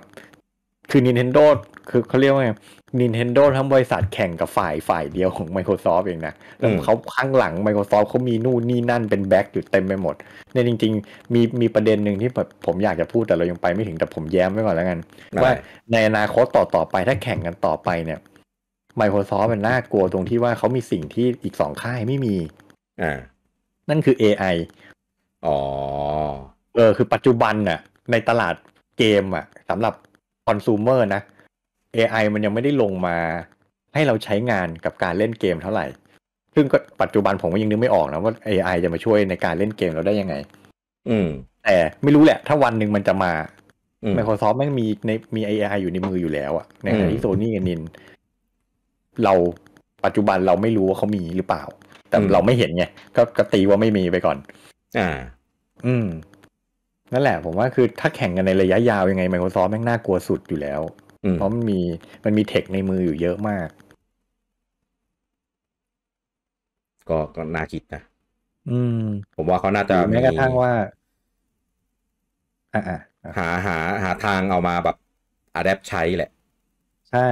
[SPEAKER 1] คือ Nintendo คือเขาเรียกว่าไง Nintendo ทั้งบริษัทแข่งกับฝ่ายฝ่ายเดียวของ Microsoft เองนะแล้วเขาข้างหลัง Microsoft เขามีนู่นนี่นั่นเป็นแบ็กอยู่เต็มไปหมดในจริงๆมีมีประเด็นหนึ่งที่แบบผมอยากจะพูดแต่เรายังไปไม่ถึงแต่ผมแย้มไว้ก่อนแล้วกัน ว่าในอนาคตต่อต่อไปถ้าแข่งกันต่อไปเนี่ย Microsoft มันน่ากลัวตรงที่ว่าเขามีสิ่งที่อีกสองค่ายไม่มีอ่านั่นคือ AI อ๋อเออคือปัจจุบันน่ะในตลาดเกมอ่ะสำหรับคอน sumer นะ AI มันยังไม่ได้ลงมาให้เราใช้งานกับการเล่นเกมเท่าไหร่ ซึ่งก็ปัจจุบันผมก็ยังนึกไม่ออกนะว่า AI จะมาช่วยในการเล่นเกมเราได้ยังไง อืมแต่ไม่รู้แหละ ถ้าวันหนึ่งมันจะมา Microsoft แม่งมีในมี AI อยู่ในมืออยู่แล้วอะในขณะที่โซนี่กับนิน เราปัจจุบันเราไม่รู้ว่าเขามีหรือเปล่า แต่เราไม่เห็นไง ก็กตีว่าไม่มีไปก่อน อ่า อืม นั่นแหละ ผมว่าคือถ้าแข่งกันในระยะยาวยังไง Microsoft แม่งน่ากลัวสุดอยู่แล้วเพราะมันมีมันมีเทคในมืออยู่เยอะมาก ก็ก็น่าคิดนะอืมผมว่าเขาน่าจะแม้กระทั่งว่าหาหา หาทางเอามาแบบอัดแอปใช้แหละ ใช่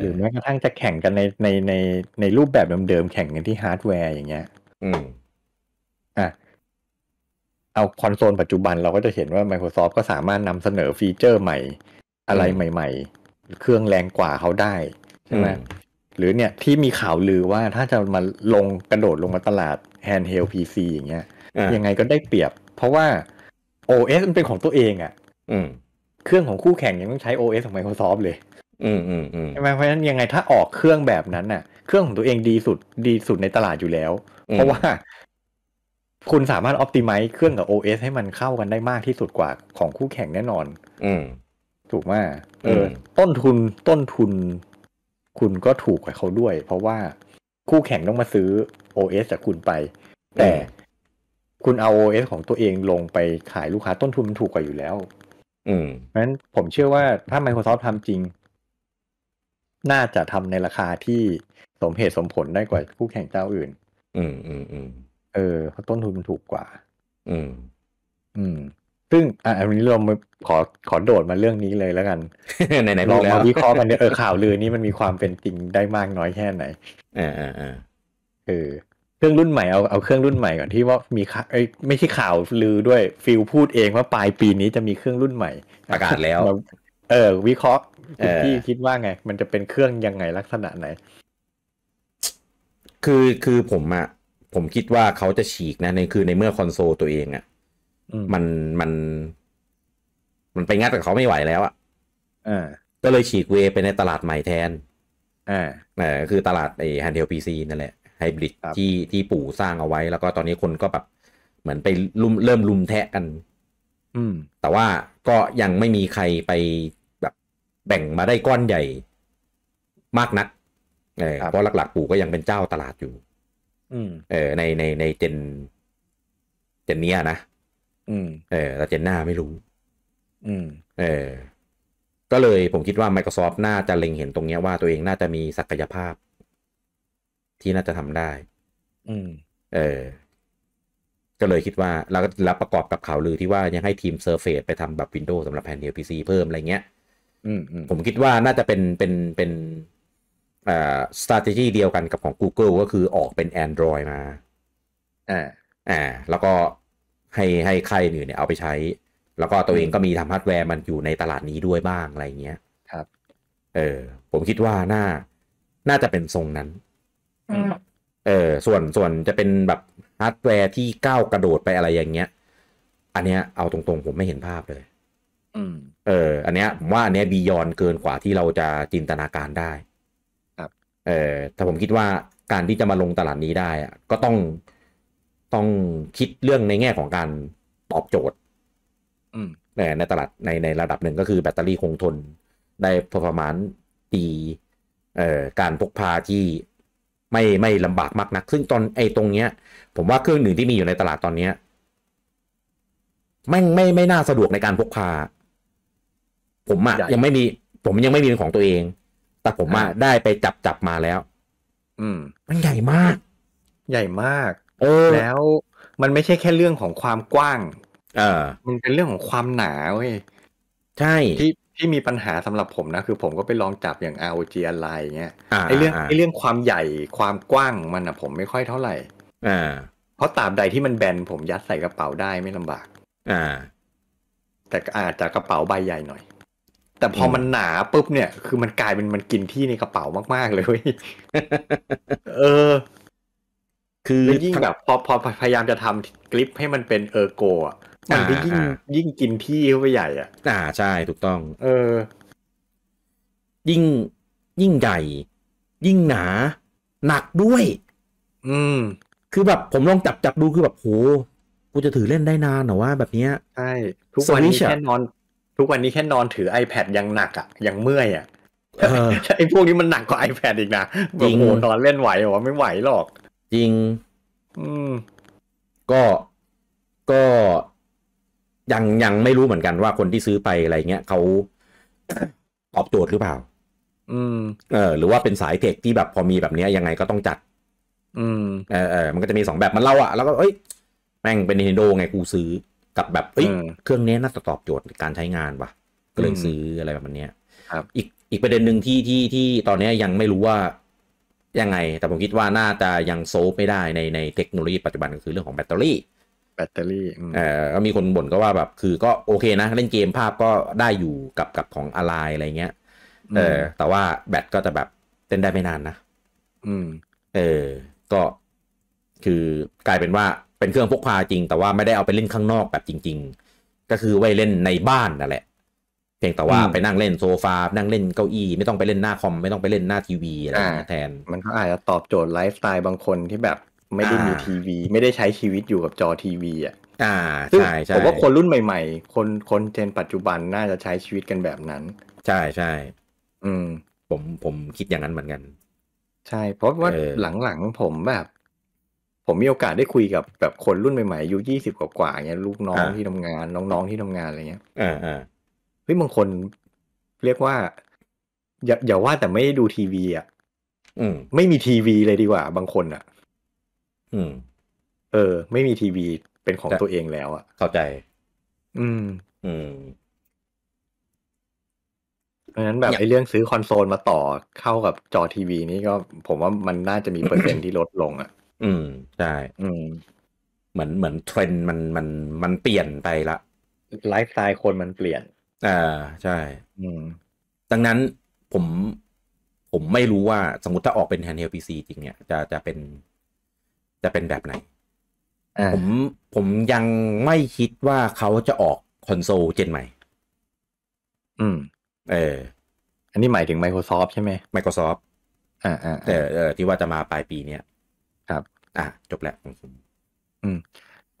[SPEAKER 1] หรือแม้กระทั่งจะแข่งกันในในในในรูปแบบเดิมๆแข่งกันที่ฮาร์ดแวร์อย่างเงี้ย อืมอ่ะเอาคอนโซลปัจจุบันเราก็จะเห็นว่า Microsoft ก็สามารถนำเสนอฟีเจอร์ใหม่อะไรใหม่ๆ เครื่องแรงกว่าเขาได้ใช่ไหมหรือเนี่ยที่มีข่าวลือว่าถ้าจะมาลงกระโดดลงมาตลาดแฮนด์เฮลพีซีอย่างเงี้ย ยังไงก็ได้เปรียบ เพราะว่า OS มันเป็นของตัวเองอะ่ะเครื่องของคู่แข่งยังต้องใช้ OS ของ Microsoft เลยใช่ไหมเพราะฉะนั้นยังไงถ้าออกเครื่องแบบนั้นน่ะ เครื่องของตัวเองดีสุด ดีสุดในตลาดอยู่แล้ว เพราะว่าคุณสามารถออพติไมซ์เครื่องกับ OS ให้มันเข้ากันได้มากที่สุดกว่าของคู่แข่งแน่นอน อืถูกไหมเออ ต้นทุน ต้นทุน คุณก็ถูกกว่าเขาด้วย เพราะว่าคู่แข่งต้องมาซื้อ OS จากคุณไป แต่คุณเอา OS ของตัวเองลงไปขายลูกค้า ต้นทุนมันถูกกว่าอยู่แล้ว อืมเพราะฉะนั้น ผมเชื่อว่าถ้า Microsoft ทำจริง น่าจะทำในราคาที่สมเหตุสมผลได้กว่า คู่แข่งเจ้าอื่น อืม อืม อืม เออเพราะต้นทุนมันถูกกว่า อืม อืมซึ่งอันนี้เราขอขอโดดมาเรื่องนี้เลยแล้วกันไหนๆลองมาวิเคราะห์กันเนี่ยเออข่าวลือนี่มันมีความเป็นจริงได้มากน้อยแค่ไหนอ่าอ่าอ่าเออเครื่องรุ่นใหม่เอาเอาเครื่องรุ่นใหม่ก่อนที่ว่ามี่าวไม่ใช่ข่าวลือด้วยฟิลพูดเองว่าปลายปีนี้จะมีเครื่องรุ่นใหม่ประกาศแล้ว เออ วิเคราะห์ทพี่คิดว่าไง มันจะเป็นเครื่องยังไงลักษณะไหน คือคือผมอะผมคิดว่าเขาจะฉีกนะในคือในเมื่อคอนโซลตัวเองอะมัน มัน มันไป งัดกับเขาไม่ ไหวแล้ว อ่ะ ก็เลยฉีกเวไป ในตลาดใหม่แทนออคือตลาดไอ้ฮันเฮลพีซีนั่น แหละไฮบริดที่ที่ปู่สร้างเอาไว้ แล้วก็ตอนนี้คนก็ แบบ เหมือน ไปลุมเริ่มลุม แทะกัน อืมแต่ว่าก็ยังไม่มีใครไปแบบแบ่งมาได้ก้อนใหญ่มากนัก เออเพราะ หลัก ๆ ปู่ก็ยังเป็นเจ้าตลาดอยู่ อืมเออ ในในในเจนเจนเนี้ยนะเออแต่เจนหน้าไม่รู้เออก็เลยผมคิดว่า Microsoft น่าจะเล็งเห็นตรงนี้ว่าตัวเองน่าจะมีศักยภาพ ที่น่าจะทำได้อืเออก็เลยคิดว่าเราก็รับประกอบกับข่าวลือที่ว่ายังให้ทีม Surface ไปทำแบบ Windows สำหรับแผ่นเดียว PC เพิ่มอะไรเงี้ยผมคิดว่าน่าจะเป็นเป็นเป็นอ่า strategy เดียวกันกับของ Google ก็คือออกเป็น Android มาอ่าอ่าแล้วก็ให้ให้ใครอื่นเนี่ย เอาไปใช้ แล้วก็ตัวเองก็มีทำฮาร์ดแวร์มันอยู่ในตลาดนี้ด้วยบ้างอะไรเงี้ยครับเออผมคิดว่าน่าน่าจะเป็นทรงนั้นเออ ส่วนส่วนจะเป็นแบบฮาร์ดแวร์ที่ก้าวกระโดดไปอะไรอย่างเงี้ย อันเนี้ย เอาตรง ๆ ผมไม่เห็นภาพเลยเออ อันเนี้ยผมว่าอันเนี้ยบียอนเกินกว่าที่เราจะจินตนาการได้ ครับ เออแต่ผมคิดว่าการที่จะมาลงตลาดนี้ได้อะก็ต้องต้องคิดเรื่องในแง่ของการตอบโจทย์ในในตลาดในในระดับหนึ่งก็คือแบตเตอรี่คงทน ได้พอประมาณดีเอ่อการพกพาที่ไม่ไม่ลำบากมากนักซึ่งตอนไอ้ตรงเนี้ยผมว่าเครื่องหนึ่งที่มีอยู่ในตลาดตอนเนี้ยแม่งไม่ไม่น่าสะดวกในการพกพา ผมอะยังไม่มี ผมยังไม่มีเป็นของตัวเอง แต่ผมอะได้ไปจับจับมาแล้ว อืม มันใหญ่มาก ใหญ่มากออแล้วมันไม่ใช่แค่เรื่องของความกว้าง เออมันเป็นเรื่องของความหนาเว้ย ใช่ ที่ที่มีปัญหาสำหรับผมนะ คือผมก็ไปลองจับอย่าง ROG อะไรเงี้ย ไอเรื่องไอเรื่องความใหญ่ความกว้างมันอ่ะผมไม่ค่อยเท่าไหร่ อ่า เพราะตามใดที่มันแบนผมยัดใส่กระเป๋าได้ไม่ลำบาก อ่า แต่อาจจะกระเป๋าใบใหญ่หน่อย แต่พอมันหนาปุ๊บเนี่ย คือมันกลายเป็นมันกินที่ในกระเป๋ามาก ๆเลยเออคือยิ่งแบบพอพยายามจะทำคลิปให้มันเป็นเออร์โกอ่ะ มันยิ่งยิ่งกินที่เข้าไปใหญ่อ่ะ อ่า ใช่ ถูกต้อง เออ ยิ่งยิ่งใหญ่ ยิ่งหนา หนักด้วย อืม คือแบบผมลองจับจับดูคือแบบโหกูจะถือเล่นได้นานหรอว่าแบบเนี้ย ใช่ ทุกวันนี้แค่นอน ทุกวันนี้แค่นอนถือ iPad ยังหนักอ่ะ ยังเมื่อยอ่ะไอ้พวกนี้มันหนักกว่า iPad อีกนะแบบโหนอนเล่นไหวหรอไม่ไหวหรอกจริงก็ ก็ยังยังไม่รู้เหมือนกันว่าคนที่ซื้อไปอะไรเงี้ยเขาตอบโจทย์หรือเปล่า อืเออ หรือว่าเป็นสายเทคที่แบบพอมีแบบนี้ยังไงก็ต้องจัด อืเออเออมันก็จะมีสองแบบมันเล่าอะแล้วก็เอ้ย แม่งเป็นนินโดไงกูซื้อกับแบบเอ้ย เครื่องนี้น่าจะตอบโจทย์การใช้งานว่ะก็เลยซื้ออะไรแบบนี้ครับ อีกอีกประเด็นหนึ่งที่ที่ที่ตอนนี้ยังไม่รู้ว่ายังไง แต่ผมคิดว่า น่าจะยังโซฟไม่ได้ในในเทคโนโลยีปัจจุบันก็คือเรื่องของแบตเตอรี่ แบตเตอรี่เออก็มีคนบ่นก็ว่าแบบคือก็โอเคนะเล่นเกมภาพก็ได้อยู่กับกับของอะไรอะไรเงี้ย เออ แต่ว่าแบตก็จะแบบเต้นได้ไม่นานนะอืมเออก็คือกลายเป็นว่าเป็นเครื่องพกพาจริง แต่ว่าไม่ได้เอาไปเล่นข้างนอกแบบจริง ๆ ก็คือไว้เล่นในบ้านนั่นแหละเพียงแต่ว่าไปนั่งเล่นโซฟา นั่งเล่นเก้าอี้ไม่ต้องไปเล่นหน้าคอมไม่ต้องไปเล่นหน้าทีวีอะไรแทนมันก็อาจจะตอบโจทย์ไลฟ์สไตล์บางคนที่แบบไม่ได้มีทีวีไม่ได้ใช้ชีวิตอยู่กับจอทีวีอ่ะอ่า ใช่ใช่ผมว่าคนรุ่นใหม่ ๆ คนคนเจนปัจจุบันน่าจะใช้ชีวิตกันแบบนั้นใช่ใช่อืมผมผมคิดอย่างนั้นเหมือนกัน ใช่เพราะว่าหลังๆผมแบบ ผมมีโอกาสได้คุยกับแบบคนรุ่นใหม่ๆอายุยี่สิบกว่าๆเงี้ยลูกน้องที่ทำงานน้องๆที่ทำงานอะไรเงี้ยอ่าอ่าไม่บางคนเรียกว่า อย่า อย่าว่าแต่ไม่ดูทีวี อ่ะไม่มีทีวีเลยดีกว่าบางคนอ่ะ อืม เออ ไม่มีทีวีเป็นของตัวเองแล้วอ่ะ เข้าใจ อืม อืม เพราะนั้นแบบไอ้เรื่องซื้อคอนโซลมาต่อเข้ากับจอทีวีนี่ก็ผมว่ามันน่าจะมีเปอร์เซ็นที่ลดลงอ่ะ อืม ใช่อืม เหมือนเหมือนเทรนด์มันมันมันเปลี่ยนไปละ ไลฟ์สไตล์คนมันเปลี่ยนอ่าใช่ อืม ดังนั้นผมผมไม่รู้ว่าสมมติถ้าออกเป็นแฮนด์เฮลพีซีจริงเนี่ยจะจะเป็นจะเป็นแบบไหนผมผมยังไม่คิดว่าเขาจะออกคอนโซลเจนใหม่ อืม เอออันนี้หมายถึง Microsoft ใช่ไหม Microsoft อ่าอ่าเออเออที่ว่าจะมาปลายปีเนี้ยครับ อ่าจบแล้วอืม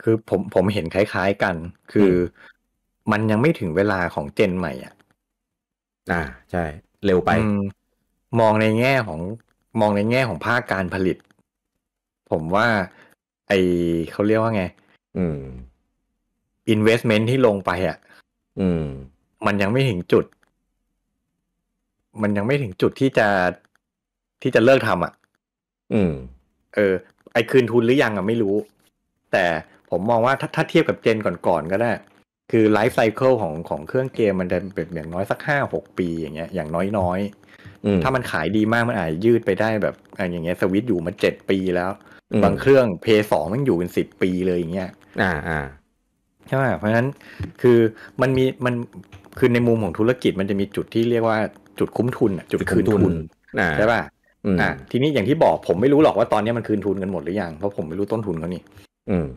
[SPEAKER 1] คือผมผมเห็นคล้ายๆกัน คือมันยังไม่ถึงเวลาของเจนใหม่ อ่ะ อ่า ใช่ เร็วไปมองในแง่ของมองในแง่ของภาคการผลิต ผมว่าไอเขาเรียกว่าไง อืม investment ที่ลงไปอ่ะ อืม มันยังไม่ถึงจุด มันยังไม่ถึงจุดที่จะที่จะเลิกทำอ่ะ อืม เออ ไอคืนทุนหรือยังอ่ะไม่รู้ แต่ผมมองว่าถ้าถ้าเทียบกับเจนก่อนๆก็ได้คือไลฟ์ไซเคิลของของเครื่องเกมมันจะเป็นอย่างน้อยสักห้าหกปีอย่างเงี้ยอย่างน้อยๆถ้ามันขายดีมากมันอาจยืดไปได้แบบอย่างเงี้ยสวิตอยู่มาเจ็ดปีแล้ว บางเครื่องเพย์สองมันอยู่เป็นสิบปีเลยอย่างเงี้ย อ่าอ่าใช่ไหมเพราะฉะนั้นคือมันมีมันคือในมุมของธุรกิจมันจะมีจุดที่เรียกว่าจุดคุ้มทุนจุดคืนทุนใช่ป่ะอ่าทีนี้อย่างที่บอกผมไม่รู้หรอกว่าตอนนี้มันคืนทุนกันหมดหรือยังเพราะผมไม่รู้ต้นทุนเขานี่อืม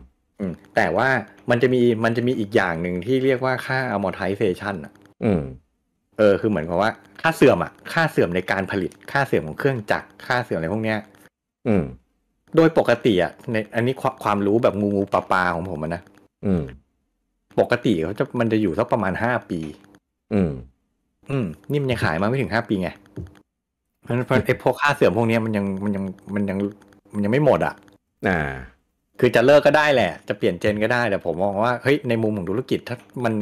[SPEAKER 1] แต่ว่ามันจะมีมันจะมีอีกอย่างหนึ่งที่เรียกว่าค่า amortization อ่ะเออ คือเหมือนกับว่า ค่าเสื่อมอ่ะ ค่าเสื่อมในการผลิตค่าเสื่อมของเครื่องจักรค่าเสื่อมอะไรพวกเนี้ยอืม โดยปกติอ่ะใน อันนี้ความรู้แบบงูงูปลาปลาของผมนะอืม ปกติเขาจะมันจะอยู่สักประมาณห้าปี อืม อืมนี่มันยังขายมาไม่ถึงห้าปีไง เพราะไอ้พวกค่าเสื่อมพวกนี้มันยังมันยังมันยังมันยังไม่หมดอ่ะอ่าคือจะเลิกก็ได้แหละ จะเปลี่ยนเจนก็ได้แต่ผมมองว่าเฮ้ยในมุมของธุรกิจ ถ้ามัน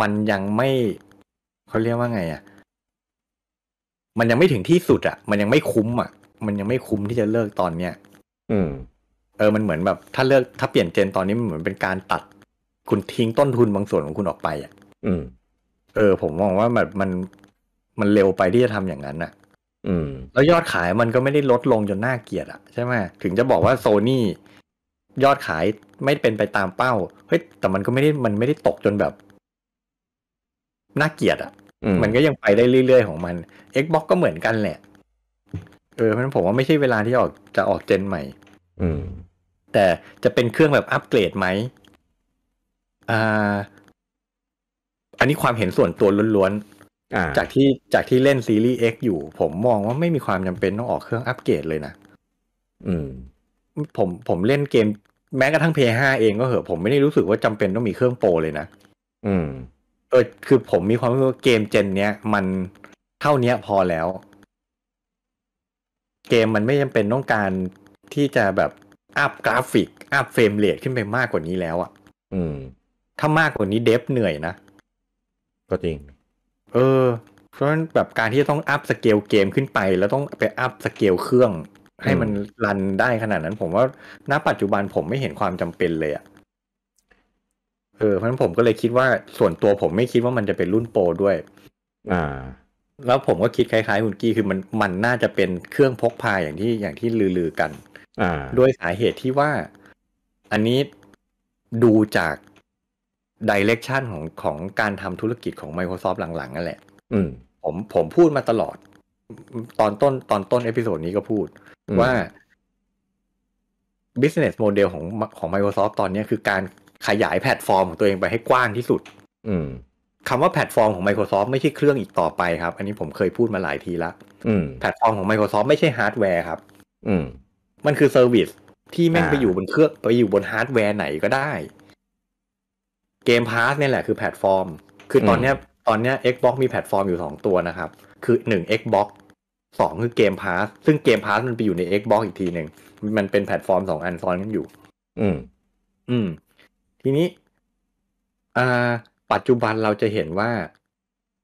[SPEAKER 1] มันยังไม่เขาเรียกว่าไงอะ่ะมันยังไม่ถึงที่สุดอะ่ะมันยังไม่คุ้มอะ่ะ มันยังไม่คุ้มที่จะเลิกตอนเนี้ยอืม เออ มันเหมือนแบบ ถ้าเลิกถ้าเปลี่ยนเจนตอนนี้มันเหมือนเป็นการตัด คุณทิ้งต้นทุนบางส่วนของคุณออกไปอะ่ะอืม เออ ผมมองว่าแบบมันมันเร็วไปที่จะทำอย่างนั้นอะ่ะแล้วยอดขายมันก็ไม่ได้ลดลงจนน่าเกียดอะใช่ไหมถึงจะบอกว่าโซนี่ยอดขายไม่เป็นไปตามเป้า เฮ้ย แต่มันก็ไม่ได้มันไม่ได้ตกจนแบบน่าเกียดอะ่ะ มันก็ยังไปได้เรื่อย ๆ ของมัน Xbox ก็เหมือนกัน แหละ เออเพราะนั้นผมว่าไม่ใช่เวลาที่ออกจะออกเจนใหม่ อืม แต่จะเป็นเครื่องแบบอัปเกรดไหมอ่าอันนี้ความเห็นส่วนตัวล้วนๆ จากที่จากที่เล่นซีรีส์ X อยู่ ผมมองว่าไม่มีความจำเป็นต้องออกเครื่องอัปเกรดเลยนะ อืมผมผมเล่นเกม แม้กระทั่ง p ้5เอง ก็เหอะผมไม่ได้รู้สึกว่าจำเป็นต้องมีเครื่องโปรเลยนะอืมเออคือผมมีความรู้สึกว่าเกมเจนเนี้ย มันเท่าเนี้ยพอแล้ว เกมมันไม่จำเป็นต้องการที่จะแบบอัพกราฟิกอัพเฟรมเรทขึ้นไปมากกว่านี้แล้วอะ่ะ อืม ถ้ามากกว่านี้เดฟเหนื่อยนะก็จริงเออ เพราะฉะนั้นแบบการที่จะต้องอัพสเกลเกมขึ้นไป แล้วต้องไปอัพสเกลเครื่องให้มันรันได้ขนาดนั้น ผมว่าณ ปัจจุบันผมไม่เห็นความจำเป็นเลยอะเออเพราะฉะนั้นผมก็เลยคิดว่าส่วนตัวผมไม่คิดว่ามันจะเป็นรุ่นโปรด้วย อ่า แล้วผมก็คิดคล้ายๆคุณกี้คือมันมันน่าจะเป็นเครื่องพกพาอย่างที่อย่างที่ลือๆกัน อ่าด้วยสาเหตุที่ว่าอันนี้ดูจากดิเรกชันของของการทำธุรกิจของ Microsoft หลังๆนั่นแหละ อืมผมผมพูดมาตลอด ตอนต้นตอนต้นเอพิโซดนี้ก็พูดว่า business model ของของ Microsoft ตอนนี้คือการขยายแพลตฟอร์มของตัวเองไปให้กว้างที่สุด คำว่าแพลตฟอร์มของ Microsoft ไม่ใช่เครื่องอีกต่อไปครับ อันนี้ผมเคยพูดมาหลายทีละแพลตฟอร์มของ Microsoft ไม่ใช่ฮาร์ดแวร์ครับ มันคือเซอร์วิสที่แม่งไปอยู่บนเครื่อง ไปอยู่บนฮาร์ดแวร์ไหนก็ได้ เกมพาสเนี่ยแหละคือแพลตฟอร์ม คือตอนเนี้ย ตอนเนี้ย Xbox มีแพลตฟอร์มอยู่สองตัวนะครับ คือหนึ่ง Xbox สองคือเกมพาสซึ่งเกมพาสมันไปอยู่ใน Xbox อีกทีหนึ่ง มันเป็นแพลตฟอร์มสองอันซ้อนกันอยู่ อืมอืมทีนี้ อ่า ปัจจุบันเราจะเห็นว่า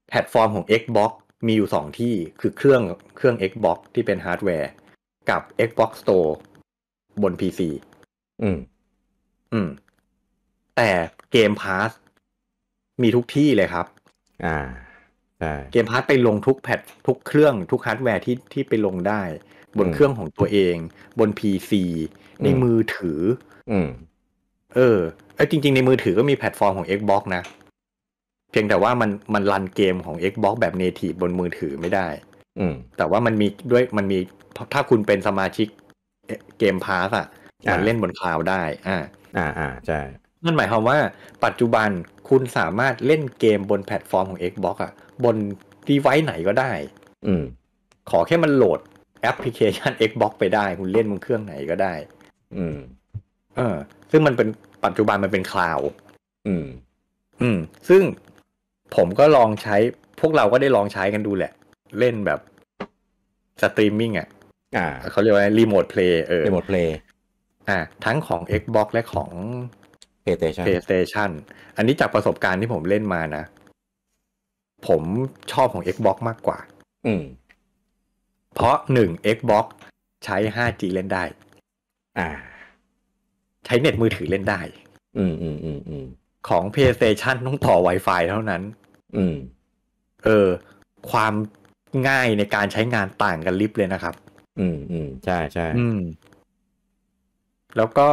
[SPEAKER 1] แพลตฟอร์มของ Xbox มีอยู่สองที่คือเครื่องเครื่อง Xbox ที่เป็นฮาร์ดแวร์กับ Xbox Store บน PC อืมอืมแต่เกมพาสมีทุกที่เลยครับ อ่าเกมพาร์ตไปลงทุกแพททุกเครื่องทุกฮาร์ดแวร์ที่ที่ไปลงได้ บนเครื่องของตัวเองบนพีซีในมือถือ อืเออไออจริง ๆ ในมือถือก็มีแพลตฟอร์มของ Xbox นะ เพียงแต่ว่ามันมันรันเกมของ Xbox แบบเนทีฟบนมือถือไม่ได้อืแต่ว่ามันมีด้วยมันมี ถ้าคุณเป็นสมาชิกเกมพารตอ่ะมันเล่นบนคลาวได้อ่าอ่า อ่าใช่นั่นหมายความว่า ปัจจุบันคุณสามารถเล่นเกมบนแพลตฟอร์มของ Xbox อ่ะบนดีไวซ์ไหนก็ได้ อืม ขอแค่มันโหลดแอปพลิเคชัน Xbox ไปได้ คุณเล่นบนเครื่องไหนก็ได้ อืมเออซึ่งมันเป็นปัจจุบันมันเป็นคลาวอืม อืม ซึ่งผมก็ลองใช้พวกเราก็ได้ลองใช้กันดูแหละ เล่นแบบสตรีมมิ่งอ่ะอ่าเขาเรียกว่ารีโมทเพลย์เออรีโมทเพลย์อ่าทั้งของ Xbox และของ PlayStation PlayStation อันนี้จากประสบการณ์ที่ผมเล่นมานะผมชอบของ Xbox มากกว่า อืม เพราะหนึ่ง Xbox ใช้ 5G เล่นได้ อ่า ใช้เน็ตมือถือเล่นได้ อืมอืมอืมอืมของ PlayStation ต้องต่อ Wi-Fi เท่านั้น อืม เออ ความง่ายในการใช้งานต่างกันลิบเลยนะครับ อืมอืมใช่ใช่อืม แล้วก็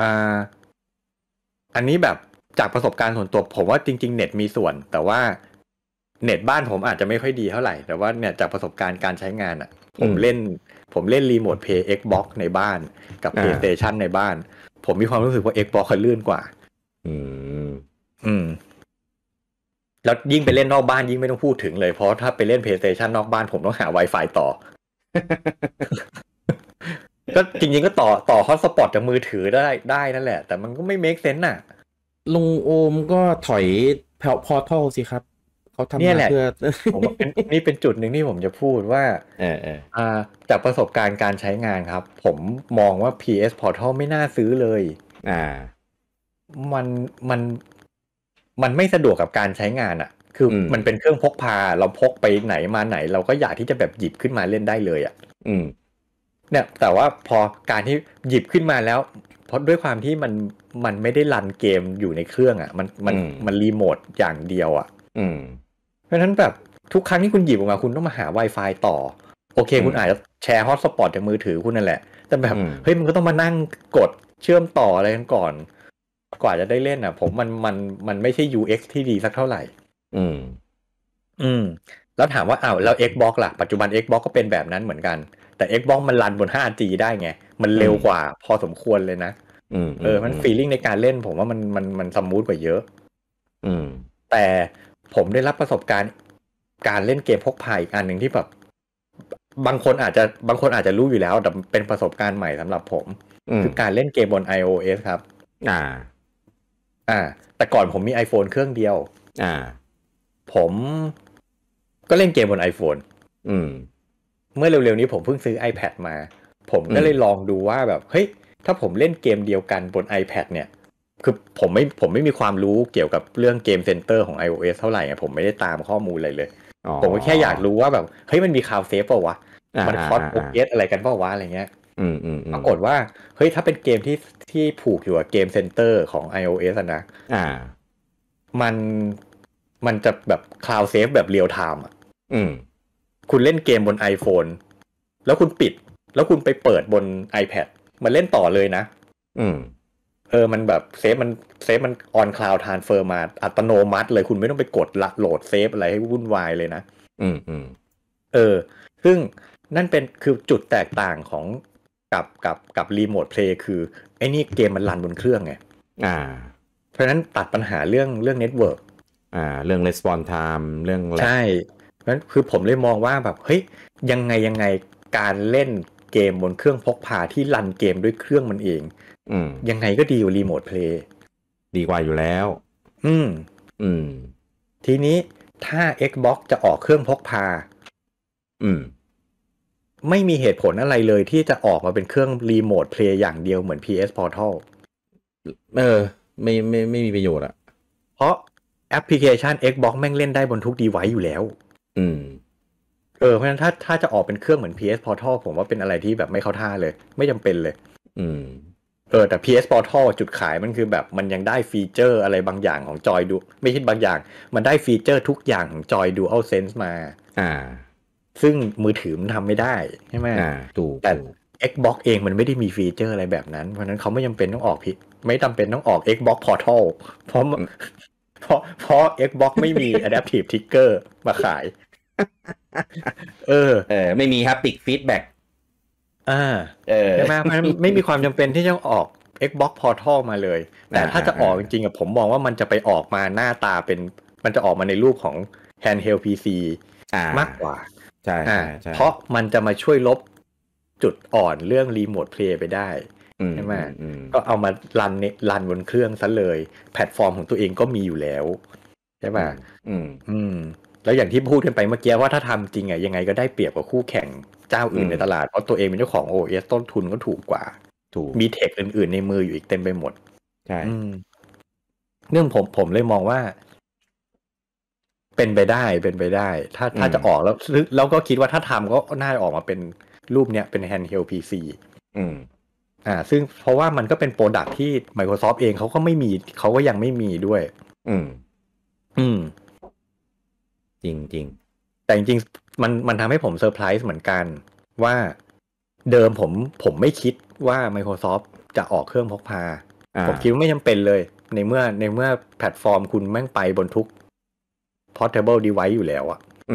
[SPEAKER 1] อ่า อันนี้แบบจากประสบการณ์ส่วนตัวผมว่าจริง ๆเน็ตมีส่วน แต่ว่า เน็ตบ้านผมอาจจะไม่ค่อยดีเท่าไหร่ แต่ว่าเนี่ยจากประสบการณ์การใช้งานอะ่ะผมเล่น ผมเล่นรีโมทเพย์เอ็กบ็อกในบ้านกับเพย์สเตชันในบ้าน ผมมีความรู้สึกว่าเอ็กบ็อกลื่นกว่า อืม อืม แล้วยิ่งไปเล่นนอกบ้าน ยิ่งไม่ต้องพูดถึงเลยเพราะถ้าไปเล่นเพย์สเตชันนอกบ้าน ผมต้องหา Wi-Fi ต่อก็จริง ๆก็ต่อต่อฮอตสปอตจากมือถือได้ได้นั่นแหละแต่มันก็ไม่เมคเซนต์น่ะลุงโอมก็ถอยพลพอทัลสิครับเขาทำมาเแห่ะผมนี่เป็นจุดหนึ่งที่ผมจะพูดว่าเออออจากประสบการณ์การใช้งานครับ ผมมองว่า PS Portal ไม่น่าซื้อเลย อ่า มันมันมันไม่สะดวกกับการใช้งานอะ่ะ คือมันเป็นเครื่องพกพา เราพกไปไหนมาไหน เราก็อยากที่จะแบบหยิบขึ้นมาเล่นได้เลยอะ่ะ อืม เนี่ย แต่ว่าพอการที่หยิบขึ้นมาแล้วเพราะด้วยความที่มันมันไม่ได้รันเกมอยู่ในเครื่องอะ่ะ มันมันมันรีโมทอย่างเดียวอะ่ะเพราะฉะนั้นแบบทุกครั้งที่คุณหยิบออกมาคุณต้องมาหา Wi-Fi ต่อโอเคคุณอาจจะแชร์ฮอตสปอตจากมือถือคุณนั่นแหละ แต่แบบ เฮ้ยมันก็ต้องมานั่งกดเชื่อมต่ออะไรกันก่อน กว่าจะได้เล่นอ่ะ ผมมันมันมันไม่ใช่ UX ที่ดีสักเท่าไหร่ อืม อืม แล้วถามว่าอ้าวแล้ว Xbox ล่ะปัจจุบัน Xbox ก็เป็นแบบนั้นเหมือนกันแต่ Xbox มันรันบน 5G ได้ไงมันเร็วกว่าพอสมควรเลยนะเออ มันฟีลิ่งในการเล่น ผมว่ามันมันมันสมูทกว่าเยอะ อืม แต่ผมได้รับประสบการณ์ การเล่นเกมพกพาอีกอันหนึ่งที่แบบ บางคนอาจจะบางคนอาจจะรู้อยู่แล้ว แต่เป็นประสบการณ์ใหม่สำหรับผมคือ การเล่นเกมบน iOS ครับ อ่า อ่า แต่ก่อนผมมี iPhone เครื่องเดียว อ่า ผมก็เล่นเกมบน iPhone อืม เมื่อเร็วๆนี้ผมเพิ่งซื้อ iPad มา ผมก็เลยลองดูว่าแบบเฮ้ยถ้าผมเล่นเกมเดียวกันบน iPad เนี่ย คือผมไม่ ผมไม่มีความรู้เกี่ยวกับเรื่องเกมเซ็นเตอร์ของ iOS เท่าไหร่่ผมไม่ได้ตามข้อมูลอะไรเลย ผมก็แค่อยากรู้ว่าแบบ เฮ้ย มันมีคาวเซฟเปล่าวะ มันคอสโอเอสอะไรกันเปล่าวะอะไรเงี้ยปรากฏว่า เฮ้ย ถ้าเป็นเกมที่ ที่ผูกอยู่กับเกมเซ็นเตอร์ของ iOS นะ อ่า มัน มันจะแบบคลาวเซฟแบบเรียลไทม์อ่ะคุณเล่นเกมบน iPhone แล้วคุณปิด แล้วคุณไปเปิดบน iPad มันเล่นต่อเลยนะ อืมเออมันแบบเซฟมันเซฟมันออนคลาวด์ทานเฟอร์มาอัตโนมัติ เลยคุณไม่ต้องไปกดโหลดเซฟอะไรให้วุ่นวายเลยนะอืมอืมเออซึ่งนั่นเป็นคือจุดแตกต่างของกับกับกับรีโมทเพลย์คือ ไอ้นี่เกมมันรันบนเครื่องไงอ่า เพราะนั้นตัดปัญหาเรื่องเรื่องเน็ตเวิร์กอ่า เรื่องเรสปอนส์ไทม์เรื่องใช่เพราะนั้นคือผมเลยมองว่าแบบ เฮ้ยยังไงยังไงการเล่นเกมบนเครื่องพกพาที่รันเกมด้วยเครื่องมันเองยังไงก็ดีอยู่รีโมทเพลย์ดีกว่าอยู่แล้ว อืม อืม ทีนี้ถ้า Xbox จะออกเครื่องพกพา อืม ไม่มีเหตุผลอะไรเลยที่จะออกมาเป็นเครื่องรีโมทเพลย์อย่างเดียวเหมือน PS Portal เออ ไม่ไม่ไม่มีประโยชน์อะเพราะแอปพลิเคชัน Xbox แม่งเล่นได้บนทุกดีไวซ์อยู่แล้ว อืมเออเพราะฉะนั้นถ้าถ้าจะออกเป็นเครื่องเหมือน PS Portal ผมว่าเป็นอะไรที่แบบไม่เข้าท่าเลย ไม่จำเป็นเลย อืมเออแต่ PS Portal จุดขายมันคือแบบมันยังได้ฟีเจอร์อะไรบางอย่างของจอยดู ไม่ใช่บางอย่าง มันได้ฟีเจอร์ทุกอย่างของจอยดูเอาเซนส์มาอ่า ซึ่งมือถือมันทำไม่ได้ใช่ไหมอ่าถูกแต่ Xbox เองมันไม่ได้มีฟีเจอร์อะไรแบบนั้นเพราะนั้นเขาไม่จำเป็นต้องออกพิไม่จำเป็นต้องออก Xbox Portal เพราะเพราะเพราะ Xbox ไม่มี Adaptive Trigger มาขายเออเออไม่มีครับปิกฟีดแบ็กอ่าเออใช่ไหมเพราะไม่มีความจำเป็นที่จะออก Xbox Portal มาเลย แต่ถ้าจะออกจริงๆอะผมมองว่ามันจะไปออกมาหน้าตาเป็น มันจะออกมาในรูปของ handheld PC มากกว่าใช่เพราะมันจะมาช่วยลบจุดอ่อนเรื่องรีโมทเพลย์ไปได้ใช่ไหมก็เอามารันเนรันบนเครื่องซะเลย แพลตฟอร์มของตัวเองก็มีอยู่แล้วใช่ป่ะอืมแล้วอย่างที่พูดกันไปเมื่อกี้ว่าถ้าทำจริงอ่ะยังไงก็ได้เปรียบกว่าคู่แข่งเจ้าอื่นในตลาดเพราะตัวเองเป็นเจ้าของโอเอสต้นทุนก็ถูกกว่า ถูกมีเทคอื่นๆ ในมืออยู่อีกเต็มไปหมดใช่เนื่องผมผมเลยมองว่า เป็นไปได้ เป็นไปได้ ถ้าถ้าจะออกแล้วแล้วก็คิดว่าถ้าทำก็น่าจะออกมาเป็นรูปเนี้ยเป็นแฮนด์เฮลพีซีอืม อ่า ซึ่งเพราะว่ามันก็เป็นโปรดักที่ Microsoft เองเขาก็ไม่มีเขาก็ยังไม่มีด้วย อืม อืมจริงจริงแต่จริงมันมันทำให้ผมเซอร์ไพรส์เหมือนกัน ว่าเดิมผมผมไม่คิดว่า Microsoft จะออกเครื่องพกพา ผมคิดว่าไม่จำเป็นเลยในเมื่อในเมื่อแพลตฟอร์มคุณแม่งไปบนทุก portable device อยู่แล้วอะ่ะอ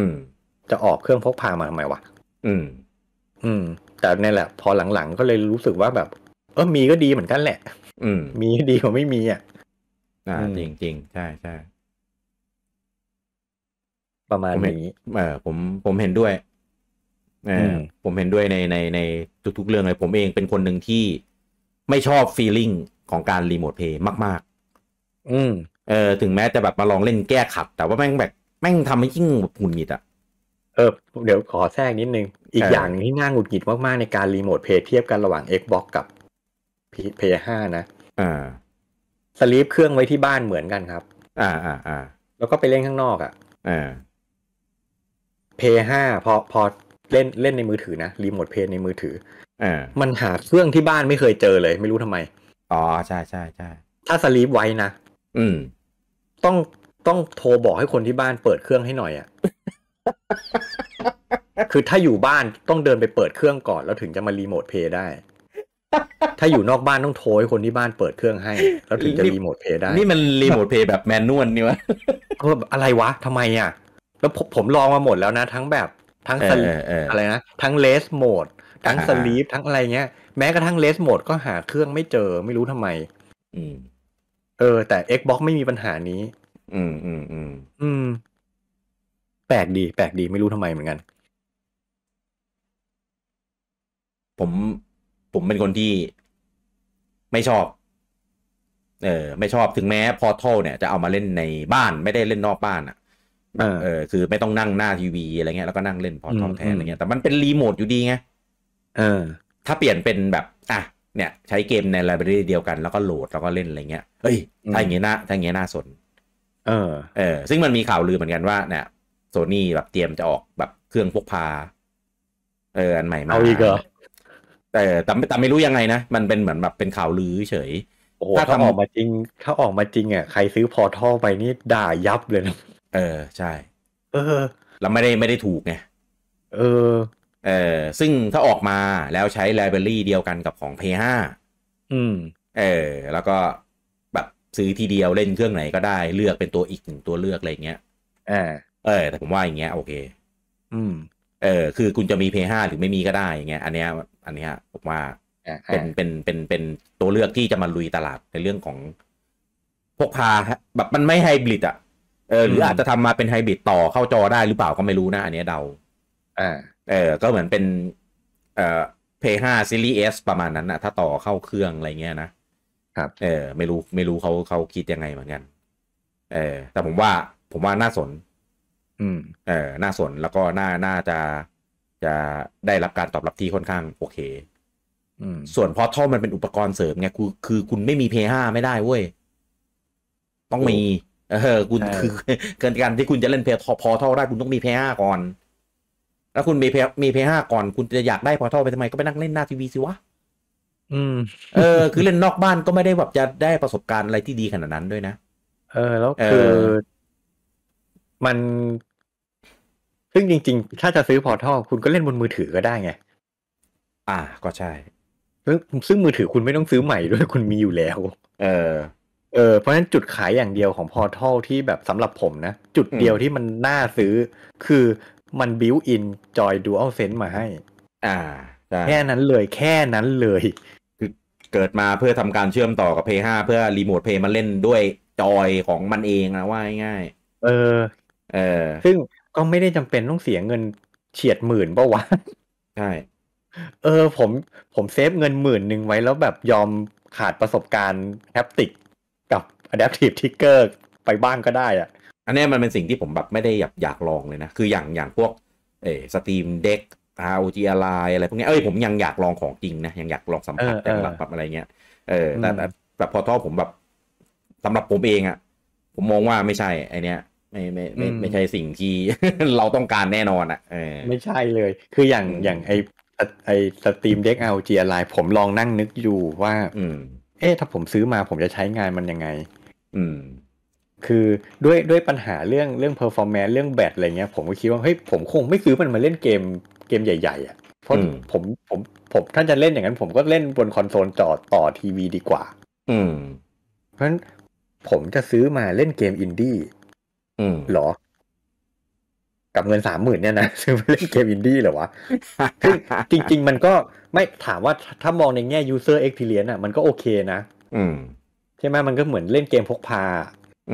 [SPEAKER 1] จะออกเครื่องพกพามาทำไมวะอืม อืม แต่นี่แหละ พอหลังๆก็เลยรู้สึกว่าแบบ เออมีก็ดีเหมือนกันแหละ อืม มีก็ดีกว่าไม่มีอ่ะอ่า จริงจริงใช่ใช่ประมาณนี้เออผมผมเห็นด้วยเออผมเห็นด้วยในในในทุกๆเรื่องเลย ผมเองเป็นคนหนึ่งที่ไม่ชอบฟีลิ่งของการรีโมทเพย์มาก ๆ อืม เออถึงแม้จะแบบมาลองเล่นแก้ขัดแต่ว่าแม่งแบบ แม่งทำให้ยิ่งหงุดหงิดอะ เออเดี๋ยวขอแทรกนิดนึง อีกอย่างที่น่าหงุดหงิดมากๆ ในการรีโมทเพย์เทียบกันระหว่าง Xbox กับ PS5 นะ อ่าสลีปเครื่องไว้ที่บ้านเหมือนกันครับ อ่าอ่าอ่าแล้วก็ไปเล่นข้างนอกอ่ะ อ่าเพย์ห้าพอพอเล่นเล่นในมือถือนะรีโมทเพย์ในมือถืออมันหาเครื่องที่บ้านไม่เคยเจอเลย ไม่รู้ทำไม อ๋อใช่ใช่ใช่ถ้าสลีปไว้นะอืม ต้องต้องโทรบอกให้คนที่บ้านเปิดเครื่องให้หน่อยอะ่ะคือถ้าอยู่บ้านต้องเดินไปเปิดเครื่องก่อน แล้วถึงจะมารีโมทเพย์ได้ถ้าอยู่นอกบ้านต้องโทรให้คนที่บ้านเปิดเครื่องให้ แล้วถึงจะรีโมทเพย์ได้ นี่มันรีโมทเพย์แบบแมนนวลนี่วะกออะไรวะ ทำไมอ่ะแล้วผมลองมาหมดแล้วนะทั้งแบบทั้งสลีปอะไรนะทั้งเลสโหมด ทั้งสลีปทั้งอะไรเงี้ย แม้กระทั่งเลสโหมด ก็หาเครื่องไม่เจอไม่รู้ทำไมอืม เออ แต่ Xbox ไม่มีปัญหานี้ อืมอืมอืมอืม แปลกดี แปลกดีไม่รู้ทำไมเหมือนกัน ผม ผมเป็นคนที่ ไม่ชอบ เออ ไม่ชอบถึงแม้พอทัลเนี่ย จะเอามาเล่นในบ้าน ไม่ได้เล่นนอกบ้านอะ่ะเออคือไม่ต้องนั่งหน้าทีวีอะไรเงี้ยแล้วก็นั่งเล่นพอร์ตคอมแทนอะไรเงี้ยแต่มันเป็นรีโมทอยู่ดีไงเออ ถ้าเปลี่ยนเป็นแบบอ่ะเนี่ย ใช้เกมในไลบรารีเดียวกันแล้วก็โหลดแล้วก็เล่นอะไรเงี้ยเฮ้ยถ้าอย่างเงี้ยน่าถ้าอย่างเงี้ยน่าสน เออ เออ ซึ่งมันมีข่าวลือเหมือนกันว่าเนี่ยโซนี่แบบเตรียมจะออกแบบเครื่องพกพา เอออันใหม่มาเอาอีกเหรอแต่แต่แต่ไม่รู้ยังไงนะ มันเป็นเหมือนแบบเป็นข่าวลือเฉยถ้าออกมาจริงถ้าออกมาจริงอ่ะใครซื้อพอท่อไปนี่ด่ายับเลยนะเออใช่ เออแล้วไม่ได้ไม่ได้ถูกไงเออเออซึ่งถ้าออกมาแล้วใช้ไลบรารีเดียวกันกับของ p 5อืมเออแล้วก็แบบซื้อทีเดียวเล่นเครื่องไหนก็ได้เลือกเป็นตัวอีกหนึ่งตัวเลือกอะไรเงี้ยเออเออแต่ผมว่าอย่างเงี้ยโอเค อืม เออคือคุณจะมี p 5หรือไม่มีก็ได้อย่างเงี้ยอันเนี้ย อันเนี้ยผมว่าเป็นเป็นเป็นเป็นตัวเลือกที่จะมาลุยตลาดในเรื่องของพกพาแบบมันไม่ไฮบริดอะเออหรืออาจจะทำมาเป็นไฮบริดต่อเข้าจอได้หรือเปล่า ก็ไม่รู้นะอันนี้เดาเออเออก็เหมือนเป็น เอ่อ Play 5 Series S ประมาณนั้นนะถ้าต่อเข้าเครื่องอะไรเงี้ยนะครับเออไม่รู้ไม่รู้เขาเขาคิดยังไงเหมือนกันเออแต่ผมว่าผมว่าน่าสน อืม เออน่าสนแล้วก็น่าน่าจะจะได้รับการตอบรับที่ค่อนข้างโอเค อืมส่วนพอท่อมันเป็นอุปกรณ์เสริมไงคือคือคุณไม่มี p ์ห้5ไม่ได้เว้ย ต้องมีเออคุณคือเกินการที่คุณจะเล่นเพย์พอเท่าได้คุณต้องมีเพย์ห้าก่อนแล้วคุณมีเพย์มีเพย์ห้าก่อน คุณจะอยากได้พอเท่าไปทำไมก็ไปนั่งเล่นหน้าทีวีสิวะอืม เออ คือเล่นนอกบ้านก็ไม่ได้แบบจะได้ประสบการณ์อะไรที่ดีขนาดนั้นด้วยนะ เออ แล้วคือมันซึ่งจริง ๆ ถ้าจะซื้อพอท่อคุณก็เล่นบนมือถือก็ได้ไง อ่า ก็ใช่ซึ่งซึ่งมือถือคุณไม่ต้องซื้อใหม่ด้วยคุณมีอยู่แล้ว เออเออเพราะฉะนั้นจุดขายอย่างเดียวของพอทัลที่แบบสำหรับผมนะ จุดเดียวที่มันน่าซื้อคือมันบิวอินจอยดูอัลเซนมาให้ อ่าแค่นั้นเลยแค่นั้นเลย คือเกิดมาเพื่อทำการเชื่อมต่อกับ p 5เพื่อรีโมทเพย์มาเล่นด้วยจอยของมันเองนะว่าง่าย เออ เออ ซึ่งก็ไม่ได้จำเป็นต้องเสียเงินเฉียดหมื่นปะวะ ใช่ เออผมผมเซฟเงินหมื่นหนึ่งไว้แล้วแบบยอมขาดประสบการณ์แฮปติก adaptive trigger ไปบ้างก็ได้อะอันนี้มันเป็นสิ่งที่ผมแบบไม่ได้อยากอยากลองเลยนะ คืออย่างอย่างพวกเออสตรีมเด็ก r าโอจีอะไรอะไรพวกนี้ เอ้ยผมยังอยากลองของจริงนะยังอยากลองสัมผัสแต่หลักแบบอะไรเงี้ยเออแต่แบบพอท่อผมแบบสำหรับผมเองอะผมมองว่าไม่ใช่ไอเนี้ยไม่ไม่ไม่ไม่ใช่สิ่งที่เราต้องการแน่นอนอะออ ไม่ใช่เลย คืออย่างอย่างไอไอสตรีมเด็กเอาจีอะไรผมลองนั่งนึกอยู่ว่าเอ๊ะถ้าผมซื้อมาผมจะใช้งานมันยังไงอืมคือด้วยด้วยปัญหาเรื่องเรื่อง performance เรื่องแบตอะไรเงี้ยผมก็คิดว่าเฮ้ย ผมคงไม่ซื้อมันมาเล่นเกมเกมใหญ่ๆอะ่ะเพราะผมผมผมท่านจะเล่นอย่างนั้น ผมก็เล่นบนคอนโซลจอต่อทีวีดีกว่า อืม เพราะฉะนั้นผมจะซื้อมาเล่นเกมอินดี้อืมหรอ กับเงินสามหมื่นเนี่ยนะซื้อมาเล่นเกมอินดี้เหรอวะคืงจริง ๆ มันก็ไม่ถามว่าถ้ามองในแง่ user experience อ่ะมันก็โอเคนะอืมช่ไหมมันก็เหมือนเล่นเกมพกพา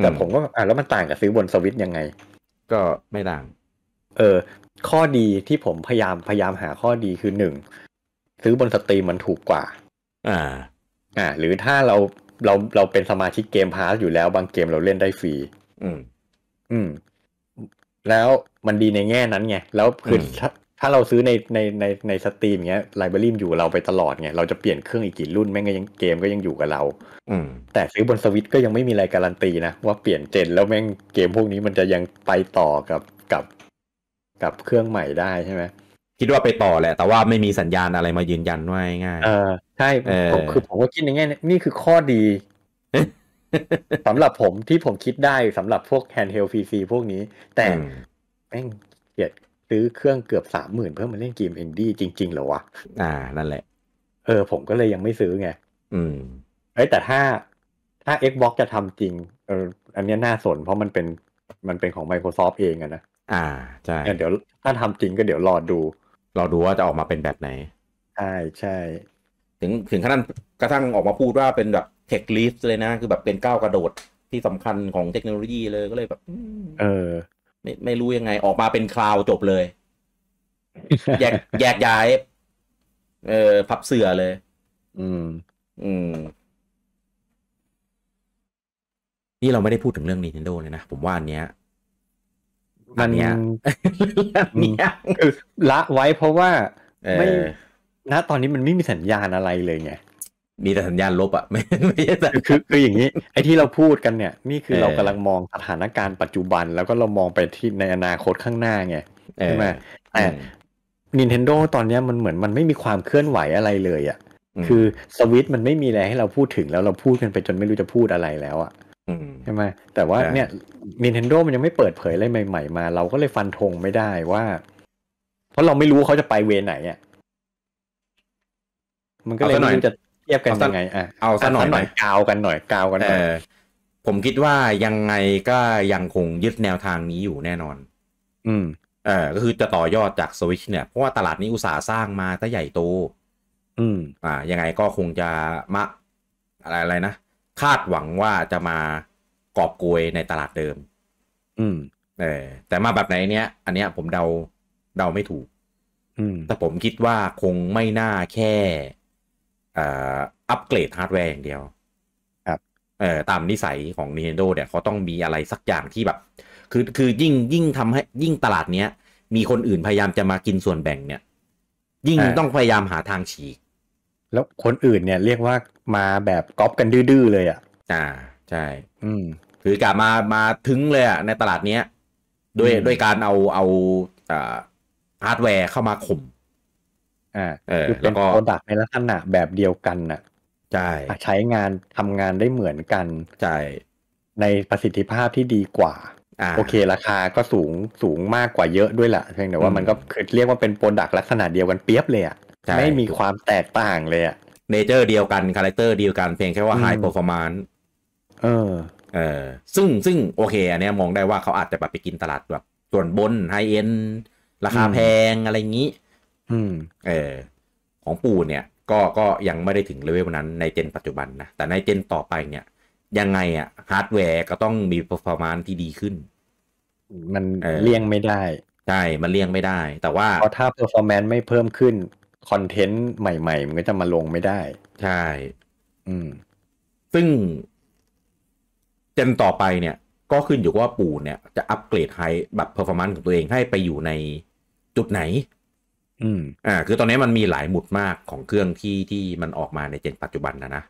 [SPEAKER 1] แต่ผมก็อ่าแล้วมันต่างกับซื้อบนสวิตยังไง ก็ไม่ต่างเออ ข้อดีที่ผมพยายามพยายามหาข้อดีคือหนึ่งซื้อบนสตรีมมันถูกกว่า อ่า อ่า หรือถ้าเราเราเราเป็นสมาชิกเกมพาสอยู่แล้ว บางเกมเราเล่นได้ฟรีอืม อืม แล้วมันดีในแง่นั้นไง แล้วคือถ้าเราซื้อในในในในสตรีมเงี้ยไลบรารีมอยู่เราไปตลอดไงเราจะเปลี่ยนเครื่องอีกกี่รุ่นแม่งก็ยังเกมก็ยังอยู่กับเรา อืแต่ซื้อบนสวิตก็ยังไม่มีอะไรการันตีนะว่าเปลี่ยนเจนแล้วแม่งเกมพวกนี้มันจะยังไปต่อกับกับ กับเครื่องใหม่ได้ใช่ไหมคิดว่าไปต่อแหละ แต่ว่าไม่มีสัญญาณอะไรมายืนยันว่าง่ายเออใช่คือผมก็คิดในแง่นี่คือข้อดีสำหรับผมที่ผมคิดได้สำหรับพวกแฮนด์เฮลพีซีพวกนี้แต่แม่งซื้อเครื่องเกือบสามหมื่นเพื่อมาเล่นเกมอินดี้จริงๆ เหรอวะ อ่า นั่นแหละ เออผมก็เลยยังไม่ซื้อไง อืม เอ้แต่ถ้าถ้า Xbox จะทำจริงเอออันนี้น่าสน เพราะมันเป็นมันเป็นของ Microsoft เองอะนะ อ่า ใช่ เดี๋ยวถ้าทำจริงก็เดี๋ยวรอดู รอดูว่าจะออกมาเป็นแบบไหน ใช่ ใช่ ถึงถึงขนาดกระทั่งออกมาพูดว่าเป็นแบบเทคลีฟเลยนะ คือแบบเป็นก้าวกระโดดที่สำคัญของเทคโนโลยีเลยก็เลยแบบเออไม่ไม่รู้ยังไงออกมาเป็นคลาวจบเลย แยกแยกย้าย เออพับเสือเลย อืม อืม นี่เราไม่ได้พูดถึงเรื่อง Nintendo เลยนะ ผมว่าอันเนี้ยอันเนี้ยนีละไว้เพราะว่าไม่นะ ตอนนี้มันไม่มีสัญญาณอะไรเลยไงมีแต่สัญญาณลบอะไม่ไม่ใช่คือคืออย่างนี้ ไอ้ที่เราพูดกันเนี่ย นี่คือเรากำลังมองสถานการณ์ปัจจุบันแล้วก็เรามองไปที่ในอนาคตข้างหน้าไงใช่ไหมแต่ Nintendo ตอนนี้มันเหมือนมันไม่มีความเคลื่อนไหวอะไรเลยอะคือสวิตมันไม่มีอะไรให้เราพูดถึงแล้วเราพูดกันไปจนไม่รู้จะพูดอะไรแล้วอะใช่ไหมแต่ว่าเนี่ย Nintendo มันยังไม่เปิดเผยอะไรใหม่ ๆ มา เราก็เลยฟันธงไม่ได้ว่า เพราะเราไม่รู้เขาจะไปเวไหนอ่ะมันก็เลยไม่รู้จะทียบกันยังไงอ่ะเอาสักหน่อยกาวกันหน่อยกาวกันหน่อย ผมคิดว่ายังไงก็ยังคงยึดแนวทางนี้อยู่แน่นอน อืม เออก็คือจะต่อยอดจากสวิชเนี่ย เพราะว่าตลาดนี้อุตสาห์สร้างมาตั้งใหญ่โต อืม อ่า ยังไงก็คงจะมาอะไรอะไรนะ คาดหวังว่าจะมากอบกวยในตลาดเดิม อืมเออแต่มาแบบไหนเนี้ย อันเนี้ย ผมเดา เดาไม่ถูก อืม แต่ผมคิดว่าคงไม่น่าแค่อัปเกรดฮาร์ดแวร์อย่างเดียวครับเอ่อตามนิสัยของ Nintendo เนี่ยเขาต้องมีอะไรสักอย่างที่แบบ คือคือยิ่งยิ่งทำให้ยิ่งตลาดเนี้ยมีคนอื่นพยายามจะมากินส่วนแบ่งเนี่ย ยิ่งต้องพยายามหาทางฉีก แล้วคนอื่นเนี่ยเรียกว่ามาแบบก๊อปกันดื้อเลยอ่ะ อ่าใช่อืมคือกลบมามาถึงเลยอ่ะ ในตลาดเนี้ยด้วยด้วยการเอาเอาฮาร์ดแวร์เข้ามาข่มอ่าคือเป็นโปรดักในลักษณะแบบเดียวกันน่ะใช่ใช้งานทำงานได้เหมือนกันใช่ในประสิทธิภาพที่ดีกว่าโอเคราคาก็สูงสูงมากกว่าเยอะด้วยแหละเพียงแต่ว่ามันก็คือเรียกว่าเป็นโปรดักลักษณะเดียวกันเปียบเลยอ่ะไม่มีความแตกต่างเลยอ่ะเนเจอร์เดียวกัน คาแรคเตอร์เดียวกันเพียงแค่ว่าไฮเปอร์ฟอร์มานเออเออซึ่งซึ่งโอเคอันนี้มองได้ว่าเขาอาจจะแบบไปกินตลาดแบบส่วนบนไฮเอ็นราคาแพงอะไรอย่างนี้อืมเออของปู่เนี่ย ก็ก็ยังไม่ได้ถึงเลเวลนั้นในเจน ปัจจุบันนะแต่ในเจนต่อไปเนี่ย ยังไงอะฮาร์ดแวร์ก็ต้องมีเปอร์ฟอร์มานซ์ที่ดีขึ้นมันเเลี่ยงไม่ได้ใช่ มันเลี่ยงไม่ได้แต่ว่าถ้าเปอร์ฟอร์แมนซ์ไม่เพิ่มขึ้นคอนเทนต์ใหม่ ๆ มันก็จะมาลงไม่ได้ ใช่ อืม ซึ่ง เจนต่อไปเนี่ย ก็ขึ้นอยู่ว่าปู่เนี่ย จะอัปเกรดไฮแบบเปอร์ฟอร์มนซ์ของตัวเองให้ไปอยู่ในจุดไหนอืมอ่าคือตอนนี้มันมีหลายหมุดมากของเครื่องที่ที่มันออกมาในเจนปัจจุบันนะนะ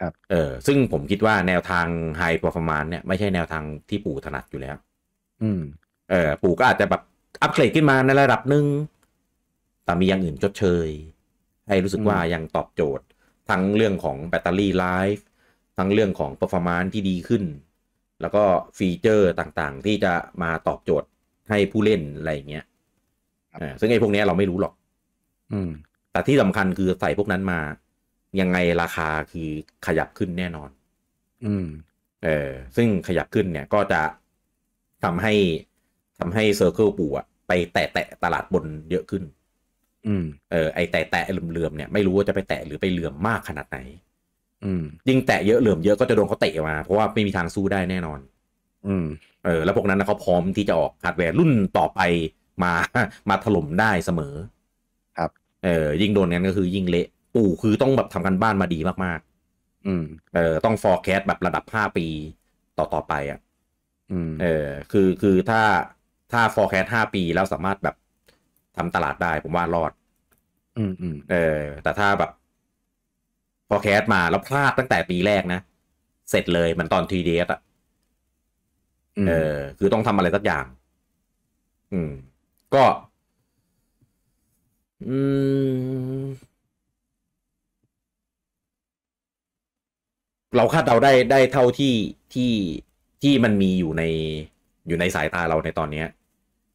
[SPEAKER 1] ครับเออซึ่งผมคิดว่าแนวทางไฮเปอร์ฟอร์มานเนี่ยไม่ใช่แนวทางที่ปู่ถนัดอยู่แล้วอืมเออปู่ก็อาจจะแบบอัปเกรดขึ้นมาในระดับหนึ่งแต่มีอย่างอื่นชดเชย ให้รู้สึกว่ายังตอบโจทย์ทั้งเรื่องของแบตเตอรี่ไลฟ์ ทั้งเรื่องของเปอร์ฟอร์มานที่ดีขึ้น แล้วก็ฟีเจอร์ต่างๆ ที่จะมาตอบโจทย์ให้ผู้เล่นอะไรเงี้ยซึ่งไอ้พวกนี้เราไม่รู้หรอกอแต่ที่สำคัญคือใส่พวกนั้นมา ยังไงราคาคือขยับขึ้นแน่นอน อืมเออซึ่งขยับขึ้นเนี่ยก็จะทำให้ทำให้เซอร์เคิลปู่อะไป แตะแตะตลาดบนเยอะขึ้น อืมเออไอแตะแตะเหลื่อมเนี่ยไม่รู้ว่าจะไปแตะหรือไปเหลื่อมมากขนาดไหน อืมยิ่งแตะเยอะเหลื่อมเยอะก็จะโดนเขาเตะมา เพราะว่าไม่มีทางสู้ได้แน่นอน อืมเออแล้วพวกนั้นเขาพร้อมที่จะออกฮาร์ดแวร์รุ่นต่อไปมามาถล่มได้เสมอ ครับ เออ ยิ่งโดนงั้นก็คือยิ่งเละปู่คือต้องแบบทำกันบ้านมาดีมาก ๆ อืม เออต้องฟอร์แคสแบบระดับห้าปีต่อต่อไปอ่ะอืม เออคือคือถ้าถ้าฟอร์แคสห้าปีแล้วสามารถแบบทำตลาดได้ผมว่ารอด อืมอืมเออ แต่ถ้าแบบฟอแคสมาแล้วพลาดตั้งแต่ปีแรกนะ เสร็จเลย มันตอนทีเดสอ่ะเออ คือต้องทำอะไรสักอย่าง อืมก็
[SPEAKER 2] อืม
[SPEAKER 1] เราคาดเดาได้ได้เท่าที่ที่ที่มันมีอยู่ใน อยู่ในสายตาเราในตอนเนี้ย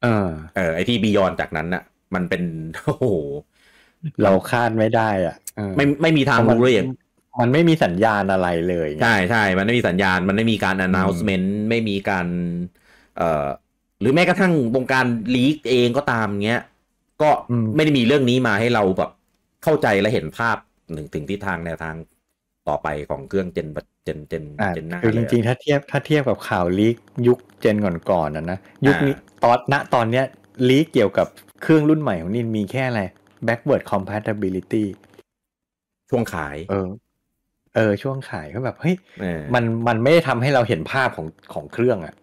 [SPEAKER 1] เออ เออไอที่บียอนจากนั้นน่ะมันเป็นโอ้โห เราคาดไม่ได้อ่ะ ไม่ไม่มีทางรู้เลยมันไม่มีสัญญาณอะไรเลยใช่ใช่มันไม่มีสัญญาณ มันไม่มีการอนนอ u n c e m e n t ไม่มีการ เอ่อหรือแม้กระทั่งวงการลีกเองก็ตามเงี้ย ก็ไม่ได้มีเรื่องนี้มาให้เราแบบเข้าใจและเห็นภาพหนึ่งถึงทิศทางแนวทางต่อไปของเครื่องเจนเจนเจนเจนหน้าคือจริงๆ ถ้าเทียบ ถ้าเทียบกับข่าวลีกยุคเจนก่อนๆนะนะยุคนี้ตอนณตอนเนี้ยลีกเกี่ยวกับเครื่องรุ่นใหม่ของนินมีแค่อะไร backward compatibility ช่วงขาย เออ เออ ช่วงขายก็แบบเฮ้ยมันมันไม่ได้ทำให้เราเห็นภาพของของเครื่องอะ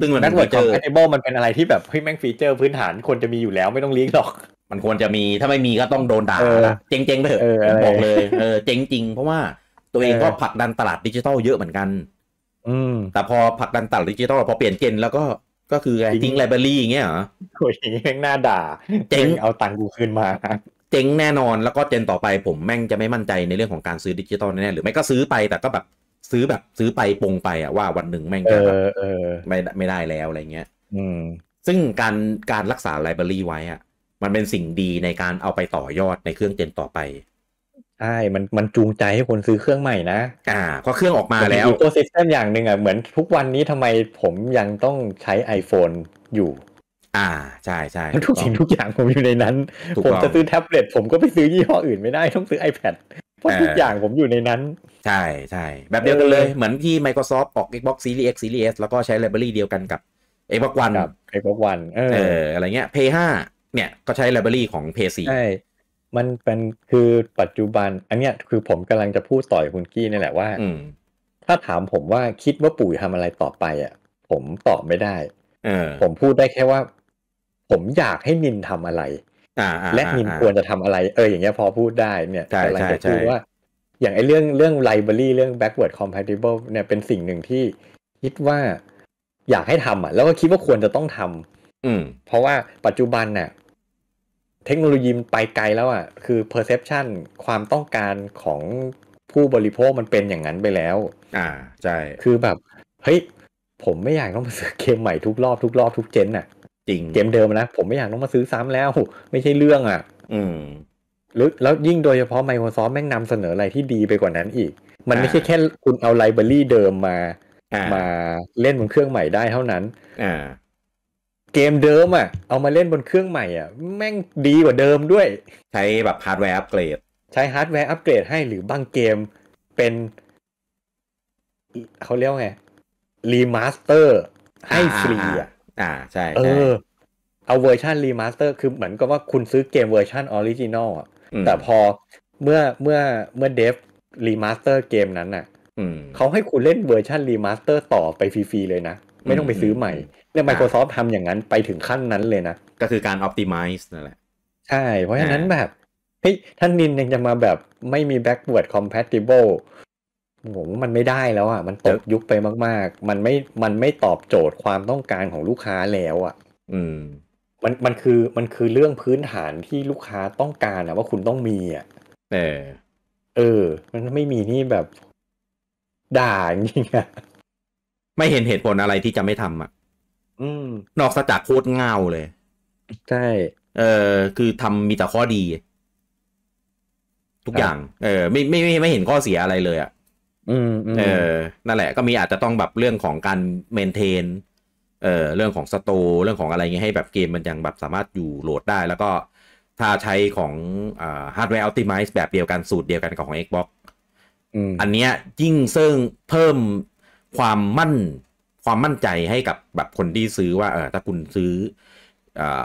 [SPEAKER 1] ซึ่งมันแบ็กเวิร์ดอแพทเบิลมันเป็นอะไรที่แบบเฮ้ยแม่งฟีเจอร์ พื้นฐานควรจะมีอยู่แล้ว ไม่ต้องเลี้ยงหรอก มันควรจะมีถ้าไม่มีก็ต้องโดนด่าเจ๊งๆไปเถอะบอกเลยเออเจ๊งจริงเพราะว่าตัวเองก็ผลักดันตลาดดิจิทัลเยอะเหมือนกันอืมแต่พอผลักดันตลาดดิจิทัลพอเปลี่ยนเจนแล้วก็ก็คือไทิ้งไลบรารีอย่างเงี้ยเหรอโอ้ยแม่งหน้าด่า เจ๊งเอาตังค์กูคืนมาเจ๊งแน่นอนแล้วก็เจนต่อไปผมแม่งจะไม่มั่นใจในเรื่องของการซื้อดิจิตอลแน่หรือไม่ก็ซื้อไปแต่ก็แบบซื้อแบบซื้อไปปงไปอะว่าวันหนึ่งแม่งจะแบบไม่ไม่ได้แล้วอะไรเงี้ยอืมซึ่งการการรักษาไลบรารีไว้อะมันเป็นสิ่งดีในการเอาไปต่อยอดในเครื่องเจนต่อไป ใช่มันมันจูงใจให้คนซื้อเครื่องใหม่นะ อ่าเพราะเครื่องออกมาแล้วอีโคซิสเต็มอย่างหนึ่งอ่ะเหมือนทุกวันนี้ทำไมผมยังต้องใช้ iPhone อยู่ อ่าใช่ใช่ทุกสิ่งทุกอย่างผมอยู่ในนั้น ผมจะซื้อแท็บเล็ตผมก็ไปซื้อยี่ห้ออื่นไม่ได้ต้องซื้อ iPad พราะทุกอย่างผมอยู่ในนั้น ใช่ใช่ แบบเดียวกันเลย เหมือนที่ Microsoft ออก Xbox Series X Series แล้วก็ใช้ไลบรารีเดียวกันกับ Xbox One Xbox One เออ อะไรเงี้ย Play 5เนี่ยก็ใช้ไลบรารีของ p l 4ใช่มันเป็นคือปัจจุบัน อันเนี้ยคือผมกำลังจะพูดต่อยคุณกี้นี่แหละว่าถ้าถามผมว่าคิดว่าปุ๋ยทำอะไรต่อไปอ่ะผมตอบไม่ได้ผมพูดได้แค่ว่า ผมอยากให้นินทำอะไรและนินควรจะทำอะไรเอออย่างเงี้ยพอพูดได้เนี่ย แต่รลังจากพูดว่า อย่างไอเรื่องเรื่องไลบรารีเรื่อง backward compatible เนี่ยเป็นสิ่งหนึ่งที่คิดว่า อยากให้ทำอ่ะ แล้วก็คิดว่าควรจะต้องทำ อืมเพราะว่าปัจจุบันเนี่ยเทคโนโลยีมันไปไกลแล้วอ่ะคือ perception ความต้องการของผู้บริโภคมันเป็นอย่างนั้นไปแล้ว อ่าใช่คือแบบ เฮ้ย ผมไม่อยากต้องมาซื้อเกมใหม่ทุกรอบทุกรอบ ทุกเจนอ่ะจริงเกมเดิมนะผมไม่อยากต้องมาซื้อซ้ำแล้วไม่ใช่เรื่องอ่ะ อืมแล้วยิ่งโดยเฉพาะ Microsoft แม่งนำเสนออะไรที่ดีไปกว่านั้นอีก มันไม่ใช่แค่คุณเอาไลบรารีเดิมมามาเล่นบนเครื่องใหม่ได้เท่านั้นเกมเดิม อ่ะ เอามาเล่นบนเครื่องใหม่ อ่ะ แม่งดีกว่าเดิมด้วย ใช้แบบฮาร์ดแวร์อัปเกรดใช้ฮาร์ดแวร์อัปเกรดให้ หรือบางเกมเป็นเขาเรียกไงรีมาสเตอร์ ให้ฟรีอ่ะอ่าใช่เออเอาเวอร์ชันรีมาสเตอร์คือเหมือนกับว่าคุณซื้อเกมเวอร์ชันออริจินอลอ่ะแต่พอเมื่อเมื่อเมื่อเดฟรีมาสเตอร์เกมนั้นอ่ะเขาให้คุณเล่นเวอร์ชันรีมาสเตอร์ต่อไปฟรีๆเลยนะ ไม่ต้องไปซื้อใหม่เนี่ Microsoft ทำอย่างนั้นไปถึงขั้นนั้นเลยนะก็คือการออพติมิซ์นั่นแหละ ใช่ เพราะฉะนั้นแบบเฮ้ยท่านนินยังจะมาแบบไม่มีแบ็เวิร์ดคอมแพตติเบิลผมมันไม่ได้แล้วอ่ะ มันตกยุคไปมาก ๆ มันไม่มันไม่ตอบโจทย์ความต้องการของลูกค้าแล้วอ่ะ อืม มันมันคือมันคือเรื่องพื้นฐานที่ลูกค้าต้องการอ่ะ ว่าคุณต้องมีอ่ะ เออ เออ มันไม่มีนี่แบบด่าจริงอ่ะไม่เห็นเหตุผลอะไรที่จะไม่ทำอ่ะ อืม นอกจากโคตรเงาเลยใช่เออคือทำมีแต่ข้อดี ทุกอย่าง เออไม่ไม่ไม่ไม่เห็นข้อเสียอะไรเลยอ่ะเออ นั่นแหละก็มีอาจจะต้องแบบเรื่องของการเมนเทนเออเรื่องของสตูเรื่องของอะไรเงี้ยให้แบบเกมมันยังแบบสามารถอยู่โหลดได้ แล้วก็ถ้าใช้ของฮาร์ดแวร์อัลติมิแบบเดียวกันสูตรเดียวกันกับของ Xbox อันเนี้ยยิ่งซึ่งเพิ่มความมั่นความมั่นใจให้กับแบบคนที่ซื้อว่าเออถ้าคุณซื้อ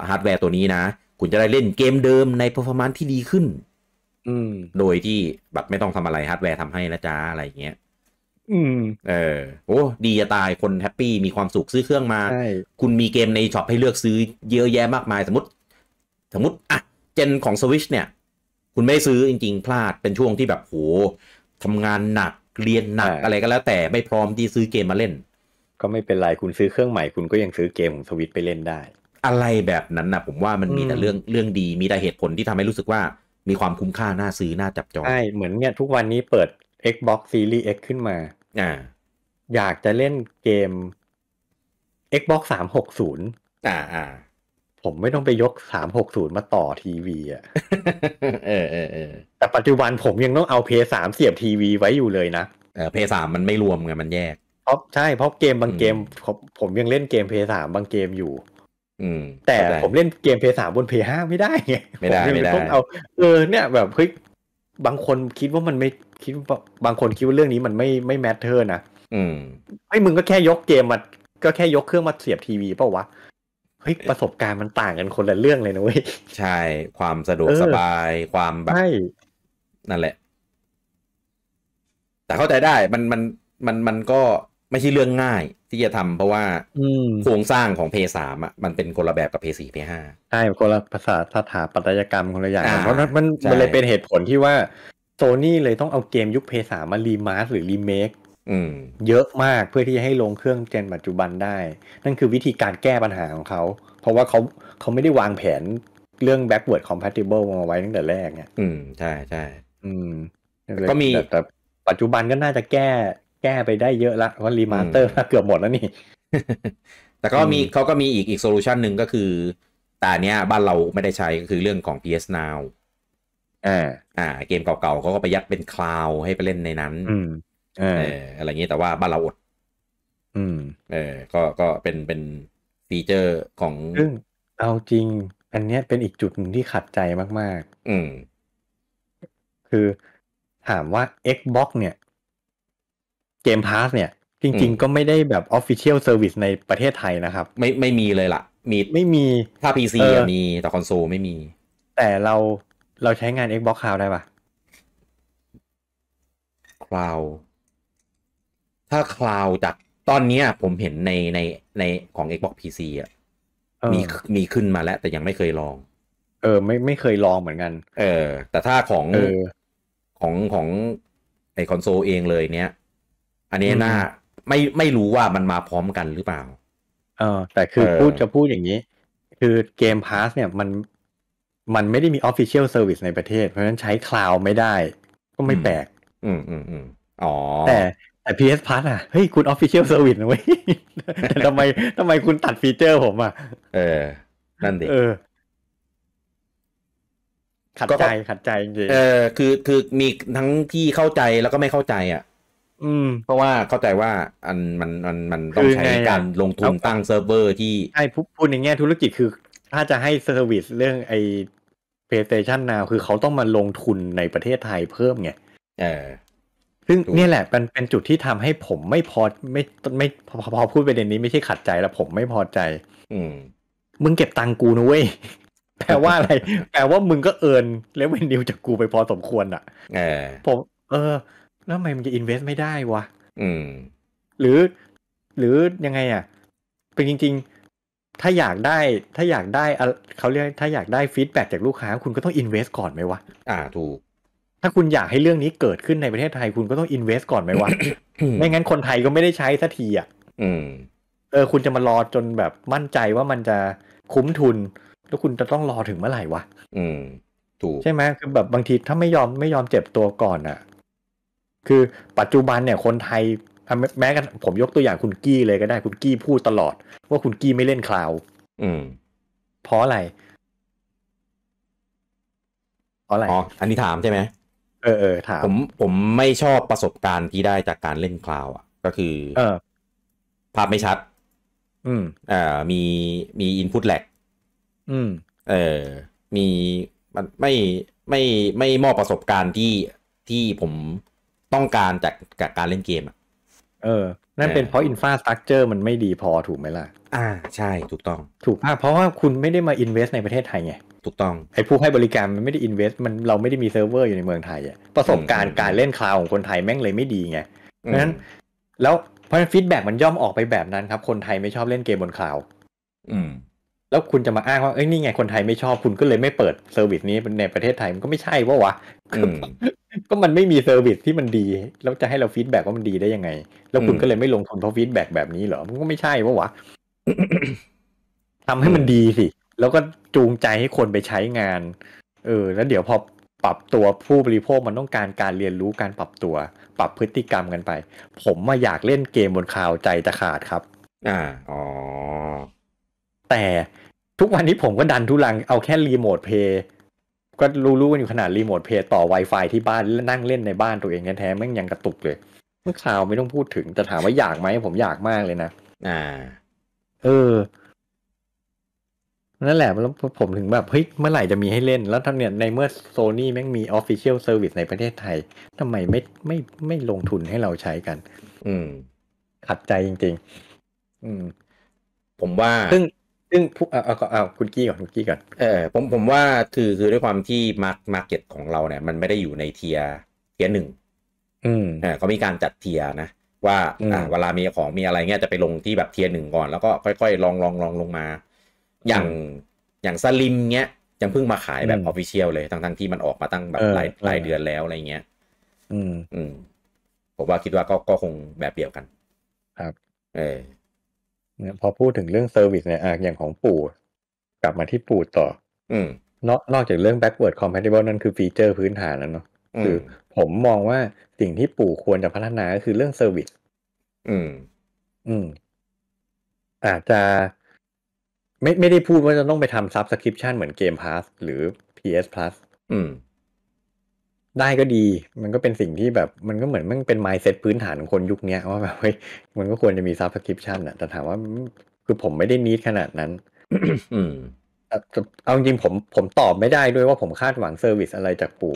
[SPEAKER 1] ฮาร์ดแวร์ตัวนี้นะ คุณจะได้เล่นเกมเดิมในเปอร์ฟอร์มนซ์ที่ดีขึ้นอืมโดยที่แบบไม่ต้องทำอะไรฮาร์ดแวร์ทำให้ละจ้าอะไรเงี้ยอืมเออโอ้ดีจะตายคนแฮปปี้มีความสุขซื้อเครื่องมา คุณมีเกมในช็อปให้เลือกซื้อเยอะแยะมากมายสมมติสมมติอ่ะเจนของสวิชเนี่ย คุณไม่ซื้อจริงๆ พลาดเป็นช่วงที่แบบโหทำงานหนักเรียนหนัก อะไรก็แล้วแต่ไม่พร้อมที่ซื้อเกมมาเล่น ก็ไม่เป็นไร คุณซื้อเครื่องใหม่คุณก็ยังซื้อเกมของสวิตไปเล่นได้ อะไรแบบนั้นนะผมว่ามันมีแต่เรื่องเรื่องดีมีแต่เหตุผลที่ทำให้รู้สึกว่ามีความคุ้มค่าน่าซื้อน่าจับจองใช่เหมือนเนี่ยทุกวันนี้เปิด Xbox Series X ขึ้นมาอ่าอยากจะเล่นเกม Xbox สามหกศูนย์อ่าอ่า ผมไม่ต้องไปยกสามหกศูนย์มาต่อทีวีอ่ะเออเออแต่ปัจจุบันผมยังต้องเอาเพย์สามเสียบทีวี ไว้อยู่เลยนะเออเพย์สามมันไม่รวมไงมันแยกเพราะใช่เพราะเกมบางเกมผมยังเล่นเกมเพย์สามบางเกมอยู่แต่ผมเล่นเกมเพย์สามบนเพย์ห้าไม่ได้ไงไม่ได้ ไม่ได้เอาเออเนี่ยแบบเฮ้ยบางคนคิดว่ามันไม่คิดบางคนคิดว่าเรื่องนี้มันไม่ไม่แมทเทอร์นะอืมไอ้มึงก็แค่ยกเกมมาก็แค่ยกเครื่องมาเสียบทีวี เปล่าวะเฮ้ยประสบการณ์มันต่างกันคนละ เรื่องเลยนะเว้ย ใช่ ความสะดวกสบาย ความแบบนั่นแหละ แต่เข้าใจได้มันมันมันมันก็ไม่ใช่เรื่องง่ายที่จะทำเพราะว่าโครงสร้างของเพย์สามอ่ะมันเป็นคนละแบบกับเพย์สี่เพย์ห้าใช่คนละภาษาสถาปัตยกรรมคนละอย่างเพราะนั้นมันมันเลยเป็นเหตุผลที่ว่าโซนี่เลยต้องเอาเกมยุคเพย์สามมารีมาสหรือรีเมคเยอะมากเพื่อที่จะให้ลงเครื่องเจนปัจจุบันได้ นั่นคือวิธีการแก้ปัญหาของเขา เพราะว่าเขาเขาไม่ได้วางแผนเรื่อง backward compatible มาไว้ตั้งแต่แรกเนี่ยอืมใช่ใช่อืมก็มีแต่ปัจจุบันก็น่าจะแก้แก้ไปได้เยอะละว่ารีมาสเตอร์เกือบหมดแล้วนี่ แต่ก็มีเขาก็มีอีก อีกโซลูชันหนึ่งก็คือแต่เนี้ย บ้านเราไม่ได้ใช้ก็คือเรื่องของ PS Now อออ่า เกมเก่าๆเขาก็ไปยัดเป็นคลาวให้ไปเล่นในนั้น อืม เอออะไรเงี้ยแต่ว่าบ้านเราอดอืม เออ ก็ก็เป็นเป็นฟีเจอร์ของซึ่งเอาจริง อันเนี้ยเป็นอีกจุดหนึ่งที่ขัดใจมากๆ อืม คือถามว่า Xbox เนี่ยเกมพาสเนี่ย จริงๆ ก็ไม่ได้แบบออฟฟิเชียลเซอร์วิสในประเทศไทยนะครับ ไม่ไม่มีเลยล่ะมีไม่มี ถ้าพีอีะมี แต่คอนโซลไม่มี แต่เราเราใช้งาน Xbox Cloud ได้ปะ Cloud ถ้า Cloud จากตอนนี้ผมเห็นในในในของ Xbox PC อ่ะมีมีขึ้นมาแล้ว แต่ยังไม่เคยลอง เออ ไม่ไม่เคยลองเหมือนกัน เออ แต่ถ้าของออของของไอคอนโซลเองเลยเนี้ยอันนี้น่าไม่ไม่รู้ว่ามันมาพร้อมกันหรือเปล่า เออ แต่คือพูดจะพูดอย่างนี้ คือเกมพาสเนี่ยมันมันไม่ได้มีออฟฟิเชียลเซอร์วิสในประเทศเพราะฉะนั้นใช้คลาวไม่ได้ ก็ไม่แปลกอืมอืมอืมอ๋อแต่แต่ PS Plus อ่ะ เฮ้ย คุณฟิเชียลเซอร์วิสนะเว้ยทำไมทำไมคุณตัดฟีเจอร์ผมอ่ะ เออนั่นดิเออ ขัดใจขัดใจจริงเออ คือคือมีทั้งที่เข้าใจแล้วก็ไม่เข้าใจอ่ะอืมเพราะว่าเข้าใจว่าอันมันมันมันต้องใช้การลงทุนตั้งเซิร์ฟเวอร์ที่ใช่พูดในแง่ธุรกิจคือ ถ้าจะให้เซอร์วิสเรื่องไอ PlayStation Now คือเขาต้องมาลงทุนในประเทศไทยเพิ่มไงเออซึ่งนี่แหละเป็นเป็นจุดที่ทำให้ผมไม่พอไม่ไม่พอพอพูดประเด็นนี้ไม่ใช่ขัดใจแล้วผมไม่พอใจ อืม มึงเก็บตังกูนะเว้ยแปลว่าอะไรแปลว่ามึงก็เอินเลวเวนดิวจากกูไปพอสมควรอ่ะผม เออแล้วทำไมมันจะอินเวสไม่ได้วะ อืม หรือ หรือยังไง อ่ะ เป็นจริง ๆ ถ้าอยากได้ ถ้าอยากได้เขาเรียก ถ้าอยากได้ฟีดแบ็จากลูกค้า คุณก็ต้องอินเวสก่อนไหมวะ อ่า ถูก ถ้าคุณอยากให้เรื่องนี้เกิดขึ้นในประเทศไทย คุณก็ต้องอินเวสก่อนไหมวะ ไม่งั้นคนไทยก็ไม่ได้ใช้สักทีอ่ะ อืม เออ คุณจะมารอจนแบบมั่นใจว่ามันจะคุ้มทุน แล้วคุณจะต้องรอถึงเมื่อไหร่วะ อืม ถูก ใช่ไหมคือแบบบางทีถ้าไม่ยอมไม่ยอมเจ็บตัวก่อนอ่ะคือปัจจุบันเนี่ยคนไทย แม้กันผมยกตัวอย่างคุณกี้เลยก็ได้คุณกี้พูดตลอด ว่าคุณกี้ไม่เล่นคลาวอืม เพราะอะไร เพราะอะไร อ๋อ อันนี้ถามใช่ไหม เออเออถาม ผม ผมไม่ชอบประสบการณ์ที่ได้จากการเล่นคลาวอ่ะ ก็คือ เออภาพไม่ชัด อืมอ่า มี มีอินพุตแลกอืม เออ มีมันไม่ ไม่ ไม่มอบประสบการณ์ที่ ที่ผมต้องการจากจากการเล่นเกมอ่ะ เออ นั่นเป็นเพราะอินฟาสตรักเจอร์มันไม่ดีพอถูกไหมล่ะ อ่า ใช่ ถูกต้อง ถูกป่าเพราะว่าคุณไม่ได้มาอินเวสในประเทศไทยไง ถูกต้อง ไอ้ผู้ให้บริการมันไม่ได้อินเวสมันเราไม่ได้มีเซิร์ฟเวอร์อยู่ในเมืองไทยอะประสบการณ์การเล่นคลาวของคนไทยแม่งเลยไม่ดีไงเพราะนั้นแล้วเพราะฟีดแบ็กมันย่อมออกไปแบบนั้นครับ คนไทยไม่ชอบเล่นเกมบนคลาว อืมแล้วคุณจะมาอ้างว่าเอ้ยนี่ไงคนไทยไม่ชอบคุณก็เลยไม่เปิดเซอร์วิสนี้ในประเทศไทยมันก็ไม่ใช่ว่าวะก็มันไม่มีเซอร์วิสที่มันดี แล้วจะให้เราฟีดแบ็กว่ามันดีได้ยังไง แล้วคุณก็เลยไม่ลงทุนเพราะฟีดแบ็กแบบนี้เหรอมันก็ไม่ใช่ว่าวะทำให้มันดีสิแล้วก็จูงใจให้คนไปใช้งาน เออแล้วเดี๋ยวพอปรับตัวผู้บริโภคมันต้องการการเรียนรู้การปรับตัว ปรับพฤติกรรมกันไป ผมมาอยากเล่นเกมบนคลาวใจจะขาดครับ อ่าอ๋อแต่ทุกวันนี้ผมก็ดันทุลังเอาแค่รีโมทเพย์ก็รู้ๆกันอยู่ขนาดรีโมทเพย์ต่อ Wi-Fi ที่บ้านนั่งเล่นในบ้านตัวเองแท้ๆแม่งยังกระตุกเลยเมื่อข่าวไม่ต้องพูดถึงแต่ถามว่าอยากไหมผมอยากมากเลยนะ อ่า เออ นั่นแหละแล้วผมถึงแบบเฮ้ยเมื่อไหร่จะมีให้เล่น แล้วทั้งเนี่ยในเมื่อโซนี่แม่งมี Official Service ในประเทศไทยทำไมไม่ไม่ไม่ลงทุนให้เราใช้กัน อืม ขัดใจจริง ๆ อืม ผมว่าซึ่งซึ่งเอาเอาเอาคุณกี้ก่อนคุณกี้ก่อนเออผมผมว่าคือคือด้วยความที่มาร์มาร์เก็ตของเราเนี่ย มันไม่ได้อยู่ในเทียเทียหนึ่งอืมอ่าเขามีการจัดเทียนะว่าอ่าเวลามีของมีอะไรเงี้ยจะไปลงที่แบบเทียหนึ่งก่อน แล้วก็ค่อยๆลองลองลองลงมา อย่างอย่างสลิมเงี้ยยังเพิ่งมาขายแบบออฟฟิเชียลเลยทั้งทั้งที่มันออกมาตั้งแบบหลายหลายเดือนแล้วอะไรเงี้ยอืมอืมผมว่าคิดว่าก็ก็คงแบบเดียวกัน ครับ เออเนี่ยพอพูดถึงเรื่องเซอร์วิสเนี่ยอ่ะอย่างของปู่ กลับมาที่ปู่ต่อ อืมนอกนอกจากเรื่อง backward compatible นั่นคือฟีเจอร์พื้นฐานแล้วเนาะคือ ผมมองว่าสิ่งที่ปู่ควรจะพัฒนาก็คือเรื่องเซอร์วิสอืม อืมอาจจะไม่ไม่ได้พูดว่าจะต้องไปทำซับสคริปชันเหมือนเกมพาสหรือ PS Plus อืมได้ก็ดี มันก็เป็นสิ่งที่แบบ มันก็เหมือนมันเป็นไมซ์เซ็ตพื้นฐานของคนยุคนี้ว่าแบบเฮ้ย มันก็ควรจะมีซับสคริปชั่นอะแต่ถามว่าคือผมไม่ได้นิดขนาดนั้นเอาจริงผมผมตอบไม่ได้ด้วยว่าผมคาดหวังเซอร์วิสอะไรจากปู่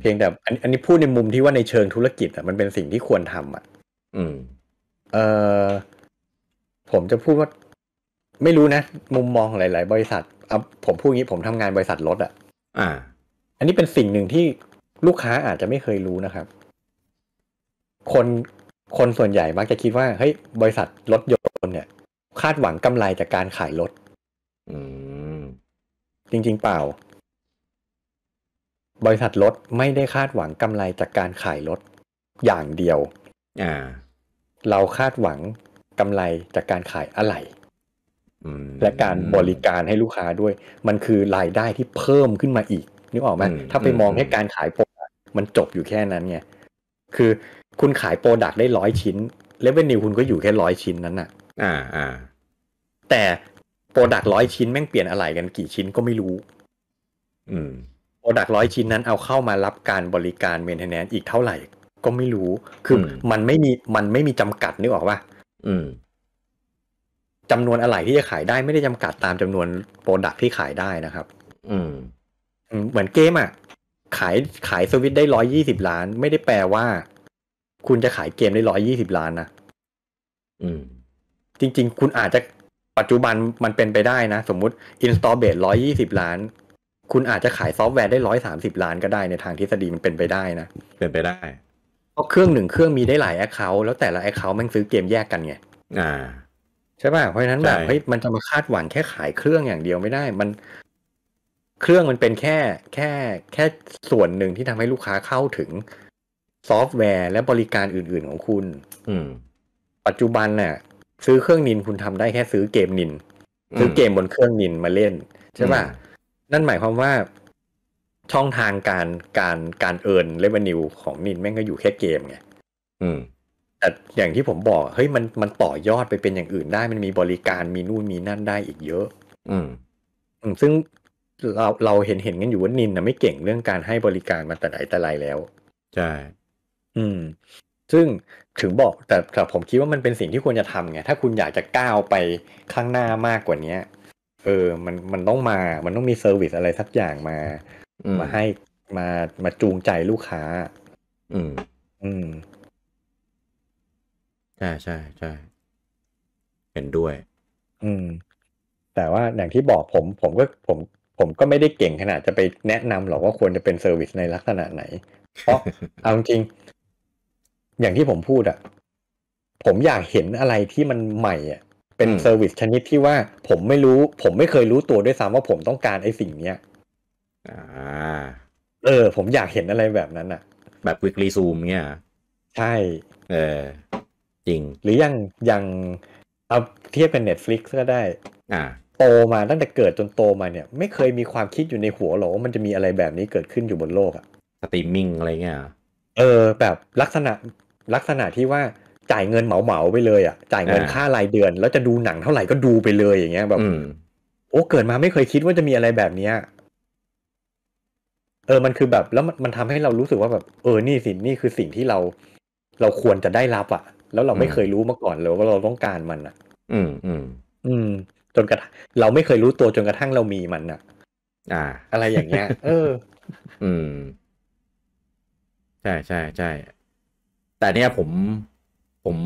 [SPEAKER 1] เพียงแต่อันนี้พูดในมุมที่ว่าในเชิงธุรกิจอะมันเป็นสิ่งที่ควรทำอ่ะเออผมจะพูดว่าไม่รู้นะ มุมมองหลายๆ บริษัทอผมพูดงี้ผมทำงานบริษัทรถ อ่ะ อ่า อันนี้เป็นสิ่งหนึ่งที่ลูกค้าอาจจะไม่เคยรู้นะครับ คนคนส่วนใหญ่มักจะคิดว่าเฮ้ยบริษัทรถยนต์เนี่ย คาดหวังกำไรจากการขายรถจริง ๆเปล่า บริษัทรถไม่ได้คาดหวังกำไรจากการขายรถอย่างเดียวเราคาดหวังกำไรจากการขายอะไหล่และการบริการให้ลูกค้าด้วย มันคือรายได้ที่เพิ่มขึ้นมาอีกนึกออกไหมถ้าไปมองแค่การขายโปรมันจบอยู่แค่นั้นไง คือคุณขายโปรดักได้ร้อยชิ้น เลเวนิวคุณก็อยู่แค่ร้อยชิ้นนั้นน่ะ อ่า อ่า แต่โปรดักร้อยชิ้นแม่งเปลี่ยนอะไรกันกี่ชิ้นก็ไม่รู้ อืม โปรดักร้อยชิ้นนั้น เอาเข้ามารับการบริการเมนเทนแนนอีกเท่าไหร่ ก็ไม่รู้ คือมันไม่มีมันไม่มีจำกัดนึกออกป่ะ อืม จำนวนอะไรที่จะขายได้ไม่ได้จำกัดตามจำนวนโปรดักที่ขายได้นะครับ อืม เหมือนเกมอ่ะขายขายสวิตได้ร้อยยี่สิบล้าน ไม่ได้แปลว่า คุณจะขายเกมได้ร้อยี่สิบล้านนะอืมจริง ๆ คุณอาจจะปัจจุบันมันเป็นไปได้นะสมมุติ install base ร้อยยี่สิบล้าน คุณอาจจะขายซอฟต์แวร์ได้ร้อยสามสิบล้านก็ได้ในทางทฤษฎีมันเป็นไปได้นะเป็นไปได้ เพราะเครื่องหนึ่งเครื่องมีได้หลายแอคเคาท์แล้วแต่ละแอคเคาท์มันซื้อเกมแยกกันไงอ่าใช่ป่ะเพราะฉะนั้นแบบเฮ้ยมันจะมาคาดหวังแค่ขายเครื่องอย่างเดียวไม่ได้มันเครื่องมันเป็นแค่แค่แค่ส่วนหนึ่งที่ทำให้ลูกค้าเข้าถึง ซอฟต์แวร์และบริการอื่น ๆของคุณ ปัจจุบันน่ะซื้อเครื่องนินคุณทำได้แค่ซื้อเกมนิน ซื้อเกมบนเครื่องนินมาเล่นใช่ป่ะ นั่นหมายความว่าช่องทางการการการเอิร์นเลเวนิวของนิน แม่งก็อยู่แค่เกมไงแต่อย่างที่ผมบอก เฮ้ยมันมันต่อยอดไปเป็นอย่างอื่นได้ มันมีบริการมีนู่นมีนั่นได้อีกเยอะ อืม ซึ่งเราเราเห็นเห็นกันอยู่ว่านินนะไม่เก่งเรื่องการให้บริการมาแต่ไหนแต่ไรแล้วใช่อืม ซึ่งถึงบอกแต่แต่ผมคิดว่ามันเป็นสิ่งที่ควรจะทำไงถ้าคุณอยากจะก้าวไปข้างหน้ามากกว่านี้เออ มันมันต้องมา มันต้องมีเซอร์วิสอะไรสักอย่างมา มาให้มามาจูงใจลูกค้า อืม อืมใช่ใช่ใช่เห็นด้วยอืมแต่ว่าอย่างที่บอกผม ผมก็ผมผมก็ไม่ได้เก่งขนาดจะไปแนะนำหรอกว่าควรจะเป็นเซอร์วิสในลักษณะไหน เพราะเอาจริง อย่างที่ผมพูดอะผมอยากเห็นอะไรที่มันใหม่อะเป็นเซอร์วิสชนิดที่ว่าผมไม่รู้ ผมไม่เคยรู้ตัวด้วยซ้ำว่าผมต้องการไอ้สิ่งเนี้ย อ่า เออ ผมอยากเห็นอะไรแบบนั้นอะแบบควิกรีซูมเนี่ยใช่ เออ จริง หรือยังยังเอาเทียบเป็น Netflix ก็ได้ อ่าโตมาตั้งแต่เกิดจนโตมาเนี่ยไม่เคยมีความคิดอยู่ในหัวหรอกว่ามันจะมีอะไรแบบนี้เกิดขึ้นอยู่บนโลกอะสตรีมมิ่งอะไรเงี้ยเออแบบลักษณะลักษณะที่ว่าจ่ายเงินเหมาเหมาไปเลยอะจ่ายเงินค่ารายเดือน แล้วจะดูหนังเท่าไหร่ก็ดูไปเลยอย่างเงี้ยแบบโอ้เกิดมาไม่เคยคิดว่าจะมีอะไรแบบเนี้ยเออมันคือแบบ แล้วมันทำทำให้เรารู้สึกว่าแบบเออนี่สินี่คือสิ่งที่เรา เราควรจะได้รับอะแล้วเราไม่เคยรู้มาก่อนเลยว่าเราต้องการมันอะ
[SPEAKER 2] อืมอืมอืม
[SPEAKER 1] จนกระทั่งเราไม่เคยรู้ตัวจนกระทั่งเรามีมันอะอ่า อะไรอย่างเงี้ย เออ อืม ใช่ใช่ใช่แต่เนี้ยผม ผม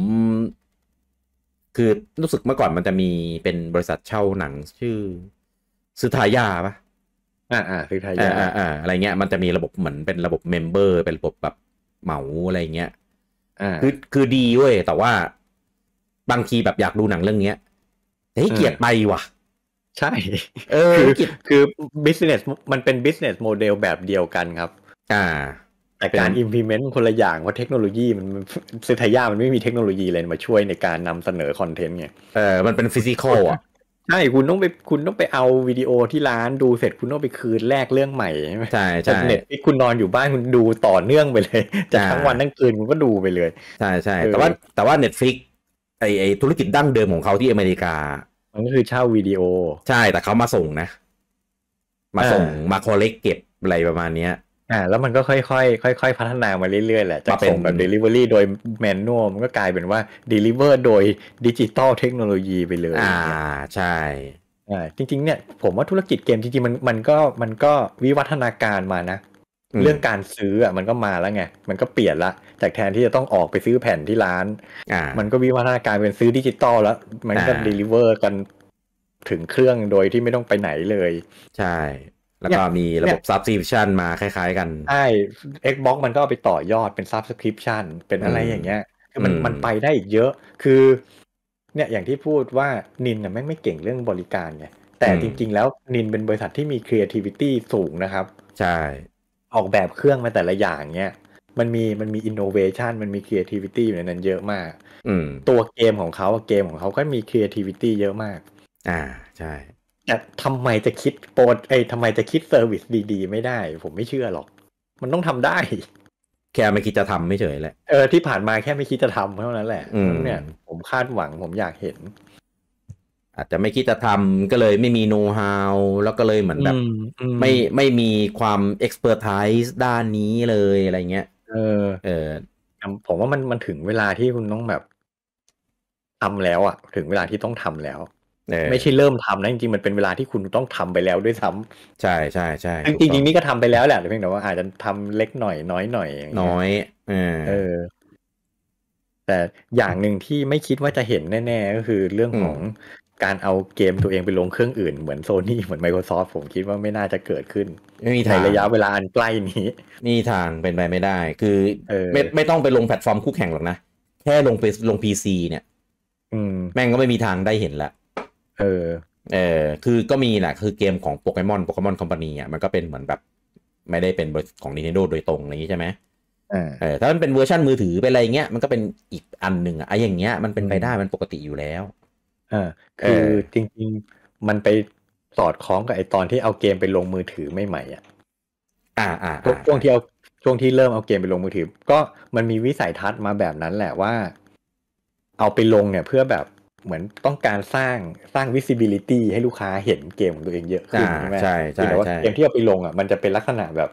[SPEAKER 1] คือรู้สึกเมื่อก่อนมันจะมีเป็นบริษัทเช่าหนังชื่อซุทายาปะอ่าอ่าซุทายา อ่าอ่าอะไรเงี้ยมันจะมีระบบเหมือนเป็นระบบเมมเบอร์ เป็นระบบแบบเหมาอะไรเงี้ย อ่าคือคือดีเว้ยแต่ว่าบางทีแบบอยากดูหนังเรื่องเนี้ยให้เกียรติไปว่ะ ใช่ เออคือคือ business มันเป็น business model แบบเดียวกันครับอ่าแต่การ implement คนละอย่างเพราะเทคโนโลยีมันเซทายามันไม่มีเทคโนโลยีเลยมาช่วยในการนำเสนอคอนเทนต์ไงเออมันเป็นฟิสิกอลอ่ะใช่คุณต้องไปคุณต้องไปเอาวิดีโอที่ร้านดูเสร็จคุณต้องไปคืนแลกเรื่องใหม่ใช่ไหมใช่ใช่เน็ตที่คุณนอนอยู่บ้านคุณดูต่อเนื่องไปเลย จากทั้งวันทั้งคืนคุณก็ดูไปเลย ใช่ใช่แต่ว่าแต่ว่าเน็ตฟิกไอไอธุรกิจดั้งเดิมของเขาที่อเมริกา มันก็คือเช่าวิดีโอ ใช่แต่เขามาส่งนะ มาส่งมาคอลเลกเก็บอะไรประมาณเนี้ยอ่า แล้วมันก็ค่อยๆค่อยๆพัฒนามาเรื่อยๆแหละจากส่งแบบ Delivery โดยแมนนวลมันก็กลายเป็นว่า Deliver โดยดิจิตอลเทคโนโลยีไปเลย อ่า ใช่อ่าจริงๆเนี่ยผมว่าธุรกิจเกมจริงๆ มันมันก็มันก็วิวัฒนาการมานะ เรื่องการซื้ออ่ะมันก็มาแล้วไง มันก็เปลี่ยนละจากแทนที่จะต้องออกไปซื้อแผ่นที่ร้าน มันก็วิวัฒนาการเป็นซื้อดิจิตอลแล้ว มันก็เดลิเวอร์กันถึงเครื่องโดยที่ไม่ต้องไปไหนเลย ใช่ แล้วก็มีระบบ subscription มาคล้าย ๆ กัน ใช่ Xbox มันก็ไปต่อยอดเป็น subscription เป็นอะไรอย่างเงี้ยคือมันมันไปได้อีกเยอะ คือเนี่ยอย่างที่พูดว่านินน่แม่งไม่เก่งเรื่องบริการไงแต่จริงๆ แล้วนินเป็นบริษัทที่มี creativity สูงนะครับใช่ ออกแบบเครื่องมาแต่ละอย่างเนี้ยมันมีมันมีอินโนเวชันมันมีครีเอทิวิตี้อยู่ในนั้นเยอะมาก อืตัวเกมของเขาเกมของเขาก็มีครีเอทิวิตี้เยอะมาก อ่าใช่แต่ทำไมจะคิดโปรไอ้ทำไมจะคิดเซอร์วิสดี ๆ ไม่ได้ ผมไม่เชื่อ หรอก มันต้องทำได้ แค่ไม่คิดจะทำไม่เฉยแหละเออที่ผ่านมาแค่ไม่คิดจะทำเท่านั้นแหละเนี่ยผมคาดหวังผมอยากเห็น อาจจะไม่คิดจะทำก็เลยไม่มีโน้ตฮาวแล้วก็เลยเหมือนแบบ ไม่ไม่มีความเอ็กซ์เพรสไทส์ด้านนี้เลยอะไรเงี้ยเออเออผมว่ามันมันถึงเวลาที่คุณต้องแบบ ทำแล้วอะถึงเวลาที่ต้องทำแล้วไม่ใช่เริ่มทำนะจริงๆมันเป็นเวลาที่คุณต้องทำไปแล้วด้วยซ้ำใช่ใช่ใช่จริงจริงนี่ก็ทำไปแล้วแหละเพียงแต่ว่าอาจจะทำเล็กหน่อยน้อยหน่อยน้อยเออ แต่อย่างหนึ่งที่ไม่คิดว่าจะเห็นแน่ ๆ ก็คือเรื่องของการเอาเกมตัวเองไปลงเครื่องอื่นเหมือนโซนี่เหมือน Microsoft ผมคิดว่าไม่น่าจะเกิดขึ้นไม่มีทางระยะเวลาอันใกล้นี้ นี่ทางเป็นไปไม่ได้ คือไม่ไม่ต้องไปลงแพลตฟอร์มคู่แข่งหรอกนะ แค่ลงไปลงซีเนี่ยแม่งก็ไม่มีทางได้เห็นละเออ เออคือก็มีแหละคือเกมของโปเกมอนโปเกมอนคอมพานีอ่ะมันก็เป็นเหมือนแบบไม่ได้เป็นของ Nintendo โดยตรงอะไรอย่างนี้ใช่ไหมเออถ้ามันเป็นเวอร์ชันมือถือเป็นอะไรเงี้ยมันก็เป็นอีกอันหนึ่งอะไออย่างเงี้ยมันเป็นไปได้มันปกติอยู่แล้วอ่าคือจริง ๆ มันไปสอดคล้องกับไอตอนที่เอาเกมไปลงมือถือใหม่ๆอ่ะ อ่าอ่าช่วงที่เอาช่วงที่เริ่มเอาเกมไปลงมือถือ ก็มันมีวิสัยทัศน์มาแบบนั้นแหละว่า เอาไปลงเนี่ยเพื่อแบบเหมือนต้องการสร้างสร้าง visibility ให้ลูกค้าเห็นเกมของตัวเองเยอะขึ้นใช่ไหมใช่ใช่แต่ว่าเกมที่เอาไปลงอ่ะมันจะเป็นลักษณะแบบ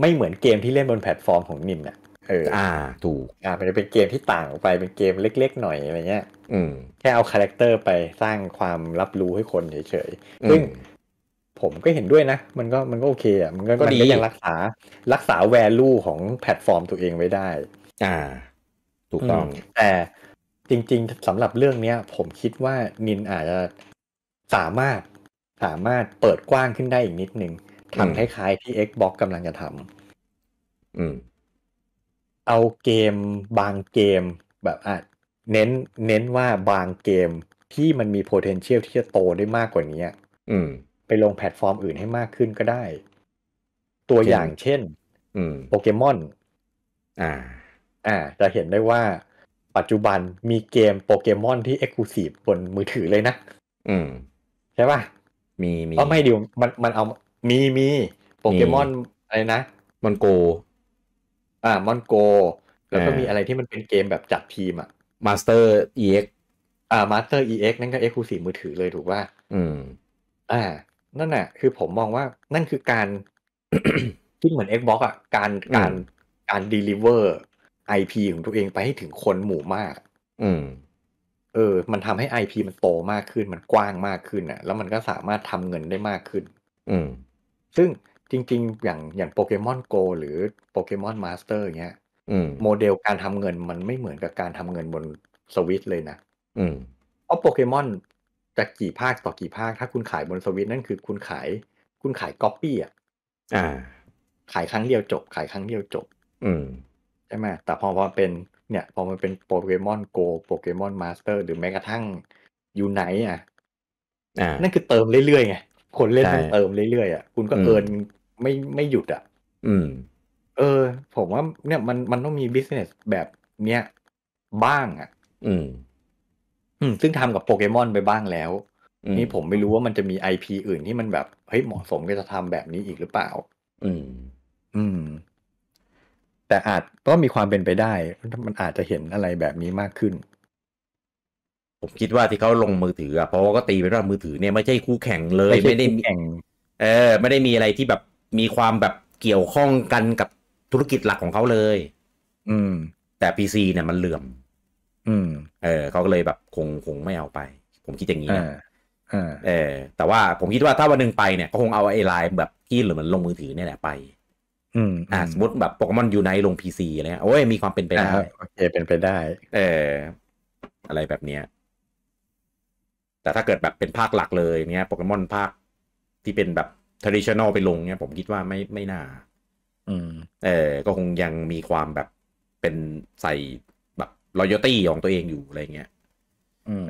[SPEAKER 1] ไม่เหมือนเกมที่เล่นบนแพลตฟอร์มของนิมเนี่ยเออ อ่าถูกอ่ามันจะเป็นเกมที่ต่างออกไปเป็นเกมเล็กๆหน่อยอะไรเงี้ย อืม แค่เอาคาแรคเตอร์ไปสร้างความรับรู้ให้คนเฉยๆ ซึ่งผมก็เห็นด้วยนะ มันก็มันก็โอเคอ่ะมันก็มดีก็ยังรักษา รักษาแวลูของแพลตฟอร์มตัวเองไว้ได้ อ่า ถูกต้อง แต่จริงๆสำหรับเรื่องเนี้ยผมคิดว่านินอาจจะสามารถสามารถเปิดกว้างขึ้นได้อีกนิดนึงทำคล้ายๆที่ Xbox กำลังจะท
[SPEAKER 2] ำอืม
[SPEAKER 1] เอาเกมบางเกมแบบอ่ะเน้น เน้นว่าบางเกมที่มันมี potential ที่จะโตได้มากกว่านี้อืม ไปลงแพลตฟอร์มอื่นให้มากขึ้นก็ได้ ตัวอย่างเช่นโปเกมอน อ่า อ่า จะเห็นได้ว่าปัจจุบันมีเกมโปเกมอนที่เอ็กซ์คลูซีฟบนมือถือเลยนะอืมใช่ป่ะมีมีก็ไม่ดิวมันมันเอา มีมีโปเกมอนอะไรนะมอนโกอ่ามอนโกแล้วก็มีอะไรที่มันเป็นเกมแบบจัดทีมอ่ะมาสเตอร์เอ็กอ่ามาสเตอร์เอ็กนั่นก็เอ็กคลูสีมือถือเลยถูกว่าอืมอ่านั่นน่ะ คือผมมองว่านั่นคือการที่เหมือน Xbox อ่ะการการการดีลิเวอร์ไอพีของตัวเองไปให้ถึงคนหมู่มาก อืม เออ มันทำให้ไอพีมันโตมากขึ้นมันกว้างมากขึ้นอ่ะ แล้วมันก็สามารถทำเงินได้มากขึ้น อืม ซึ่งจริงๆอย่างอย่างโปเกมอนโกหรือโปเกมอนมาสเตอร์เงี้ยโมเดลการทำเงินมันไม่เหมือนกับการทำเงินบนสวิตเลยนะเพราะโปเกมอนจากกี่ภาคต่อกี่ภาคถ้าคุณขายบนสวิตนั่นคือคุณขาย คุณขายก๊อปปี้อ่ะขายครั้งเดียวจบ ขายครั้งเดียวจบใช่ไหมแต่พอมาเป็นเนี่ยพอมันเป็นโปเกมอนโกโปเกมอนมาสเตอร์หรือแม้กระทั่งยูไนอ่ะนั่นคือเติมเรื่อยๆไงคนเล่นเติมเรื่อยๆอ่ะคุณก็เอินไม่ไม่หยุดอ่ะ อืม เออ ผมว่า เนี่ยมันมันต้องมีบิสเนสแบบเนี้ยบ้าง อ่ะ อืม อืมซึ่งทำกับโปเกมอนไปบ้างแล้วนี่ผมไม่รู้ว่ามันจะมีไอพีอื่นที่มันแบบเฮ้ยเหมาะสมก็จะทำแบบนี้อีกหรือเปล่า อืม อืม แต่อาจก็มีความเป็นไปได้ มันอาจจะเห็นอะไรแบบนี้มากขึ้นผมคิดว่าที่เขาลงมือถืออ่ะเพราะว่าก็ตีไปว่ามือถือเนี่ยไม่ใช่คู่แข่งเลย ไม่ได้มีเออ ไม่ได้มีอะไรที่แบบมีความแบบเกี่ยวข้องกันกับธุรกิจหลักของเขาเลย อืม แต่พีซีเนี่ยมันเหลื่อม อืมเออเขาก็เลยแบบคงคงไม่เอาไป ผมคิดอย่างนี้นะเออแต่ว่าผมคิดว่าถ้าวันหนึ่งไปเนี่ยก็คงเอาไอ้ไลน์แบบที่หรือมันลงมือถือเนี่ยแหละไป อืม อ่า สมมติแบบโปเกมอนยูไนลงพีซีอะไรเงี้ยโอ้ยมีความเป็นไปได้โอเคเป็นไปได้เอออะไรแบบเนี้ยแต่ ถ้าเกิดแบบเป็นภาคหลักเลยเนี้ยโปเกมอน ภาคที่เป็นแบบทรดิชันอลไปลงเนี้ย ผมคิดว่าไม่ไม่ น่า อืมเออก็คงยังมีความแบบเป็นใส่แบบรอยตี้ ของตัวเองอยู่ อะไรเงี้ย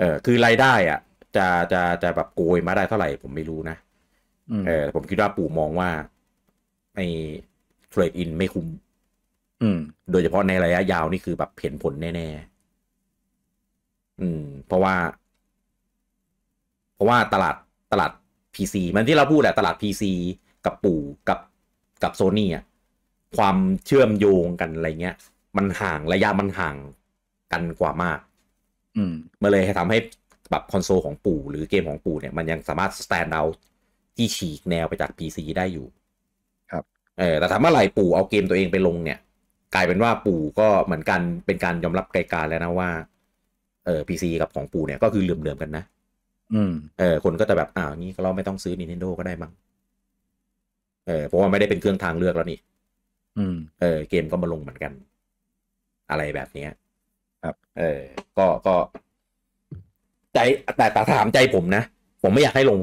[SPEAKER 1] เออคือ ราย ได้ อ่ะ จะจะจะแบบ โกยมาได้เท่าไหร่ผมไม่รู้นะเออผมคิดว่าปู่มองว่าไอ้เทรดอินไม่คุ้มโดยเฉพาะในระยะยาวนี่คือแบบเห็นผลแน่ ๆ อืม เพราะว่าเพราะว่าตลาดตลาด PC มันที่เราพูดแหละตลาด PC กับปู่กับกับโซนี่อ่ะ ความเชื่อมโยงกันอะไรเงี้ย มันห่างระยะมันห่างกันกว่ามาก อืมมาเลยทำให้แบบคอนโซลของปู่ หรือเกมของปู่เนี่ย มันยังสามารถสแตนด์เอาที่ฉีกแนวไปจาก PC ได้อยู่ ครับ เออแต่ถาเมื่อไหร่ปู่เอาเกมตัวเองไปลงเนี่ย กลายเป็นว่าปู่ก็เหมือนกันเป็นการยอมรับไกลการแล้วนะว่าเออพีซีกับของปู่เนี่ย ก็คือเหลื่อมๆกันนะเออคนก็จะแบบอ้าวงี้เราไม่ต้องซื้อ Nintendo ก็ได้มั้งเออเพราะว่าไม่ได้เป็นเครื่องทางเลือกแล้วนี่อืมเออเกมก็มาลงเหมือนกัน อะไรแบบเนี้ยครับเออก็ก็ ใจแต่แต่ถามใจผมนะ ผมไม่อยากให้ลง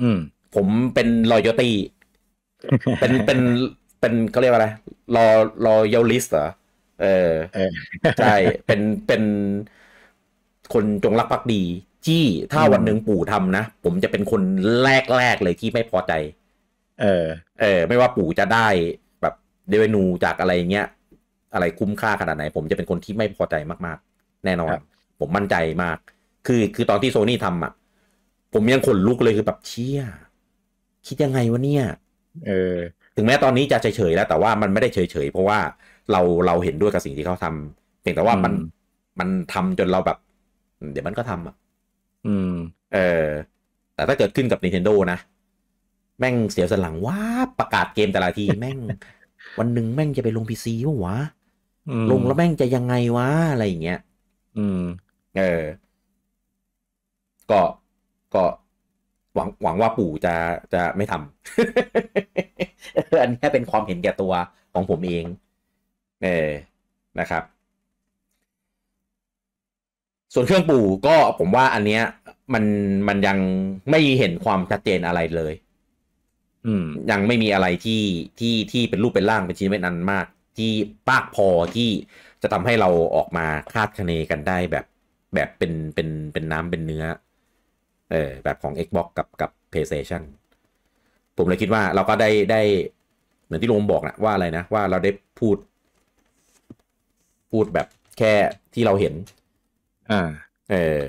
[SPEAKER 1] อืม ผมเป็นรอยตีเป็นเป็นเป็นเขาเรียกว่าอะไรรอรอยลิสเหรอเออใช่เป็นเป็นคนจงรักภักดีที่ถ้าวันหนึ่งปู่ทำนะผมจะเป็นคนแรกแรกเลยที่ไม่พอใจ เออ เออ ไม่ว่าปู่จะได้แบบเดเวนูจากอะไรเงี้ยอะไรคุ้มค่าขนาดไหน ผมจะเป็นคนที่ไม่พอใจมากๆ แน่นอนผมมั่นใจมาก คือคือตอนที่โซนี่ทำอ่ะ ผมยังขนลุกเลยคือแบบเชี่ยคิดยังไงวะเนี่ย เออ ถึงแม้ตอนนี้จะเฉยๆแล้วแต่ว่ามันไม่ได้เฉยๆเพราะว่าเราเราเห็นด้วยกับสิ่งที่เขาทำเพียงแต่ว่ามันมันทำจนเราแบบ เดี๋ยวมันก็ทำอ่ะอืมเออแต่ถ้าเกิดขึ้นกับ Nintendo นะ แม่งเสียสลังว้าประกาศเกมแต่ละที แม่งวันหนึ่งแม่งจะไปลงพีซีวะลงแล้วแม่งจะยังไงวะ อะไรอย่างเงี้ยอืม เออ ก็ก็ หวังหวังว่าปู่จะจะไม่ทำอันนี้เป็นความเห็นแก่ตัวของผมเอง เออนะครับส่วนเครื่องปู่ก็ผมว่าอันเนี้ยมันมันยังไม่เห็นความชัดเจนอะไรเลย อืม ยังไม่มีอะไรที่ที่ที่เป็นรูปเป็นร่างเป็นชิ้นเป็นอันมาก ที่ปากพอที่จะ ทำ ให้เราออกมาคาดคะเนกันได้แบบแบบเป็นเป็นเป็นน้ำเป็นเนื้อ เออแบบของ Xbox กับกับ PlayStation ผมเลยคิดว่าเราก็ได้ได้ เหมือนที่ลงบอกนะว่าอะไรนะว่าเราได้พูด พูดแบบแค่ที่เราเห็นอ่า เออ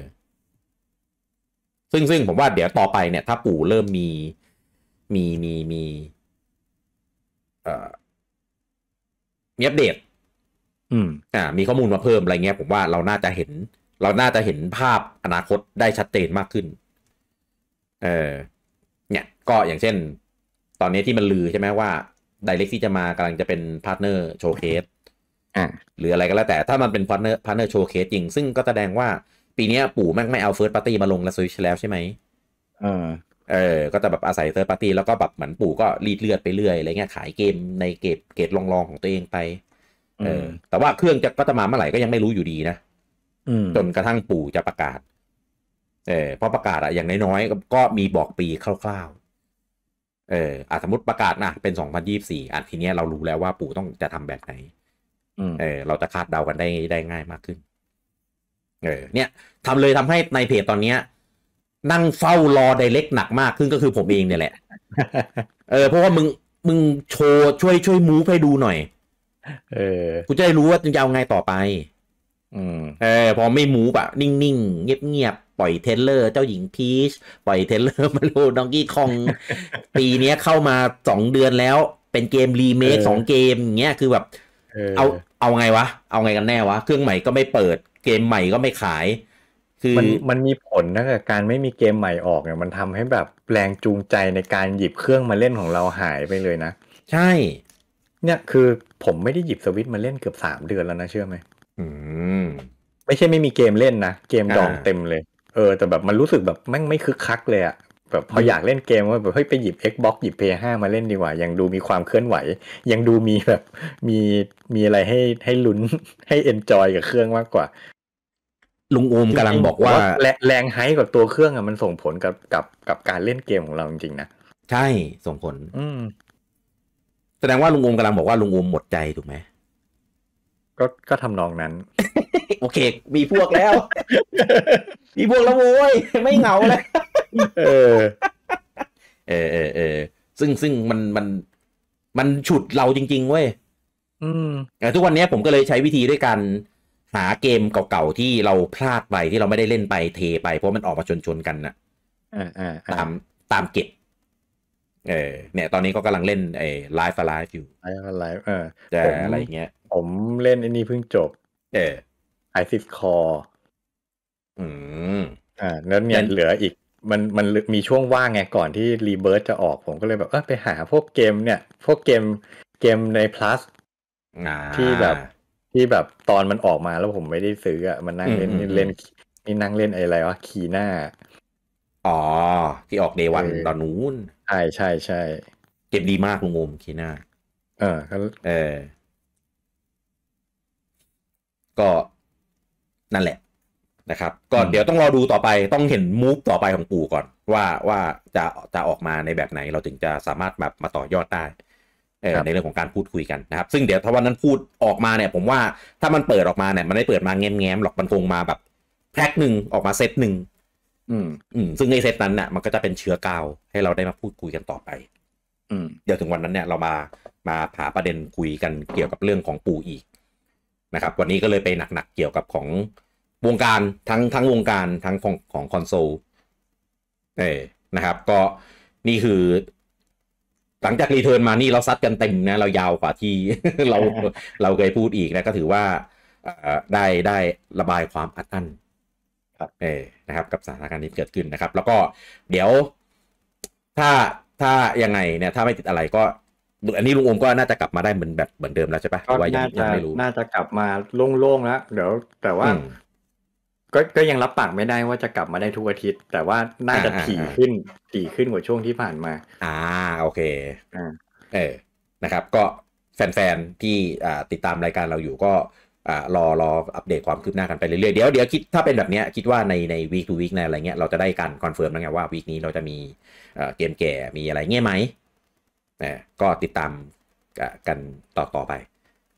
[SPEAKER 1] ซึ่งซึ่งผมว่าเดี๋ยวต่อไปเนี่ยถ้าปู่เริ่มมีมีมีมีเอ่อมี อัปเดตอืมอ่ามีข้อมูลมาเพิ่มอะไรเงี้ยผมว่าเราน่าจะเห็น เรา น่าจะเห็นภาพอนาคตได้ชัดเจนมากขึ้นเออเนี่ยก็อย่างเช่น ตอนนี้ที่มันลือใช่ไหมว่าไดเร็กที่จะมากำลังจะเป็น พาร์ทเนอร์โชว์เคส่ะหรืออะไรก็แล้วแต่ถ้ามันเป็นพาร์เนอร์พาร์เนอร์โชว์เคสจริง ซึ่งก็แสดงว่าปีนี้ปู่แม่งไม่เอาเฟิร์สปาร์ตี้มาลงและสวิชแล้วใช่ไหมเออเออ ก็จะแบบอาศัยเฟิร์สปาร์ตี้แล้วก็แบบเหมือนปู่ก็รีดเลือดไปเรื่อยอะไรเงี้ยขายเกมในเกตเกตลองๆของตัวเองไปเออแต่ว่าเครื่องจะก็จะมาเมื่อไหร่ก็ยังไม่รู้อยู่ดีนะจนกระทั่งปู่จะประกาศเออพอประกาศอะอย่างน้อยๆก็มีบอกปีคร่าวๆเอออะสมมติประกาศนะเป็นสองพันยี่สี่อันทีเนี้ยเรารู้แล้วว่าปู่ต้องจะทำแบบไหนเออเราจะคาดเดากันได้ได้ง่ายมากขึ้น เออ เนี่ยทำเลยทำให้ในเพจตอนเนี้ย นั่งเฝ้ารอไดเล็กหนักมากขึ้นก็คือผมเองเนี่ยแหละ เออเพราะว่ามึงมึงโชว์ช่วยช่วยมูฟให้ดูหน่อย เออกูจะได้รู้ว่าจะเอาไงต่อไป อืเออพอไม่มูฟอะนิ่งๆเงียบๆ ปล่อยเทเลอร์ เจ้าหญิงพีชปล่อยเทเลอร์มาโลดองกี้คอง ปีนี้เข้ามาสองเดือนแล้ว เป็นเกมรีเมคสองเกมอย่างเงี้ยคือแบบเอาเอาไงวะ เอาไงกันแน่วะ เครื่องใหม่ก็ไม่เปิด เกมใหม่ก็ไม่ขาย คือมันมันมีผลนะกับการไม่มีเกมใหม่ออกเนี่ย มันทำให้แบบแรงจูงใจในการหยิบเครื่องมาเล่นของเราหายไปเลยนะ ใช่ เนี่ยคือผมไม่ได้หยิบสวิตมาเล่นเกือบสามเดือนแล้วนะเชื่อไหม อืม ไม่ใช่ไม่มีเกมเล่นนะ เกมดองเต็มเลย เออแต่แบบมันรู้สึกแบบแม่งไม่คึกคักเลยอะแบบพออยากเล่นเกมว่าแบบเฮ้ยไปหยิบ Xbox หยิบ p s 5มาเล่นดีกว่ายังดูมีความเคลื่อนไหว ยังดูมีแบบ มีมีอะไรให้ให้ลุ้นให้เอนจอย กับเครื่องมากกว่า ลุงอูมกำลังบอกว่าแรงไฮกับตัวเครื่องอ่ะมันส่งผลกับกับกับการเล่นเกมของเราจริงๆนะใช่ส่งผล อืแสดงว่าลุงอูมกำลังบอกว่าลุงอูมหมดใจถูกไหมก็ก็ทำนองนั้นโอเค มีพวกแล้ว มีพวกแล้วโว้ยไม่เหงาแล้วเออ เออเออ ซึ่งซึ่งมันมันมันฉุดเราจริงๆ เว้ย อืมแต่ ทุกวันนี้ผมก็เลยใช้วิธีด้วยการหาเกมเก่าๆที่เราพลาดไปที่เราไม่ได้เล่นไปเทไปเพราะมันออกมาชนๆกันนะ่ะตามตามเก็บ เออ เนี่ยตอนนี้ก็กำลังเล่นไอ้ไลฟ์ไลฟ์อยู่ไลฟ์ไลฟ์เออ แต่อะไรเงี้ย ผมเล่นอันนี้เพิ่งจบ เออไอซิสคอร์อืมอ่าแล้วเนี่ยเหลืออีกมันมันมีช่วงว่างไงก่อนที่รีเบิร์ตจะออกผมก็เลยแบบเออไปหาพวกเกมเนี่ย พวกเกมเกมใน plus ที่แบบที่แบบตอนมันออกมาแล้วผมไม่ได้ซื้ออะมันนั่งเล่นเล่นนี่นั่งเล่นอะไรวะคีหน้า อ๋อ ที่ออกเดวันตอนนู้นใช่ใช่ใช่ เก็บดีมากลุงงมคีหน้า เออก็เออ ก็นั่นแหละนะครับก็เดี๋ยวต้องรอดูต่อไปต้องเห็นมูฟต่อไปของปู่ก่อนว่าว่าจะจะออกมาในแบบไหนเราถึงจะสามารถแบบมาต่อยอดได้ในเรื่องของการพูดคุยกันนะครับซึ่งเดี๋ยวถ้าวันนั้นพูดออกมาเนี่ย ผมว่าถ้ามันเปิดออกมาเนี่ยมันไม่เปิดมาแง้มๆหรอกมันคงมาแบบแพ็คหนึ่งออกมาเซตหนึ่งอืมอืมซึ่งในเซตนั้นเนี่ยมันก็จะเป็นเชื้อกาวให้เราได้มาพูดคุยกันต่อไป อืม เดี๋ยวถึงวันนั้นเนี่ยเรามามาผาประเด็นคุยกันเกี่ยวกับเรื่องของปู่อีก นะครับ วันนี้ก็เลยไปหนักๆเกี่ยวกับของวงการทั้งทั้งวงการทั้งของของคอนโซลเออนะครับ ก็นี่คือ หลังจากรีเทิร์นมานี่ เราซัดกันเต็มนะเรายาว กว่าที่เรา เราเคยพูดอีกนะก็ถือว่า ได้ได้ระบายความอัดอั้นครับเอนะครับกับสถานการณ์ที่เกิดขึ้นนะครับ แล้วก็เดี๋ยวถ้าถ้ายังไงเนี่ยถ้าไม่ติดอะไรก็อันนี้ลุงอมก็น่าจะกลับมาได้ เหมือนแบบเหมือนเดิมแล้วใช่ปะว่ายังยังไม่รู้น่าจะกลับมาโล่งๆแล้วเดี๋ยวแต่ว่าก็ก็ยังรับปากไม่ได้ว่าจะกลับมาได้ทุกอาทิตย์ แต่ว่าน่าจะถี่ขึ้นถี่ขึ้นกว่าช่วงที่ผ่านมา อ่าโอเคอ่าเออนะครับก็แฟนๆ ที่ติดตามรายการเราอยู่ก็รอรออัปเดตความคืบหน้ากันไปเรื่อยๆเดี๋ยวเดี๋ยวคิดถ้าเป็นแบบนี้คิดว่าในในวีคทูวีคในอะไรเงี้ยเราจะได้การคอนเฟิร์มแล้วไงว่าวีคนี้เราจะมีเกมแก่มีอะไรเงี้ยไหมก็ติดตามกันต่อต่อไป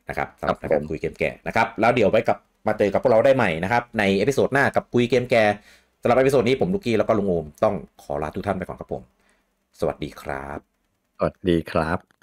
[SPEAKER 1] นะครับสำหรับการคุยเกมแก่นะครับ แล้วเดี๋ยวไปกับมาเจอกับพวกเราได้ใหม่นะครับ ในเอพิโซดหน้ากับคุยเกมแกสำหรับเอพิโซดนี้ผมลูกี้ แล้วก็ลุงโอมต้องขอลาทุกท่านไปก่อนครับผม สวัสดีครับ สวัสดีครับ